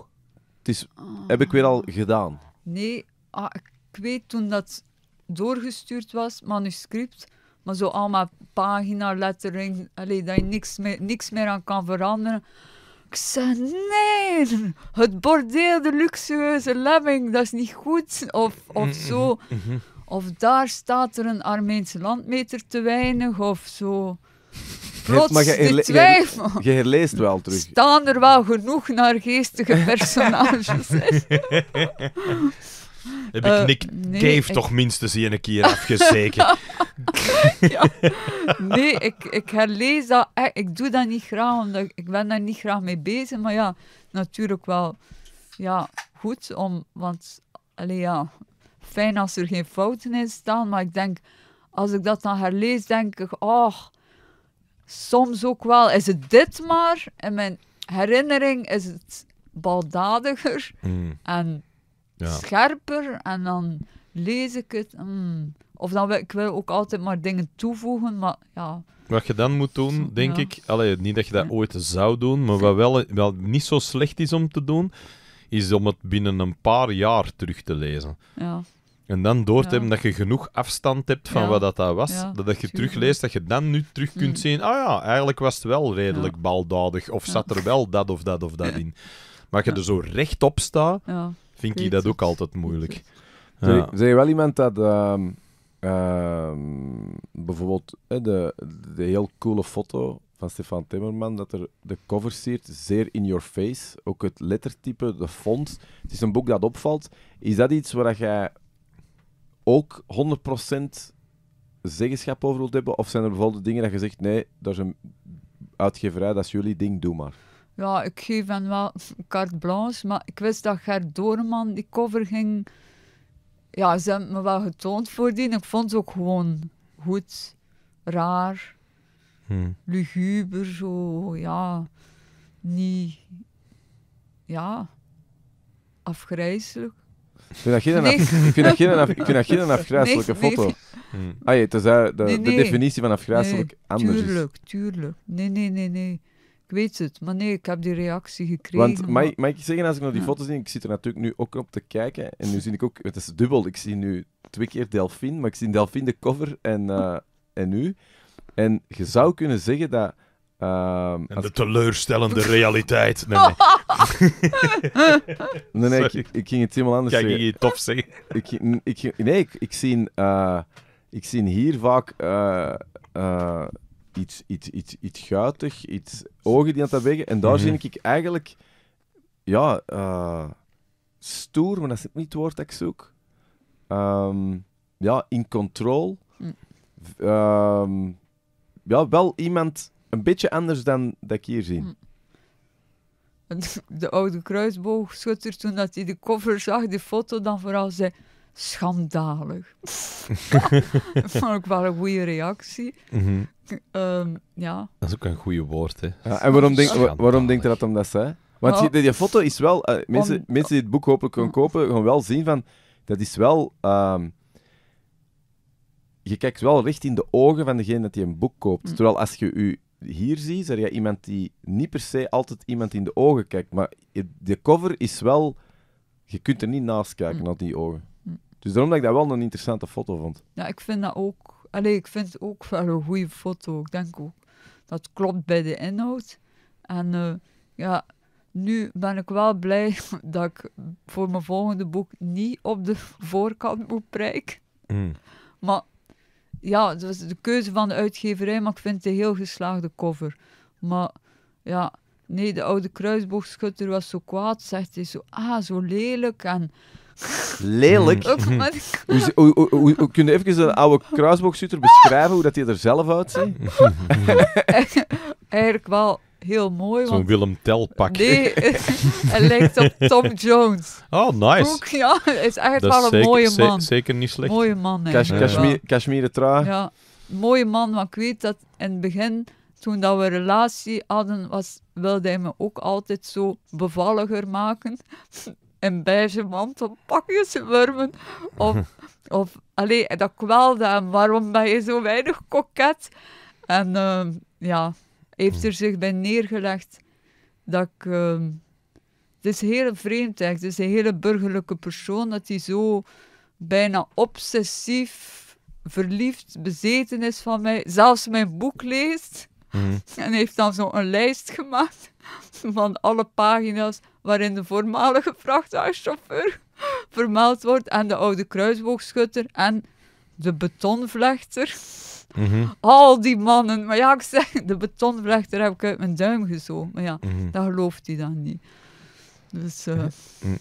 het is, ah. heb ik weer al gedaan? Nee, ah, ik weet toen dat doorgestuurd was, manuscript maar zo allemaal pagina, lettering, allee, dat je niks meer, niks meer aan kan veranderen. Ik zei, nee, het bordeel, de luxueuze lemming, dat is niet goed. Of, of mm-hmm. zo. Mm-hmm. Of daar staat er een Armeense landmeter te weinig, of zo. maar je, twijfel. Je herleest wel terug. Staan er wel genoeg naar geestige personages. Heb ik eh, Nick nee, toch minstens een keer afgezeken? ja. Nee, ik, ik herlees dat. Eh, ik doe dat niet graag, omdat ik, ben daar niet graag mee bezig. Maar ja, natuurlijk wel ja, goed, om, want allee, ja, fijn als er geen fouten in staan. Maar ik denk, als ik dat dan herlees, denk ik, oh, soms ook wel, is het dit maar? In mijn herinnering is het baldadiger. Hmm. En scherper en dan lees ik het. Mm. Of dan wil ik wil ook altijd maar dingen toevoegen, maar ja. Wat je dan moet doen, denk ik, niet dat je dat ooit zou doen, maar wat wel, wel niet zo slecht is om te doen, is om het binnen een paar jaar terug te lezen. Ja. En dan door te hebben dat je genoeg afstand hebt van wat dat, was, dat, je terugleest, dat je dan nu terug kunt mm. zien, ah ja, eigenlijk was het wel redelijk baldadig, of zat er wel dat of dat of dat in. Maar als je er zo rechtop staat, ja vind ik dat ook altijd moeilijk. Ja. je wel iemand dat ehm, ehm, bijvoorbeeld de, de heel coole foto van Stefan Timmerman, dat er de cover siert zeer in your face. Ook het lettertype, de font. Het is een boek dat opvalt. Is dat iets waar jij ook 100% zeggenschap over wilt hebben? Of zijn er bijvoorbeeld dingen dat je zegt, nee, dat is een uitgeverij, dat is jullie ding, doe maar ja, ik geef hem wel carte blanche, maar ik wist dat Gert Doorman die cover ging. Ja, ze hebben me wel getoond voordien. Ik vond ze ook gewoon goed, raar, hmm. luguber, zo, ja, niet, ja, afgrijzelijk. Ik vind dat geen, een ik afgrijzelijke foto. Ah, je, is de, definitie van afgrijzelijk anders. Tuurlijk, is. tuurlijk. Nee, nee, nee, nee. Ik weet het, maar nee, ik heb die reactie gekregen. Want mag, mag ik zeggen, nou, als ik naar die foto's zie, ik zit er natuurlijk nu ook op te kijken. En nu zie ik ook, het is dubbel, ik zie nu twee keer Delphine, maar ik zie Delphine de cover en, uh, en u. En je zou kunnen zeggen dat... Ehm, en de teleurstellende realiteit. Nee, nee. nee, nee ik, ging het helemaal anders Kijk, zeggen. Kijk, tof zeggen. Ik, ik, nee, ik, ik, zie, eh, ik zie hier vaak eh, iets, iets, iets, iets guitig, iets ogen die aan het bewegen. En daar mhm. zie ik eigenlijk, ja, eh, stoer, maar dat is niet het woord dat ik zoek. Ehm, ja, in controle, mm. ehm, ja, wel iemand een beetje anders dan dat ik hier zie. Mm. De oude kruisboogschutter, toen dat hij de cover zag, de foto, dan vooral zei schandalig. vond ik wel een goede reactie. Mhm. Ehm, ja. Dat is ook een goede woord, hè. Ja, en waarom, denk, waarom denkt je dat omdat dat Want je oh. die, die, foto is wel... Eh, mensen, mensen die het boek hopelijk kunnen kopen, gaan wel zien van... Dat is wel... Ehm, je kijkt wel recht in de ogen van degene dat die een boek koopt. Mm. Terwijl als je u hier ziet, zeg je iemand die niet per se altijd iemand in de ogen kijkt. Maar de cover is wel... Je kunt er niet naast kijken, mm. naar die ogen. Dus daarom dat ik dat wel een interessante foto vond. Ja, ik vind dat ook. Allee, ik vind het ook wel een goede foto. Ik denk ook dat klopt bij de inhoud. En eh, ja, nu ben ik wel blij dat ik voor mijn volgende boek niet op de voorkant moet prijken. Mm. Maar ja, dat was de keuze van de uitgeverij, maar ik vind het een heel geslaagde cover. Maar ja, nee, de oude kruisboogschutter was zo kwaad, zegt hij zo, ah, zo lelijk. En Lelijk. Mhm. hoe, kun je even een oude kruisboogshooter beschrijven hoe dat hij er zelf uitziet? Eigenlijk wel heel mooi. Zo'n Willem Tell pak. Nee, hij lijkt op Tom Jones. Oh, nice. Ook, ja, hij is eigenlijk wel een mooie man. Zeker niet slecht. Mooie man, Kashmir, Kashmir trui. Ja, mooie man, want ik weet dat in het begin, toen dat we een relatie hadden, was, wilde hij me ook altijd zo bevalliger maken een beige mantel, pakjes wurmen. Of, of alleen dat kwelde hem. Waarom ben je zo weinig koket? En ehm, ja, heeft er zich bij neergelegd dat ik... Ehm, het is heel vreemd eigenlijk. Het is een hele burgerlijke persoon dat hij zo bijna obsessief verliefd, bezeten is van mij. Zelfs mijn boek leest. Mhm. En heeft dan zo'n lijst gemaakt van alle pagina's waarin de voormalige vrachtwagenchauffeur vermeld wordt en de oude kruisboogschutter en de betonvlechter. Mhm. Al die mannen. Maar ja, ik zeg, de betonvlechter heb ik uit mijn duim gezogen. Maar ja, mhm. dat gelooft hij dan niet. Dus, eh, mhm.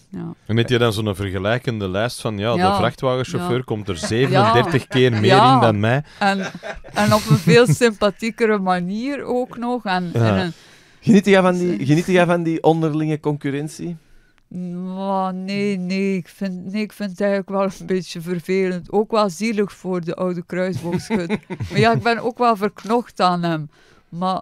ja. En heb je dan zo'n vergelijkende lijst van, ja, de vrachtwagenchauffeur komt er 37 keer meer in dan mij. En, en op een veel sympathiekere manier ook nog. En, Geniet jij van die, geniet jij van die onderlinge concurrentie? nee, nee ik, vind, nee, ik vind het eigenlijk wel een beetje vervelend. Ook wel zielig voor de oude kruisboogschut. maar ja, ik ben ook wel verknocht aan hem. Maar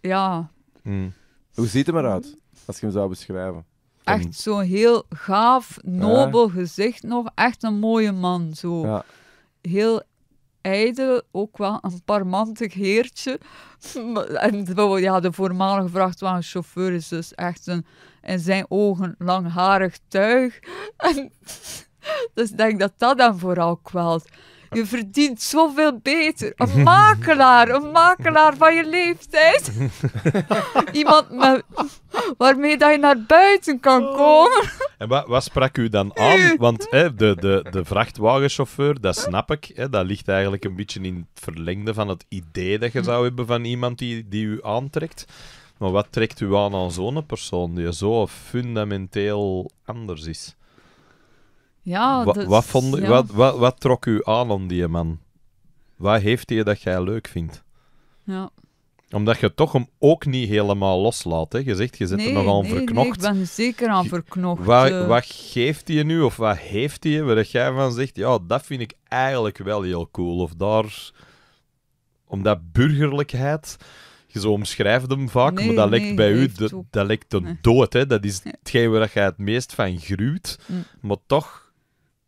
ja... Hmm. Hoe ziet hem eruit, als je hem zou beschrijven? Echt zo'n heel gaaf, nobel gezicht nog. Echt een mooie man, zo. Ja. Heel ook wel een parmantig heertje. en ja, de voormalige vrachtwagenchauffeur is dus echt een, in zijn ogen langharig tuig. dus ik denk dat dat dan vooral kwelt. Je verdient zoveel beter. Een makelaar, een makelaar van je leeftijd. Iemand waarmee dat je naar buiten kan oh. komen. En wat, wat sprak u dan aan? Want hè, de, de, de vrachtwagenchauffeur, dat snap ik. Hè, dat ligt eigenlijk een beetje in het verlengde van het idee dat je zou hebben van iemand die, die u aantrekt. Maar wat trekt u aan aan zo'n persoon die zo fundamenteel anders is? Ja, wat, vond, Wat, wat, wat, trok u aan om die man? Wat heeft hij dat jij leuk vindt? Ja. Omdat je toch hem ook niet helemaal loslaat. Hè? Je zegt, je zit er nog aan nee, verknocht. Nee, ik ben zeker aan verknocht. Wat, eh. wat geeft hij nu of wat heeft hij waar jij van zegt, ja, dat vind ik eigenlijk wel heel cool. Of daar... Omdat burgerlijkheid... Je zo omschrijft hem vaak, maar dat lijkt bij u dat lijkt een dood. Hè? Dat is hetgeen waar jij het meest van gruwt. Mm. Maar toch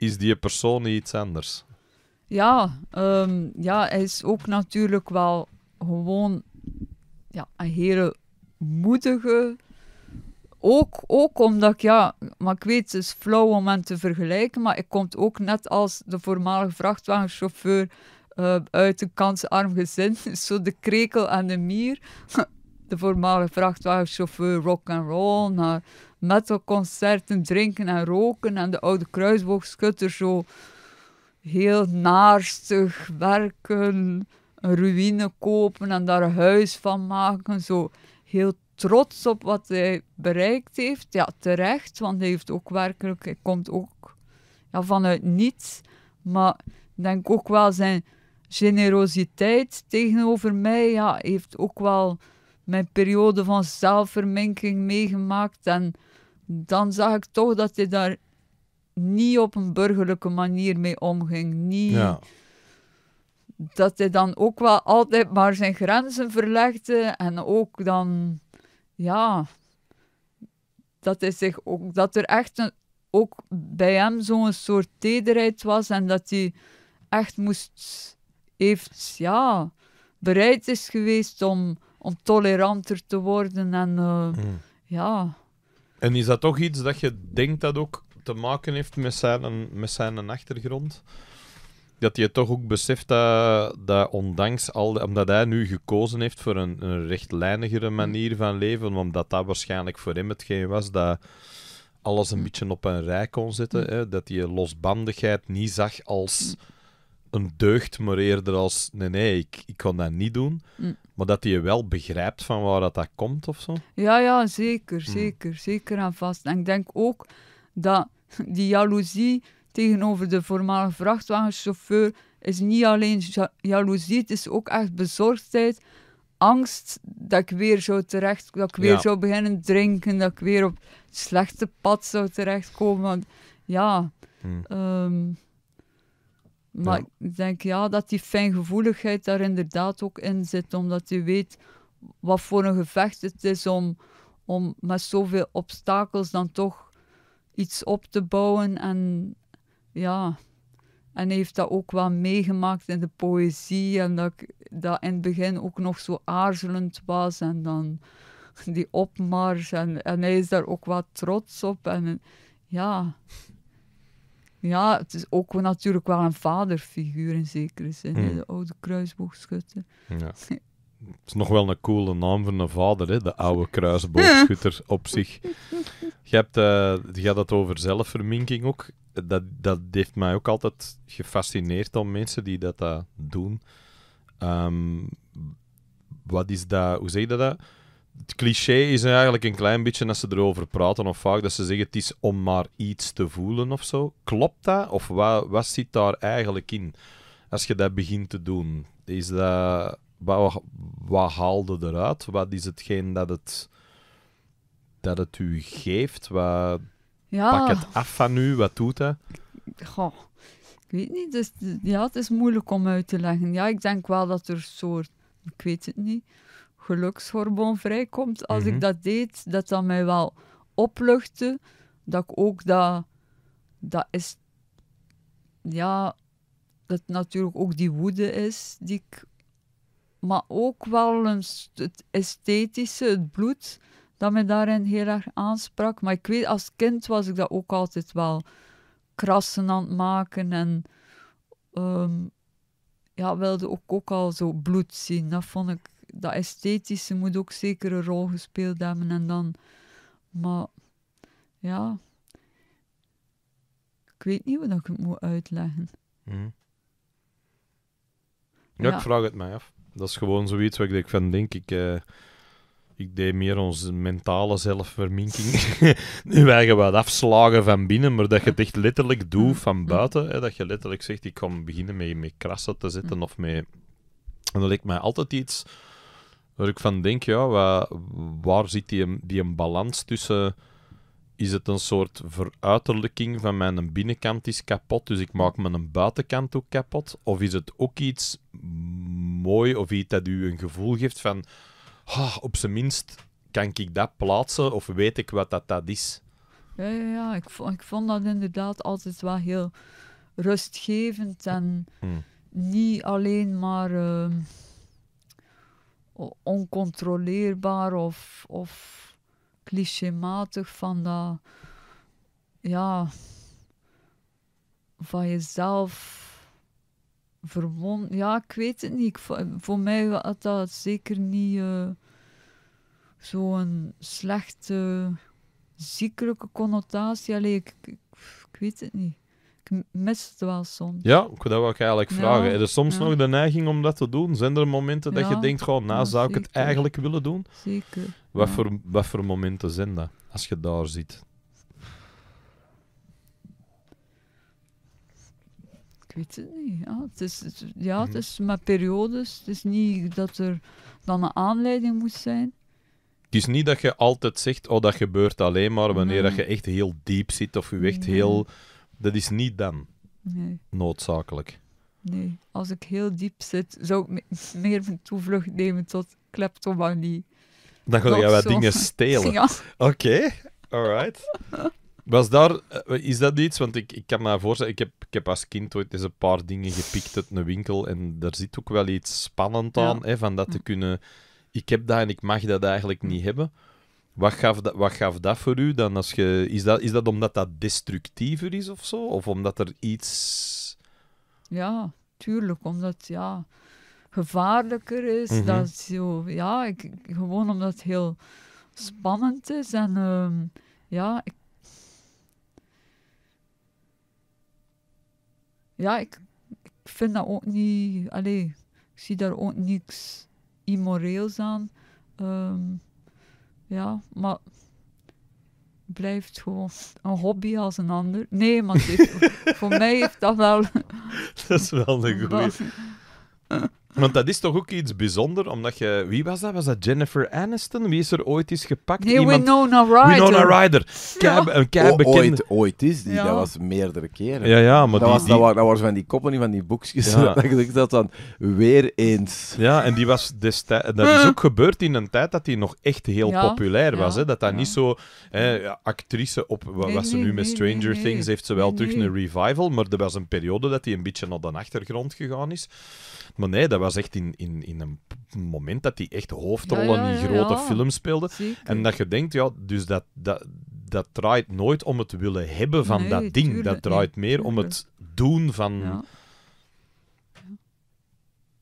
is die persoon iets anders? Ja, ehm, ja, hij is ook natuurlijk wel gewoon ja, een hele moedige. Ook, ook omdat ik, ja, maar ik weet, het is flauw om hem te vergelijken, maar ik kom ook net als de voormalige vrachtwagenchauffeur eh, uit een kansarm gezin, zo de krekel en de mier de voormalige vrachtwagenchauffeur rock and roll, naar metalconcerten, drinken en roken en de oude kruisboogschutter zo heel naarstig werken, een ruïne kopen en daar een huis van maken, zo heel trots op wat hij bereikt heeft. Ja, terecht, want hij heeft ook werkelijk, hij komt ook ja, vanuit niets, maar denk ook wel zijn generositeit tegenover mij ja, heeft ook wel mijn periode van zelfverminking meegemaakt. En dan zag ik toch dat hij daar niet op een burgerlijke manier mee omging. Niet ja. dat hij dan ook wel altijd maar zijn grenzen verlegde. En ook dan, ja, dat hij zich ook, dat er echt ook bij hem zo'n soort tederheid was. En dat hij echt moest, heeft, ja, bereid is geweest om om toleranter te worden. En eh, hmm. ja. En is dat toch iets dat je denkt dat ook te maken heeft met zijn, met zijn achtergrond? Dat je toch ook beseft dat, dat ondanks al, omdat hij nu gekozen heeft voor een, een rechtlijnigere hmm. manier van leven, omdat dat waarschijnlijk voor hem hetgeen was dat alles een hmm. beetje op een rij kon zetten, hè? dat hij losbandigheid niet zag als een deugd, maar eerder als nee, nee, ik, ik kon dat niet doen. Maar dat hij wel begrijpt van waar dat, dat komt of zo? Ja, ja, zeker, hmm. zeker, zeker aan vast. En ik denk ook dat die jaloezie tegenover de voormalige vrachtwagenchauffeur is niet alleen jaloezie, het is ook echt bezorgdheid, angst dat ik weer zou terecht, dat ik weer zou beginnen drinken, dat ik weer op het slechte pad zou terechtkomen. Want ja, hmm. ehm, maar ik denk ja, dat die fijngevoeligheid daar inderdaad ook in zit, omdat je weet wat voor een gevecht het is om, om met zoveel obstakels dan toch iets op te bouwen. En ja, en heeft dat ook wel meegemaakt in de poëzie. En dat dat in het begin ook nog zo aarzelend was. En dan die opmars. En, en hij is daar ook wat trots op. En ja, ja, het is ook natuurlijk wel een vaderfiguur in zekere zin. Hmm. De oude kruisboogschutter. Ja. Het is nog wel een coole naam voor een vader, hè? de oude kruisboogschutter op zich. Je hebt, eh, je had het over zelfverminking ook. Dat, dat heeft mij ook altijd gefascineerd om mensen die dat, dat eh, doen. Ehm, wat is dat, hoe zeg je dat? het cliché is eigenlijk een klein beetje als ze erover praten of vaak dat ze zeggen het is om maar iets te voelen of zo. Klopt dat? Of wat, wat zit daar eigenlijk in? Als je dat begint te doen, is dat, wat, haalde eruit? Wat is hetgeen dat het, dat het u geeft? Wat ja. pak het af van u? Wat doet dat? ik weet niet. Dus, ja, het is moeilijk om uit te leggen. Ja, ik denk wel dat er soort, ik weet het niet gelukshormoon vrijkomt. Als ik mhm. dat deed, dat dat mij wel opluchtte. Dat ik ook dat, dat is, ja, dat natuurlijk ook die woede is die ik maar ook wel een, het esthetische, het bloed, dat me daarin heel erg aansprak. Maar ik weet, als kind was ik dat ook altijd wel krassen aan het maken en ehm, ja, wilde ook, ook al zo bloed zien. Dat vond ik dat esthetische moet ook zeker een rol gespeeld hebben. En dan, maar ja, ik weet niet wat ik het moet uitleggen. Mhm. Ja, ik vraag het mij af. Dat is gewoon zoiets wat ik van denk ik. Eh, ik deed meer onze mentale zelfverminking. nu eigen wat afslagen van binnen, maar dat je het echt letterlijk doet mhm. van mhm. buiten. Hè, dat je letterlijk zegt, ik ga beginnen met, met krassen te zitten of met... En dat lijkt mij altijd iets Waar ik van denk, ja, waar, waar zit die, die een balans tussen is het een soort veruiterlijking van mijn binnenkant is kapot, dus ik maak mijn buitenkant ook kapot? Of is het ook iets mooi of iets dat u een gevoel geeft van, oh, op zijn minst kan ik dat plaatsen of weet ik wat dat, dat is? Ja, ja, ja. Ik, vond, ik vond dat inderdaad altijd wel heel rustgevend en hmm. niet alleen maar. Ehm, oncontroleerbaar of, of clichématig van dat, ja, van jezelf verwond. Ja, ik weet het niet. Voor, mij had dat zeker niet uh, zo'n slechte, ziekelijke connotatie. Allee, ik, ik weet het niet mis het wel soms. Ja, dat wil ik eigenlijk vragen. Ja, is soms nog de neiging om dat te doen? Zijn er momenten dat je denkt, goh, nou zou ik het eigenlijk willen doen? Zeker. Wat, voor, wat voor momenten zijn dat, als je daar zit? Ik weet het niet. Ja, het is, ja, het mhm. is maar periodes. Het is niet dat er dan een aanleiding moet zijn. Het is niet dat je altijd zegt, oh, dat gebeurt alleen maar wanneer dat je echt heel diep zit of je echt heel dat is niet dan nee. noodzakelijk. Nee, als ik heel diep zit, zou ik meer van toevlucht nemen tot kleptomanie. Dan ga je wat dingen stelen. Oké, alright. Was daar, eh, is dat iets? Want ik, ik kan me voorstellen, ik heb, ik heb als kind ooit eens een paar dingen gepikt uit een winkel. En daar zit ook wel iets spannend aan, hè, van dat te kunnen. Ik heb dat en ik mag dat eigenlijk niet hebben. Wat gaf, dat, wat gaf dat voor u dan? Als je, is, dat, is dat omdat dat destructiever is of zo? Of omdat er iets. Ja, tuurlijk. Omdat ja, gevaarlijker is. Mhm. dat zo, ja, ik, gewoon omdat het heel spannend is. En ehm, ja, ik. Ja, ik, vind dat ook niet. Allee, ik zie daar ook niks immoreels aan. Ehm. Ja, maar blijft gewoon een hobby als een ander. Nee, maar voor mij heeft dat wel... dat is wel een goeie. Want dat is toch ook iets bijzonders, omdat je... Wie was dat? Was dat Jennifer Aniston? Wie is er ooit eens gepakt? Nee, Iemand... Winona Ryder. Winona Ryder. Kei, ja. Een kei ooit, ooit is die. Dat was meerdere keren. Ja, ja, maar dat die... Was, Dat, waren, van die koppen, van die boekjes. Ja. dat ik dat dan weer eens. Ja, en die was destijds... Dat is ook gebeurd in een tijd dat hij nog echt heel populair was. Hè? Dat dat niet zo... actrice op... Wat was ze nu met Stranger Things? Heeft ze wel terug een revival, maar er was een periode dat hij een beetje naar de achtergrond gegaan is. Maar nee, dat was echt in, in, in een moment dat hij echt hoofdrollen in die grote films speelde. En dat je denkt, ja, dus dat, dat, dat draait nooit om het willen hebben van dat ding. dat draait meer om het doen van...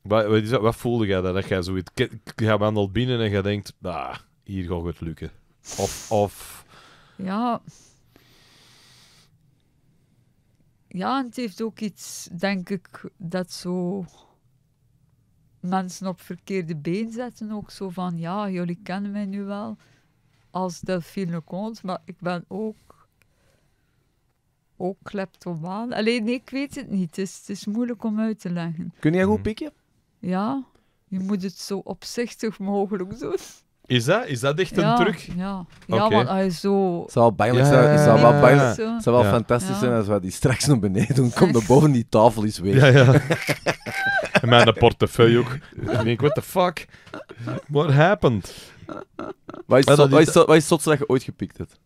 Wat, wat, wat voelde jij dat? Dat jij zoiets... Je wandelt binnen en je denkt, ah, hier gaat het lukken. Of... of... Ja... Ja, het heeft ook iets, denk ik, dat zo mensen op verkeerde been zetten. Ook zo van, ja, jullie kennen mij nu wel als Delphine Conte, maar ik ben ook, ook kleptomaan. Alleen, ik weet het niet. Het is, het is moeilijk om uit te leggen. Kun jij goed mhm. pikken? Ja, je moet het zo opzichtig mogelijk doen. Is dat, is dat echt een truc? Ja, ja okay. want ah, hij is zo... Het zou wel pijnlijk zijn. Het zou wel, fantastisch zijn als we die straks naar beneden doen. Kom de boven, die tafel is weg. en mijn portefeuille ook. Ik denk, what the fuck? What happened? Wat is, het zo, dat je ooit gepikt hebt?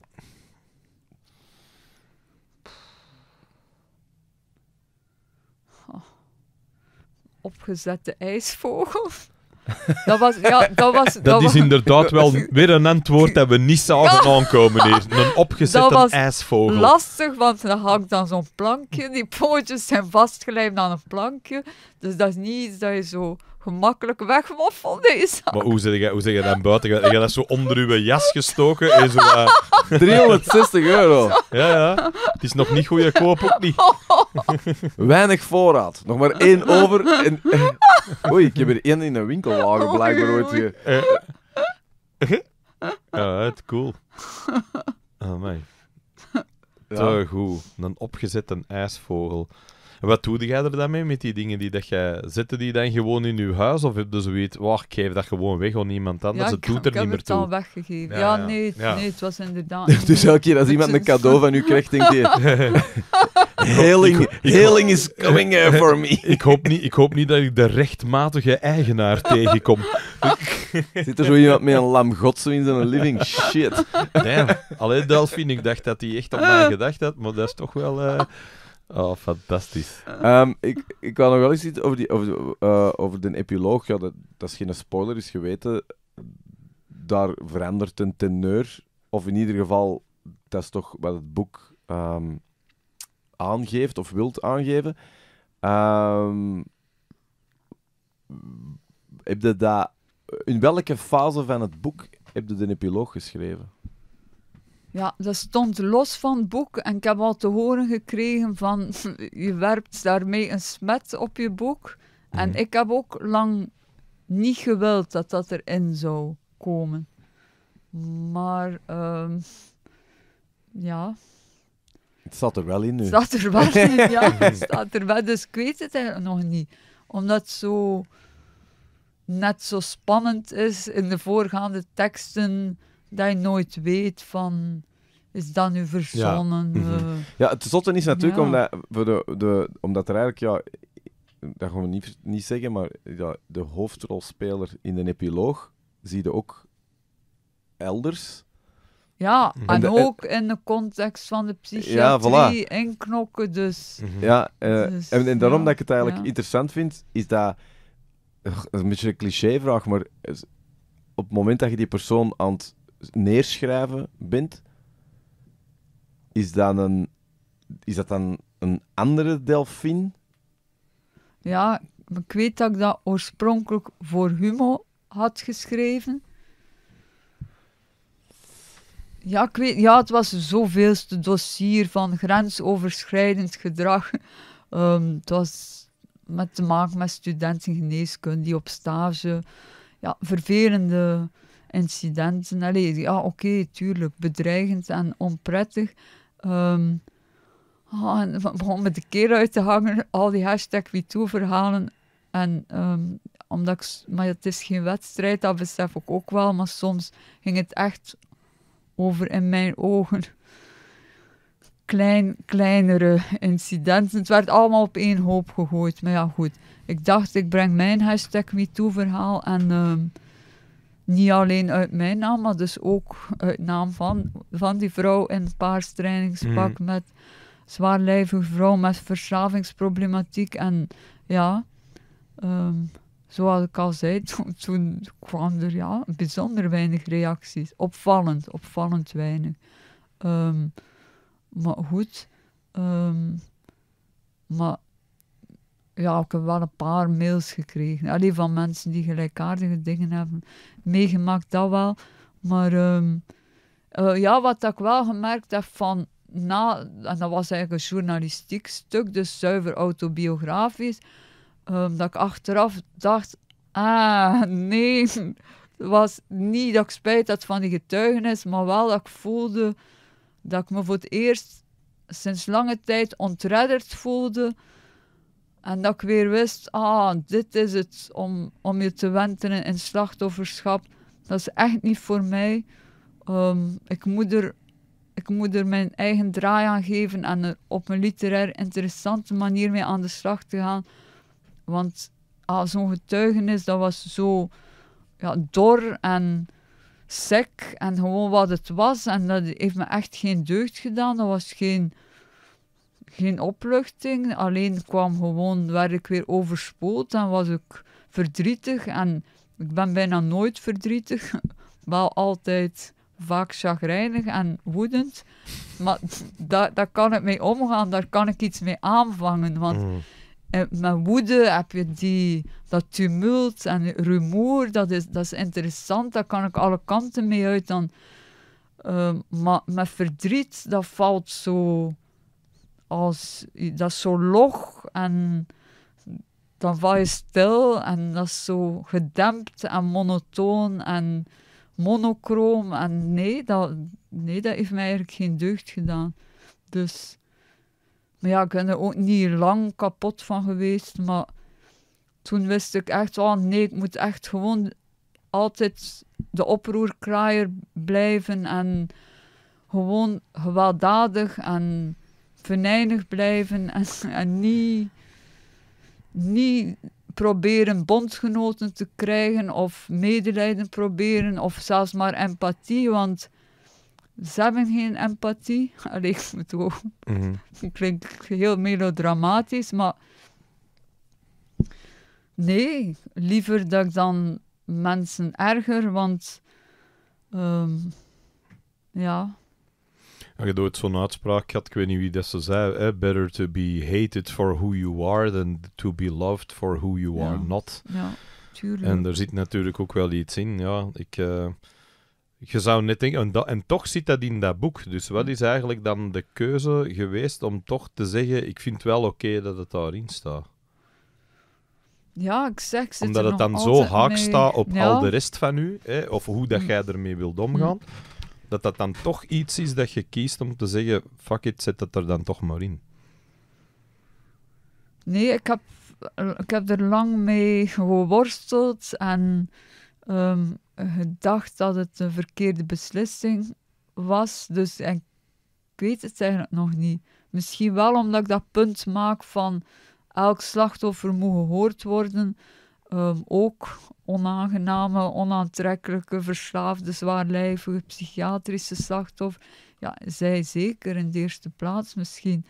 opgezette ijsvogel. Dat was... Ja, dat was dat, is inderdaad wel weer een antwoord dat we niet zagen ja. aankomen hier. Een opgezette ijsvogel. lastig, want dan hangt dan zo'n plankje. Die pootjes zijn vastgelijmd aan een plankje. Dus dat is niet iets dat je zo gemakkelijk wegmoffelde is. Maar hoe zeg je, hoe zeg je dan buiten? Je hebt dat zo onder uw jas gestoken. En zo, 360 eh. euro. Ja, ja. Het is nog niet goed koop, ook niet. Weinig voorraad. Nog maar één over. En... Oei, ik heb er één in een winkelwagen oh, blijkbaar ooit. Ja, eh. eh? ah, het cool. Oh, mij. Te goed. Een opgezette ijsvogel. Wat doe jij er dan mee met die dingen die dat jij... Zetten die dan gewoon in uw huis? Of heb je zoiets, wacht, ik geef dat gewoon weg aan iemand anders, ja, het doet er niet meer toe? ik heb het al weggegeven. Ja, Nee, het, nee, het was inderdaad... dus elke keer als iemand een cadeau van u krijgt, denk ik. Healing, healing is coming eh, for me. ik, hoop niet, ik hoop niet dat ik de rechtmatige eigenaar tegenkom. Zit er zo iemand met een lam zo in zijn living? Shit. Nee, alleen Delphine, ik dacht dat hij echt op mij gedacht had, maar dat is toch wel... Eh, Oh, fantastisch. Ehm, ik, ik wou nog wel eens iets over, die, over, eh, over de epiloog. Ja, dat, dat is geen spoiler, is geweten. Daar verandert een teneur. Of in ieder geval, dat is toch wat het boek ehm, aangeeft of wilt aangeven. Ehm, heb je dat, in welke fase van het boek heb je de epiloog geschreven? Ja, dat stond los van het boek en ik heb al te horen gekregen van je werpt daarmee een smet op je boek. En mhm. ik heb ook lang niet gewild dat dat erin zou komen. Maar ehm, ja. Het staat er wel in nu. Het staat er wel in, ja. Het staat er wel, dus ik weet het eigenlijk nog niet. Omdat het zo net zo spannend is in de voorgaande teksten dat je nooit weet van is dat nu verzonnen? Ja, mhm. eh, ja het zotte is natuurlijk omdat, voor de, de, omdat er eigenlijk, ja, dat gaan we niet, niet zeggen, maar ja, de hoofdrolspeler in de epiloog zie je ook elders. Ja, mhm. en, ook in de context van de psychiatrie ja, en knokken dus. Mhm. Ja, eh, dus, en, en, daarom dat ik het eigenlijk interessant vind, is dat, een beetje een cliché-vraag, maar eh, op het moment dat je die persoon aan het neerschrijven bent, is dat, een, is dat dan een andere delfin? Ja, ik weet dat ik dat oorspronkelijk voor Humo had geschreven. Ja, ik weet, ja, het was zoveelste dossier van grensoverschrijdend gedrag. Um, het was met te maken met studenten geneeskunde die op stage ja, vervelende incidenten. Allee, ja, oké, okay, tuurlijk, bedreigend en onprettig. Um, oh, en begon de keer uit te hangen, al die hashtag MeToo-verhalen. En ehm, omdat ik, maar het is geen wedstrijd, dat besef ik ook wel, maar soms ging het echt over in mijn ogen klein, kleinere incidenten. Het werd allemaal op één hoop gegooid. Maar ja, goed. Ik dacht, ik breng mijn hashtag MeToo-verhaal en ehm, niet alleen uit mijn naam, maar dus ook uit naam van, van die vrouw in het paars trainingspak mhm. met zwaarlijvige vrouw met verslavingsproblematiek. En ja, ehm, zoals ik al zei, toen, toen kwam er ja, bijzonder weinig reacties. Opvallend, opvallend weinig. Ehm, maar goed, ehm, maar ja, ik heb wel een paar mails gekregen. Allee, van mensen die gelijkaardige dingen hebben meegemaakt, dat wel. Maar ehm, eh, ja, wat ik wel gemerkt heb van na, en dat was eigenlijk een journalistiek stuk, dus zuiver autobiografisch, ehm, dat ik achteraf dacht, ah nee, het was niet dat ik spijt had van die getuigenis, maar wel dat ik voelde dat ik me voor het eerst sinds lange tijd ontredderd voelde en dat ik weer wist, ah, dit is het om, om je te wenden in slachtofferschap. Dat is echt niet voor mij. Ehm, ik, moet er, ik moet er mijn eigen draai aan geven en er op een literair interessante manier mee aan de slag te gaan. Want ah, zo'n getuigenis, dat was zo ja, dor en sec en gewoon wat het was. En dat heeft me echt geen deugd gedaan. Dat was geen geen opluchting. Alleen kwam gewoon, werd ik weer overspoeld en was ik verdrietig. En ik ben bijna nooit verdrietig. Wel altijd vaak chagrijnig en woedend. Maar daar, kan ik mee omgaan, daar kan ik iets mee aanvangen. Want mm. eh, met woede heb je die, dat tumult en rumoer, dat is, dat is interessant, daar kan ik alle kanten mee uit. Dan, eh, maar met verdriet, dat valt zo als, dat is zo log en dan val je stil en dat is zo gedempt en monotoon en monochroom. En nee, dat, nee, dat heeft mij eigenlijk geen deugd gedaan. Dus, maar ja, ik ben er ook niet lang kapot van geweest, maar toen wist ik echt, oh nee, ik moet echt gewoon altijd de oproerkraaier blijven en gewoon gewelddadig en venijnig blijven en, niet, niet proberen bondgenoten te krijgen of medelijden proberen of zelfs maar empathie, want ze hebben geen empathie. Allee, ik moet ook. Mm Klinkt heel melodramatisch, maar nee, liever dat ik dan mensen erger, want ehm, ja. Had je ooit zo'n uitspraak gehad, ik weet niet wie dat ze zei, better to be hated for who you are than to be loved for who you are not. Ja, En er zit natuurlijk ook wel iets in, ja. Ik, eh, je zou net denken, en, toch zit dat in dat boek. Dus wat is eigenlijk dan de keuze geweest om toch te zeggen, ik vind wel oké dat het daarin staat? Ja, ik zeg, Omdat het dan zo haak staat op al de rest van u, hè, of hoe dat mm. jij ermee wilt mm. omgaan dat dat dan toch iets is dat je kiest om te zeggen: fuck it, zet dat er dan toch maar in. Nee, ik heb, ik heb er lang mee geworsteld en ehm, gedacht dat het een verkeerde beslissing was. Dus ik weet het eigenlijk nog niet. Misschien wel omdat ik dat punt maak van elk slachtoffer moet gehoord worden. Ehm, ook onaangename, onaantrekkelijke, verslaafde, zwaarlijvige psychiatrische slachtoffer. Ja, zij zeker in de eerste plaats misschien.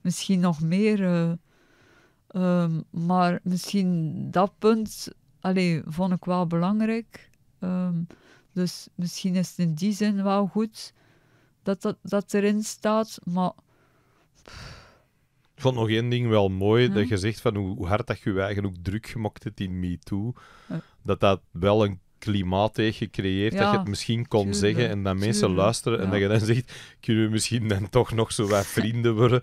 Misschien nog meer. Eh, ehm, maar misschien dat punt allee, vond ik wel belangrijk. Ehm, dus misschien is het in die zin wel goed dat, dat, dat erin staat. Maar. Ik vond nog één ding wel mooi, dat mhm. je zegt van hoe hard dat je je eigen ook druk gemokt hebt in MeToo. toe Dat dat wel een klimaat heeft gecreëerd dat je het misschien kon zeggen en dat mensen luisteren en dat je dan zegt, kunnen we misschien dan toch nog zo wat vrienden worden?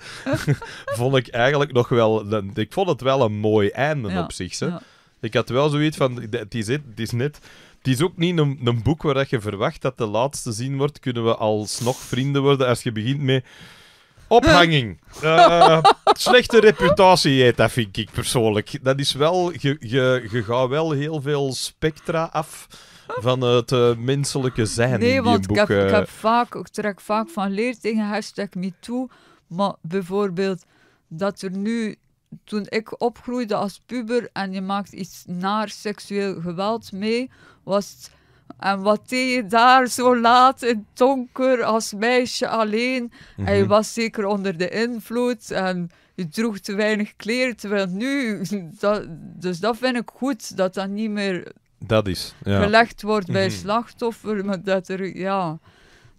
vond ik eigenlijk nog wel... Ik vond het wel een mooi einde op zich. Hè? Ik had wel zoiets van, het is, is net... Het is ook niet een, een boek waar je verwacht dat de laatste zin wordt, kunnen we alsnog vrienden worden als je begint met... Ophanging. Eh, slechte reputatie heet dat, vind ik persoonlijk. Dat is wel... Je, je, gaat wel heel veel spectra af van het eh, menselijke zijn nee, in die Nee, want ik, heb, trek vaak van leer tegen hashtag toe. Maar bijvoorbeeld dat er nu... Toen ik opgroeide als puber en je maakt iets naar seksueel geweld mee, was het en wat deed je daar zo laat in het donker als meisje alleen? Mm -hmm. Hij mhm. was zeker onder de invloed en je droeg te weinig kleren. Terwijl nu, dat, dus dat vind ik goed, dat dat niet meer dat is, ja. gelegd wordt bij slachtoffers, mhm. slachtoffer. Maar dat er, ja,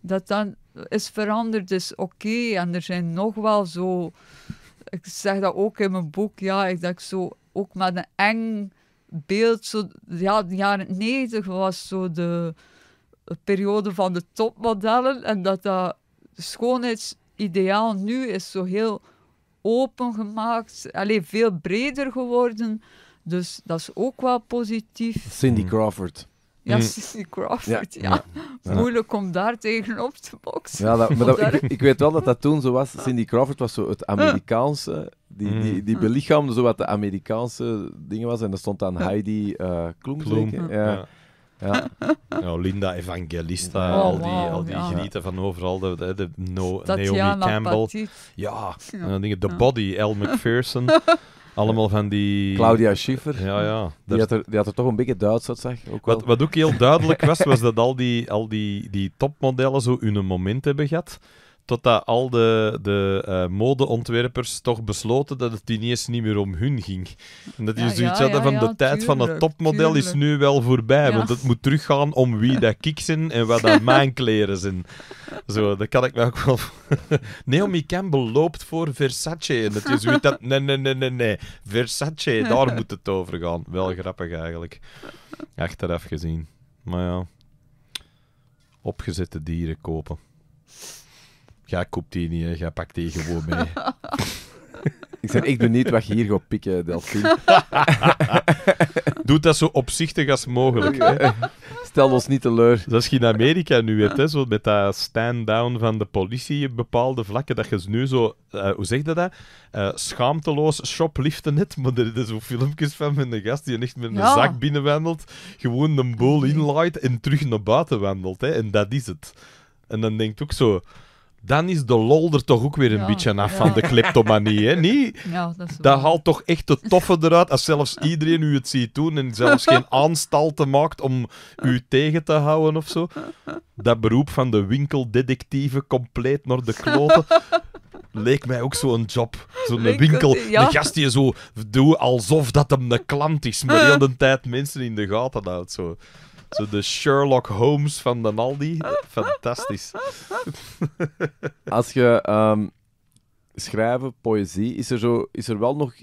dat dan is veranderd, is oké. En er zijn nog wel zo, ik zeg dat ook in mijn boek, ja, ik denk zo ook met een eng beeld. Zo, ja, de jaren 90 was zo de periode van de topmodellen. En dat dat schoonheidsideaal nu is zo heel open gemaakt. Alleen veel breder geworden. Dus dat is ook wel positief. Cindy Crawford. Ja, Cindy mm. Crawford, ja. Moeilijk om daar tegenop te boksen. Ja, dat, maar ik, ik, weet wel dat dat toen zo was. Cindy Crawford was zo het Amerikaanse. Die, die, mm. die belichaamde zo wat de Amerikaanse dingen was. En daar stond dan Heidi uh, Klum, Ja. Ja. Linda Evangelista, al oh, die, wow, al die ja. van overal. De, de, Naomi Campbell. ja, Ja, ja. dingen. The Body, Elle McPherson. Allemaal van die... Claudia Schiffer. Ja, ja. Die, had er, toch een beetje Duits uit, zeg. Ook wat, wat ook heel duidelijk was, was dat al die, al die, die topmodellen zo hun moment hebben gehad. Totdat al de, de eh, modeontwerpers toch besloten dat het ineens niet meer om hun ging. En dat je ja, zoiets dus hadden van de tijd van het topmodel is nu wel voorbij. Want het moet teruggaan om wie dat ik zijn en wat dat mijn kleren zijn. Zo, dat kan ik me ook wel... Naomi Campbell loopt voor Versace. En dat je zoiets dat... Nee, nee, nee, nee, nee. Versace, daar moet het over gaan. Wel grappig eigenlijk. Achteraf gezien. Maar ja. Opgezette dieren kopen. Ga koop die niet, ga pak die gewoon mee. Ik ben echt benieuwd wat je hier gaat pikken, Delphine. Doe dat zo opzichtig als mogelijk. Hè. Stel ons niet teleur. Dat is in Amerika nu, hebt, hè, zo met dat stand-down van de politie op bepaalde vlakken, dat je nu zo, uh, hoe zeg je dat? Uh, schaamteloos shopliften net, maar er zijn zo filmpjes van met een gast die echt met een zak binnenwandelt, gewoon een boel inlaait en terug naar buiten wandelt. Hè, en dat is het. En dan denkt ook zo dan is de lol er toch ook weer een beetje af van de kleptomanie. Hè? Niet? Ja, dat, dat, haalt toch echt de toffe eruit. Als zelfs iedereen u het ziet doen en zelfs geen aanstalten maakt om u tegen te houden of zo. Dat beroep van de winkeldetectieve compleet naar de kloten. Leek mij ook zo'n job. Zo'n winkel. de Een gast die zo doet alsof dat hem de klant is, maar heel de tijd mensen in de gaten houden Zo. Zo de Sherlock Holmes van de Aldi. Fantastisch. Als je um, schrijven, poëzie, is er, zo, is er wel nog...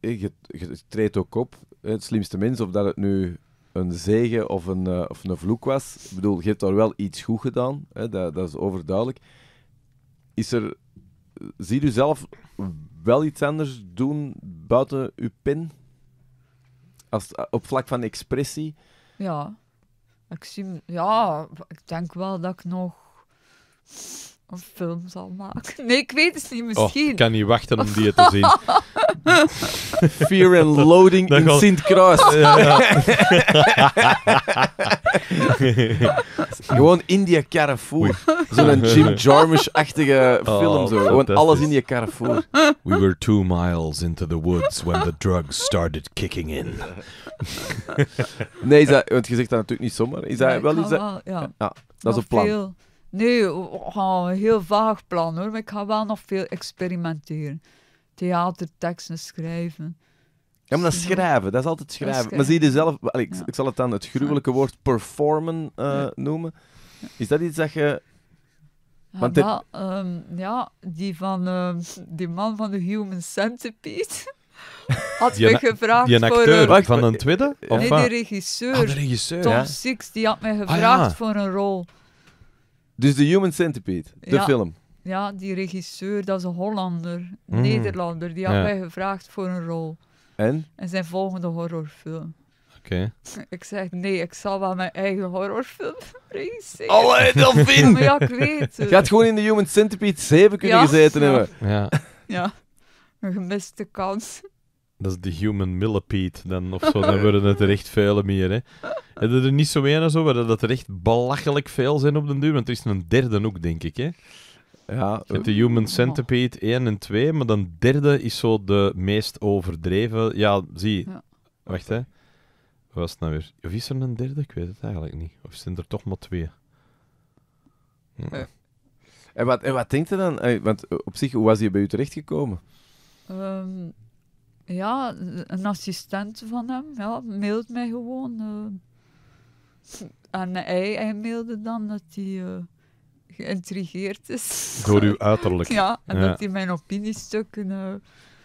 Eh, je, je treedt ook op, het slimste mens, of dat het nu een zegen of een, eh, of een vloek was. Ik bedoel, je hebt daar wel iets goed gedaan. Hè? Dat, dat, is overduidelijk. Is er... Zie je zelf wel iets anders doen buiten uw pen? Als, op vlak van expressie? Ja. Ik zie, ja, ik denk wel dat ik nog een film zal maken. Nee, ik weet het niet, oh, misschien. ik kan niet wachten om die te zien. Fear and Loading in Sint-Kruis. Ja, gewoon India Carrefour. Zo'n Jim Jarmusch-achtige oh, film. zo. Gewoon alles India Carrefour. We were two miles into the woods when the drugs started kicking in. nee, is dat, want je zegt dat natuurlijk niet zomaar. Is dat wel... Is dat, ja. dat is een plan. Nee, oh, heel vaag plan hoor. Maar ik ga wel nog veel experimenteren. Theaterteksten schrijven. Ja, maar dat schrijven, dat is altijd schrijven. Maar zie je zelf, ik, ik, zal het dan het gruwelijke woord performen eh, noemen. Is dat iets dat je. Want ehm, ja, die van ehm, die man van de Human Centipede had me gevraagd die voor een... acteur. van een tweede? Of nee, de regisseur. Ah, de regisseur, Tom Six, die had mij ah, gevraagd voor een rol. Dus de Human Centipede, de film. Ja, die regisseur, dat is een Hollander, mhm. Nederlander. Die had mij gevraagd voor een rol. En? En zijn volgende horrorfilm. Oké. Ik zeg, nee, ik zal wel mijn eigen horrorfilm regisseren. Allee, Delphine! maar ja, ik weet Je had gewoon in de Human Centipede 7 kunnen gezeten hebben. Ja. ja, een gemiste kans. Dat is de human millipede dan, of zo. Dan worden het er echt veel meer, hè. En er niet zo weinig zo, waar dat er echt belachelijk veel zijn op den duur. Want er is een derde ook, denk ik, hè. Ja, je hebt de eh, Human oh. Centipede 1 en 2, maar dan derde is zo de meest overdreven. Ja, zie. Wacht, hè. Hoe was het nou weer? Of is er een derde? Ik weet het eigenlijk niet. Of zijn er toch maar twee? Ja. Hm. Eh. En, wat, en wat denkt er dan? Eh, want op zich, hoe was hij bij u terechtgekomen? Um, ja, een assistent van hem, ja, mailt mij gewoon. Eh, en hij, hij mailde dan dat hij uh, geïntrigeerd is. Door uw uiterlijk. ja, en dat hij mijn opiniestukken eh,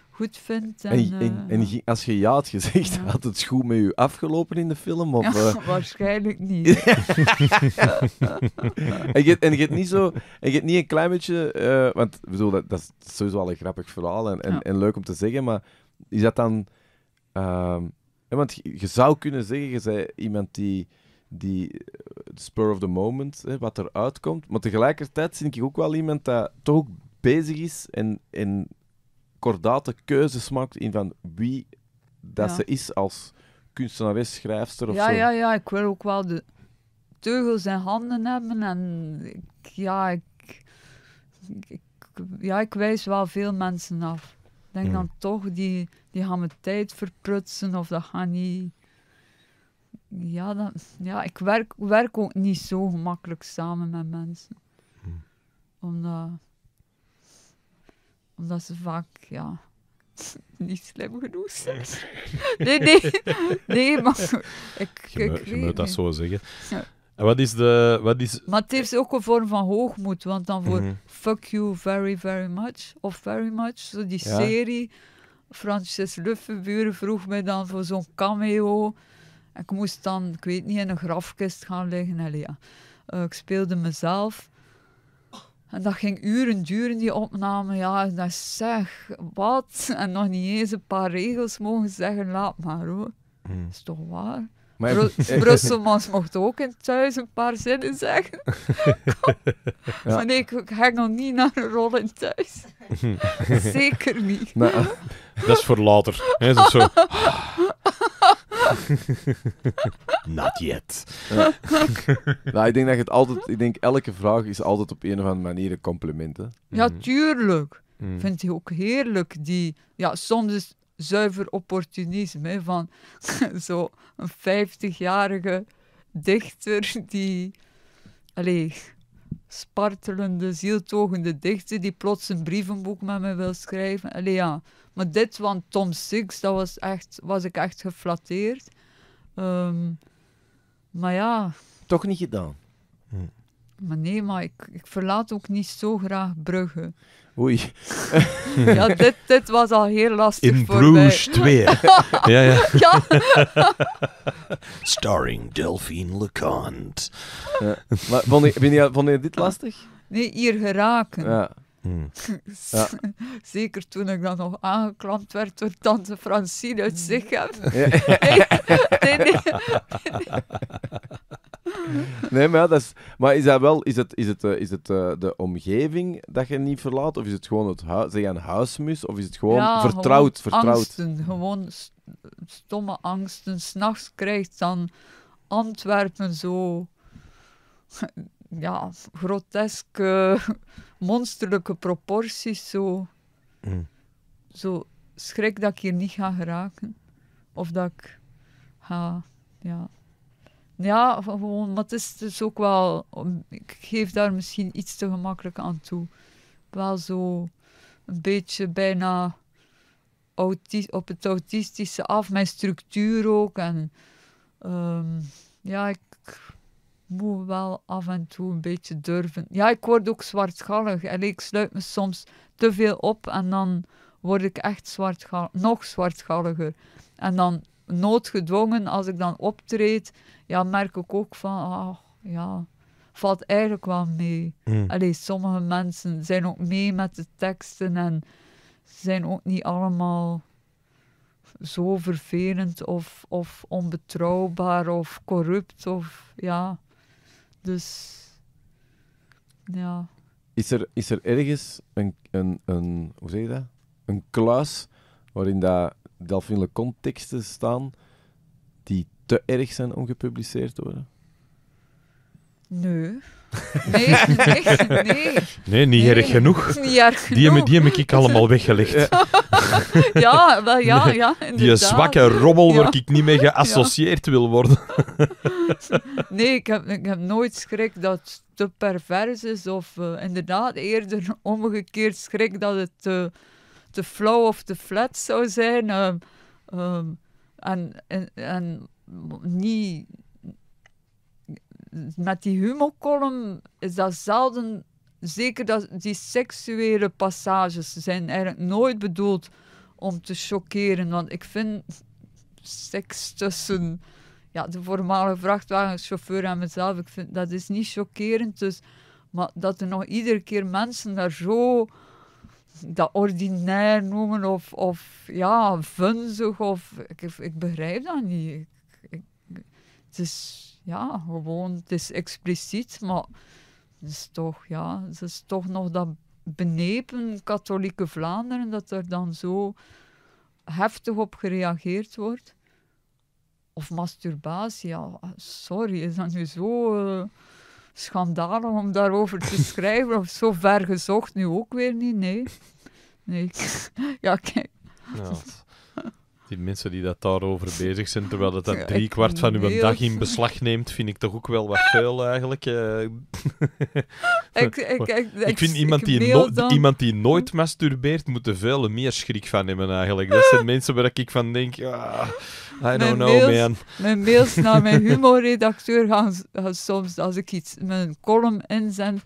goed vindt. En, en, en, en, als je ja had gezegd, had het goed met u afgelopen in de film? Of, ja, waarschijnlijk niet. en, je, en hebt niet zo, en je hebt niet een klein beetje, want dat, dat, is sowieso al een grappig verhaal en, en, leuk om te zeggen, maar is dat dan... Ehm, want je zou kunnen zeggen, je zei iemand die... die eh, spur of the moment, hè, wat eruit komt. Maar tegelijkertijd zie ik ook wel iemand dat toch ook bezig is en, en kordate keuzes maakt in van wie dat ze is als kunstenares, schrijfster of ja, zo. Ja, ja, ik wil ook wel de teugels en handen hebben en ik, ja, ik, ja, ik wijs wel veel mensen af. Denk hmm. dan toch, die, die gaan mijn tijd verprutsen of dat gaat niet. Ja, ja ik werk, werk ook niet zo gemakkelijk samen met mensen. Hmm. Omdat, omdat ze vaak, ja, niet slim genoeg zijn. Nee, nee, nee, maar ik. Je, moet dat zo zeggen. Ja. En wat is de... Wat is... Maar het heeft ook een vorm van hoogmoed, want dan voor mhm. Fuck You Very Very Much, of Very Much, zo die serie. Francis Luffenburen vroeg mij dan voor zo'n cameo. ik moest dan, ik weet niet, in een grafkist gaan liggen. Allee, ja. Eh, ik speelde mezelf. En dat ging uren duren, die opname. Ja, dat zeg, wat? En nog niet eens een paar regels mogen zeggen, laat maar hoor. Mm. Is toch waar? Brusselmans mocht ook in thuis een paar zinnen zeggen. ja. nee, ik ga nog niet naar een rol in thuis. Zeker niet. dat is voor later. Hè? Zo, zo. Not yet. nou, ik denk dat je het altijd... Ik denk, elke vraag is altijd op een of andere manier een compliment. Hè? Ja, mhm. tuurlijk. Mm. Vindt hij ook heerlijk, die... Ja, soms is zuiver opportunisme. Van zo'n 50-jarige dichter die. Allez, spartelende, zieltogende dichter die plots een brievenboek met me wil schrijven. Allee, ja. Maar dit van Tom Six, dat was, echt, was ik echt geflatteerd. Ehm, maar ja... Toch niet gedaan. Hm. Maar nee, maar ik, ik verlaat ook niet zo graag Brugge. Oei. Ja, dit, was al heel lastig In voor Bruges 2. ja, ja. ja. Starring Delphine LeCant. Ja. Maar vond je, je, dit lastig? Nee, hier geraken. Ja. Hmm. Ja. Zeker toen ik dan nog aangeklampt werd door tante Francine uit Zichem. Ja. Nee, nee, nee, nee, maar, ja, dat is, maar is dat wel, is het, is het, eh, is het eh, de omgeving dat je niet verlaat? Of is het gewoon het huis, zeg een huismus? Of is het gewoon ja, vertrouwd? Gewoon vertrouwd? Angsten, gewoon stomme angsten. S'nachts krijgt dan Antwerpen zo ja, groteske, monsterlijke proporties. Zo. Mm. zo schrik dat ik hier niet ga geraken. Of dat ik ga, ja, ja, gewoon, maar het is dus ook wel, ik geef daar misschien iets te gemakkelijk aan toe. Wel zo een beetje bijna op het autistische af, mijn structuur ook. En ehm, ja, ik moet wel af en toe een beetje durven. Ja, ik word ook zwartgallig en ik sluit me soms te veel op en dan word ik echt zwartgallig, nog zwartgalliger. En dan noodgedwongen, als ik dan optreed, ja, merk ik ook van, ah, ja, valt eigenlijk wel mee. Mm. Allee, sommige mensen zijn ook mee met de teksten en zijn ook niet allemaal zo vervelend of, of onbetrouwbaar of corrupt of ja. Dus ja. Is er, is er ergens een, een, een, hoe zeg je dat? Een klas waarin dat Delphine Lecomte teksten staan die te erg zijn om gepubliceerd te worden? Nee. Nee, nee. Nee, niet nee, erg genoeg. Niet erg genoeg. Die, heb, die ik allemaal weggelegd. Ja, wel, ja, ja Die zwakke rommel waar ik niet mee geassocieerd wil worden. Nee, ik heb, nooit schrik dat het te pervers is. Of eh, inderdaad, eerder omgekeerd schrik dat het... Eh, de flow of the flat zou zijn. Ehm, ehm, en, niet met die humocolom is dat zelden. Zeker dat die seksuele passages zijn eigenlijk nooit bedoeld om te chockeren. Want ik vind seks tussen ja, de voormalige vrachtwagenchauffeur en mezelf, ik vind, dat is niet chockerend. Dus, maar dat er nog iedere keer mensen daar zo dat ordinair noemen of, of ja, vunzig of ik, ik begrijp dat niet. het is ja, gewoon, het is expliciet, maar het is toch, ja, het is toch nog dat benepen katholieke Vlaanderen dat er dan zo heftig op gereageerd wordt. Of masturbatie, ja, sorry, is dat nu zo... Eh, schandalig om daarover te schrijven. Of zo ver gezocht nu ook weer niet, nee. Nee. Ja, kijk. Die mensen die dat daarover bezig zijn, terwijl dat, dat drie kwart van hun dag in beslag neemt, vind ik toch ook wel wat veel eigenlijk. Eh. ik, ik, ik, ik, vind iemand die, iemand die nooit hm? masturbeert, moet er veel meer schrik van hebben eigenlijk. Dat zijn mensen waar ik van denk, ah, I don't know man. Mijn mails naar mijn humorredacteur gaan, soms, als ik iets, mijn column inzend,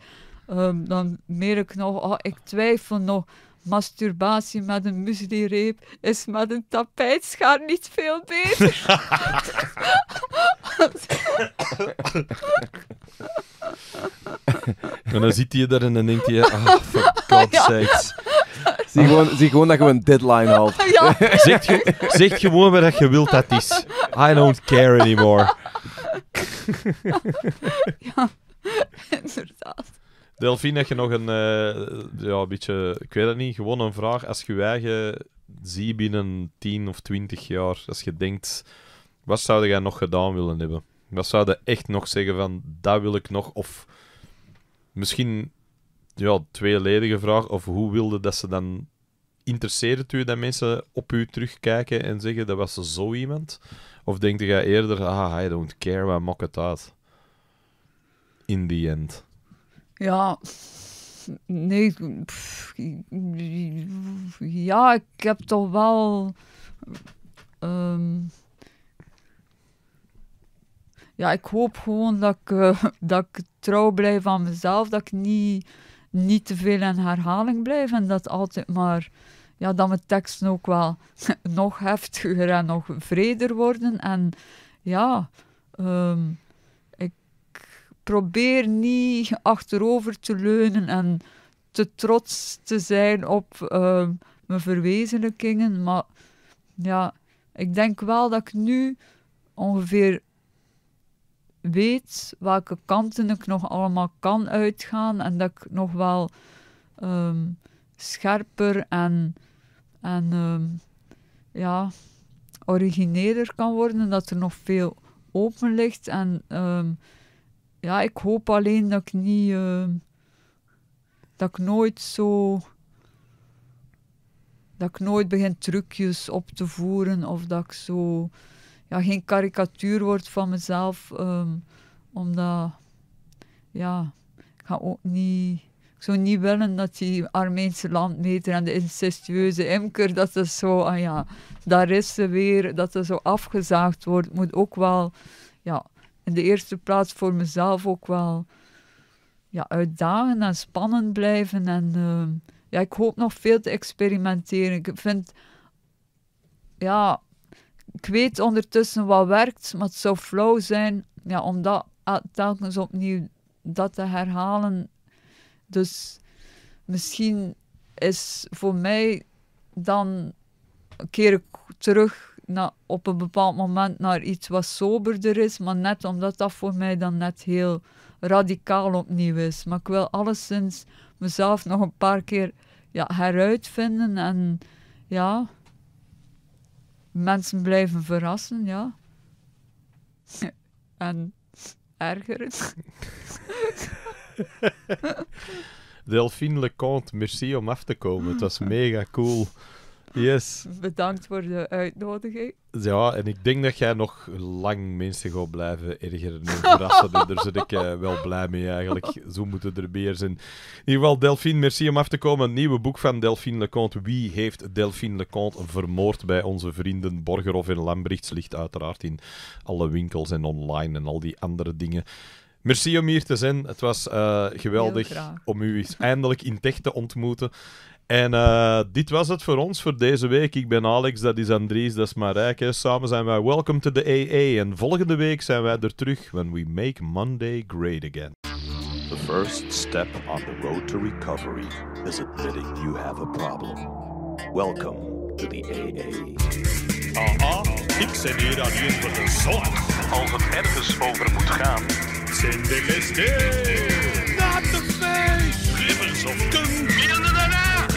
ehm, dan merk ik nog, oh, ik twijfel nog masturbatie met een mueslireep is met een tapijtschaar niet veel beter. en dan ziet hij je daar en dan denkt hij, ah, oh, for God's sakes. Zie gewoon, gewoon dat je een deadline haalt. Ja. zeg, ge, zeg gewoon wat je wilt dat is. I don't care anymore. ja, inderdaad. Delphine, heb je nog een, eh, ja, een beetje, ik weet het niet, gewoon een vraag. Als je je zie binnen 10 of 20 jaar, als je denkt, wat zou jij nog gedaan willen hebben? Wat zou je echt nog zeggen van, dat wil ik nog? Of misschien, ja, tweeledige vraag, of hoe wilde dat ze dan... Interesseert u dat mensen op u terugkijken en zeggen, dat was zo iemand? Of denk jij eerder, ah, I don't care, wij mokken het uit? In the end. Ja, nee. ja, ik heb toch wel. Ehm, ja, ik hoop gewoon dat ik, eh, dat ik trouw blijf aan mezelf. Dat ik niet, niet te veel in herhaling blijf. En dat altijd maar. Ja, dat mijn teksten ook wel nog heftiger en nog vreder worden. En ja. Ehm, probeer niet achterover te leunen en te trots te zijn op ehm, mijn verwezenlijkingen. Maar ja, ik denk wel dat ik nu ongeveer weet welke kanten ik nog allemaal kan uitgaan en dat ik nog wel ehm, scherper en, ehm, ja, origineler kan worden. Dat er nog veel open ligt en ja, ik hoop alleen dat ik niet. Ehm, dat ik nooit zo. Dat ik nooit begin trucjes op te voeren of dat ik zo. Ja, geen karikatuur word van mezelf. Um, omdat. Ja, ik ga ook niet. Ik zou niet willen dat die Armeense landmeter en de incestueuze imker, dat ze zo, ah ja, daar is ze weer, dat ze zo afgezaagd wordt, moet ook wel, ja, in de eerste plaats voor mezelf ook wel ja, uitdagen en spannend blijven. En ehm, ja, ik hoop nog veel te experimenteren. Ik vind, ja, ik weet ondertussen wat werkt, maar het zou flauw zijn ja, om dat telkens opnieuw dat te herhalen. Dus misschien is voor mij dan een keer terug op een bepaald moment naar iets wat soberder is. Maar net omdat dat voor mij dan net heel radicaal opnieuw is. Maar ik wil alleszins mezelf nog een paar keer ja, heruitvinden. En ja, mensen blijven verrassen, ja. En ergeren. Delphine Lecomte, merci om af te komen. Het was mega cool. Yes. Bedankt voor de uitnodiging. Ja, en ik denk dat jij nog lang mensen gaat blijven ergeren en verrassen. Daar zit ik eh, wel blij mee eigenlijk. Zo moeten er meer zijn. In ieder geval, Delphine, merci om af te komen. Het nieuwe boek van Delphine Leconte. Wie heeft Delphine Leconte vermoord bij onze vrienden Borgerhof en Lambrichts? Ligt uiteraard in alle winkels en online en al die andere dingen. Merci om hier te zijn. Het was eh, geweldig om u eens eindelijk in tech te ontmoeten. En eh, dit was het voor ons voor deze week. Ik ben Alex, dat is Andries, dat is Marijke. Samen zijn wij Welcome to the AA. En volgende week zijn wij er terug when we make Monday great again. The first step on the road to recovery is admitting you have a problem. Welcome to the AA. Aha, ik zit hier aan hier voor de zon. Als het ergens over moet gaan, zijn de beste Not the face! of Kunt.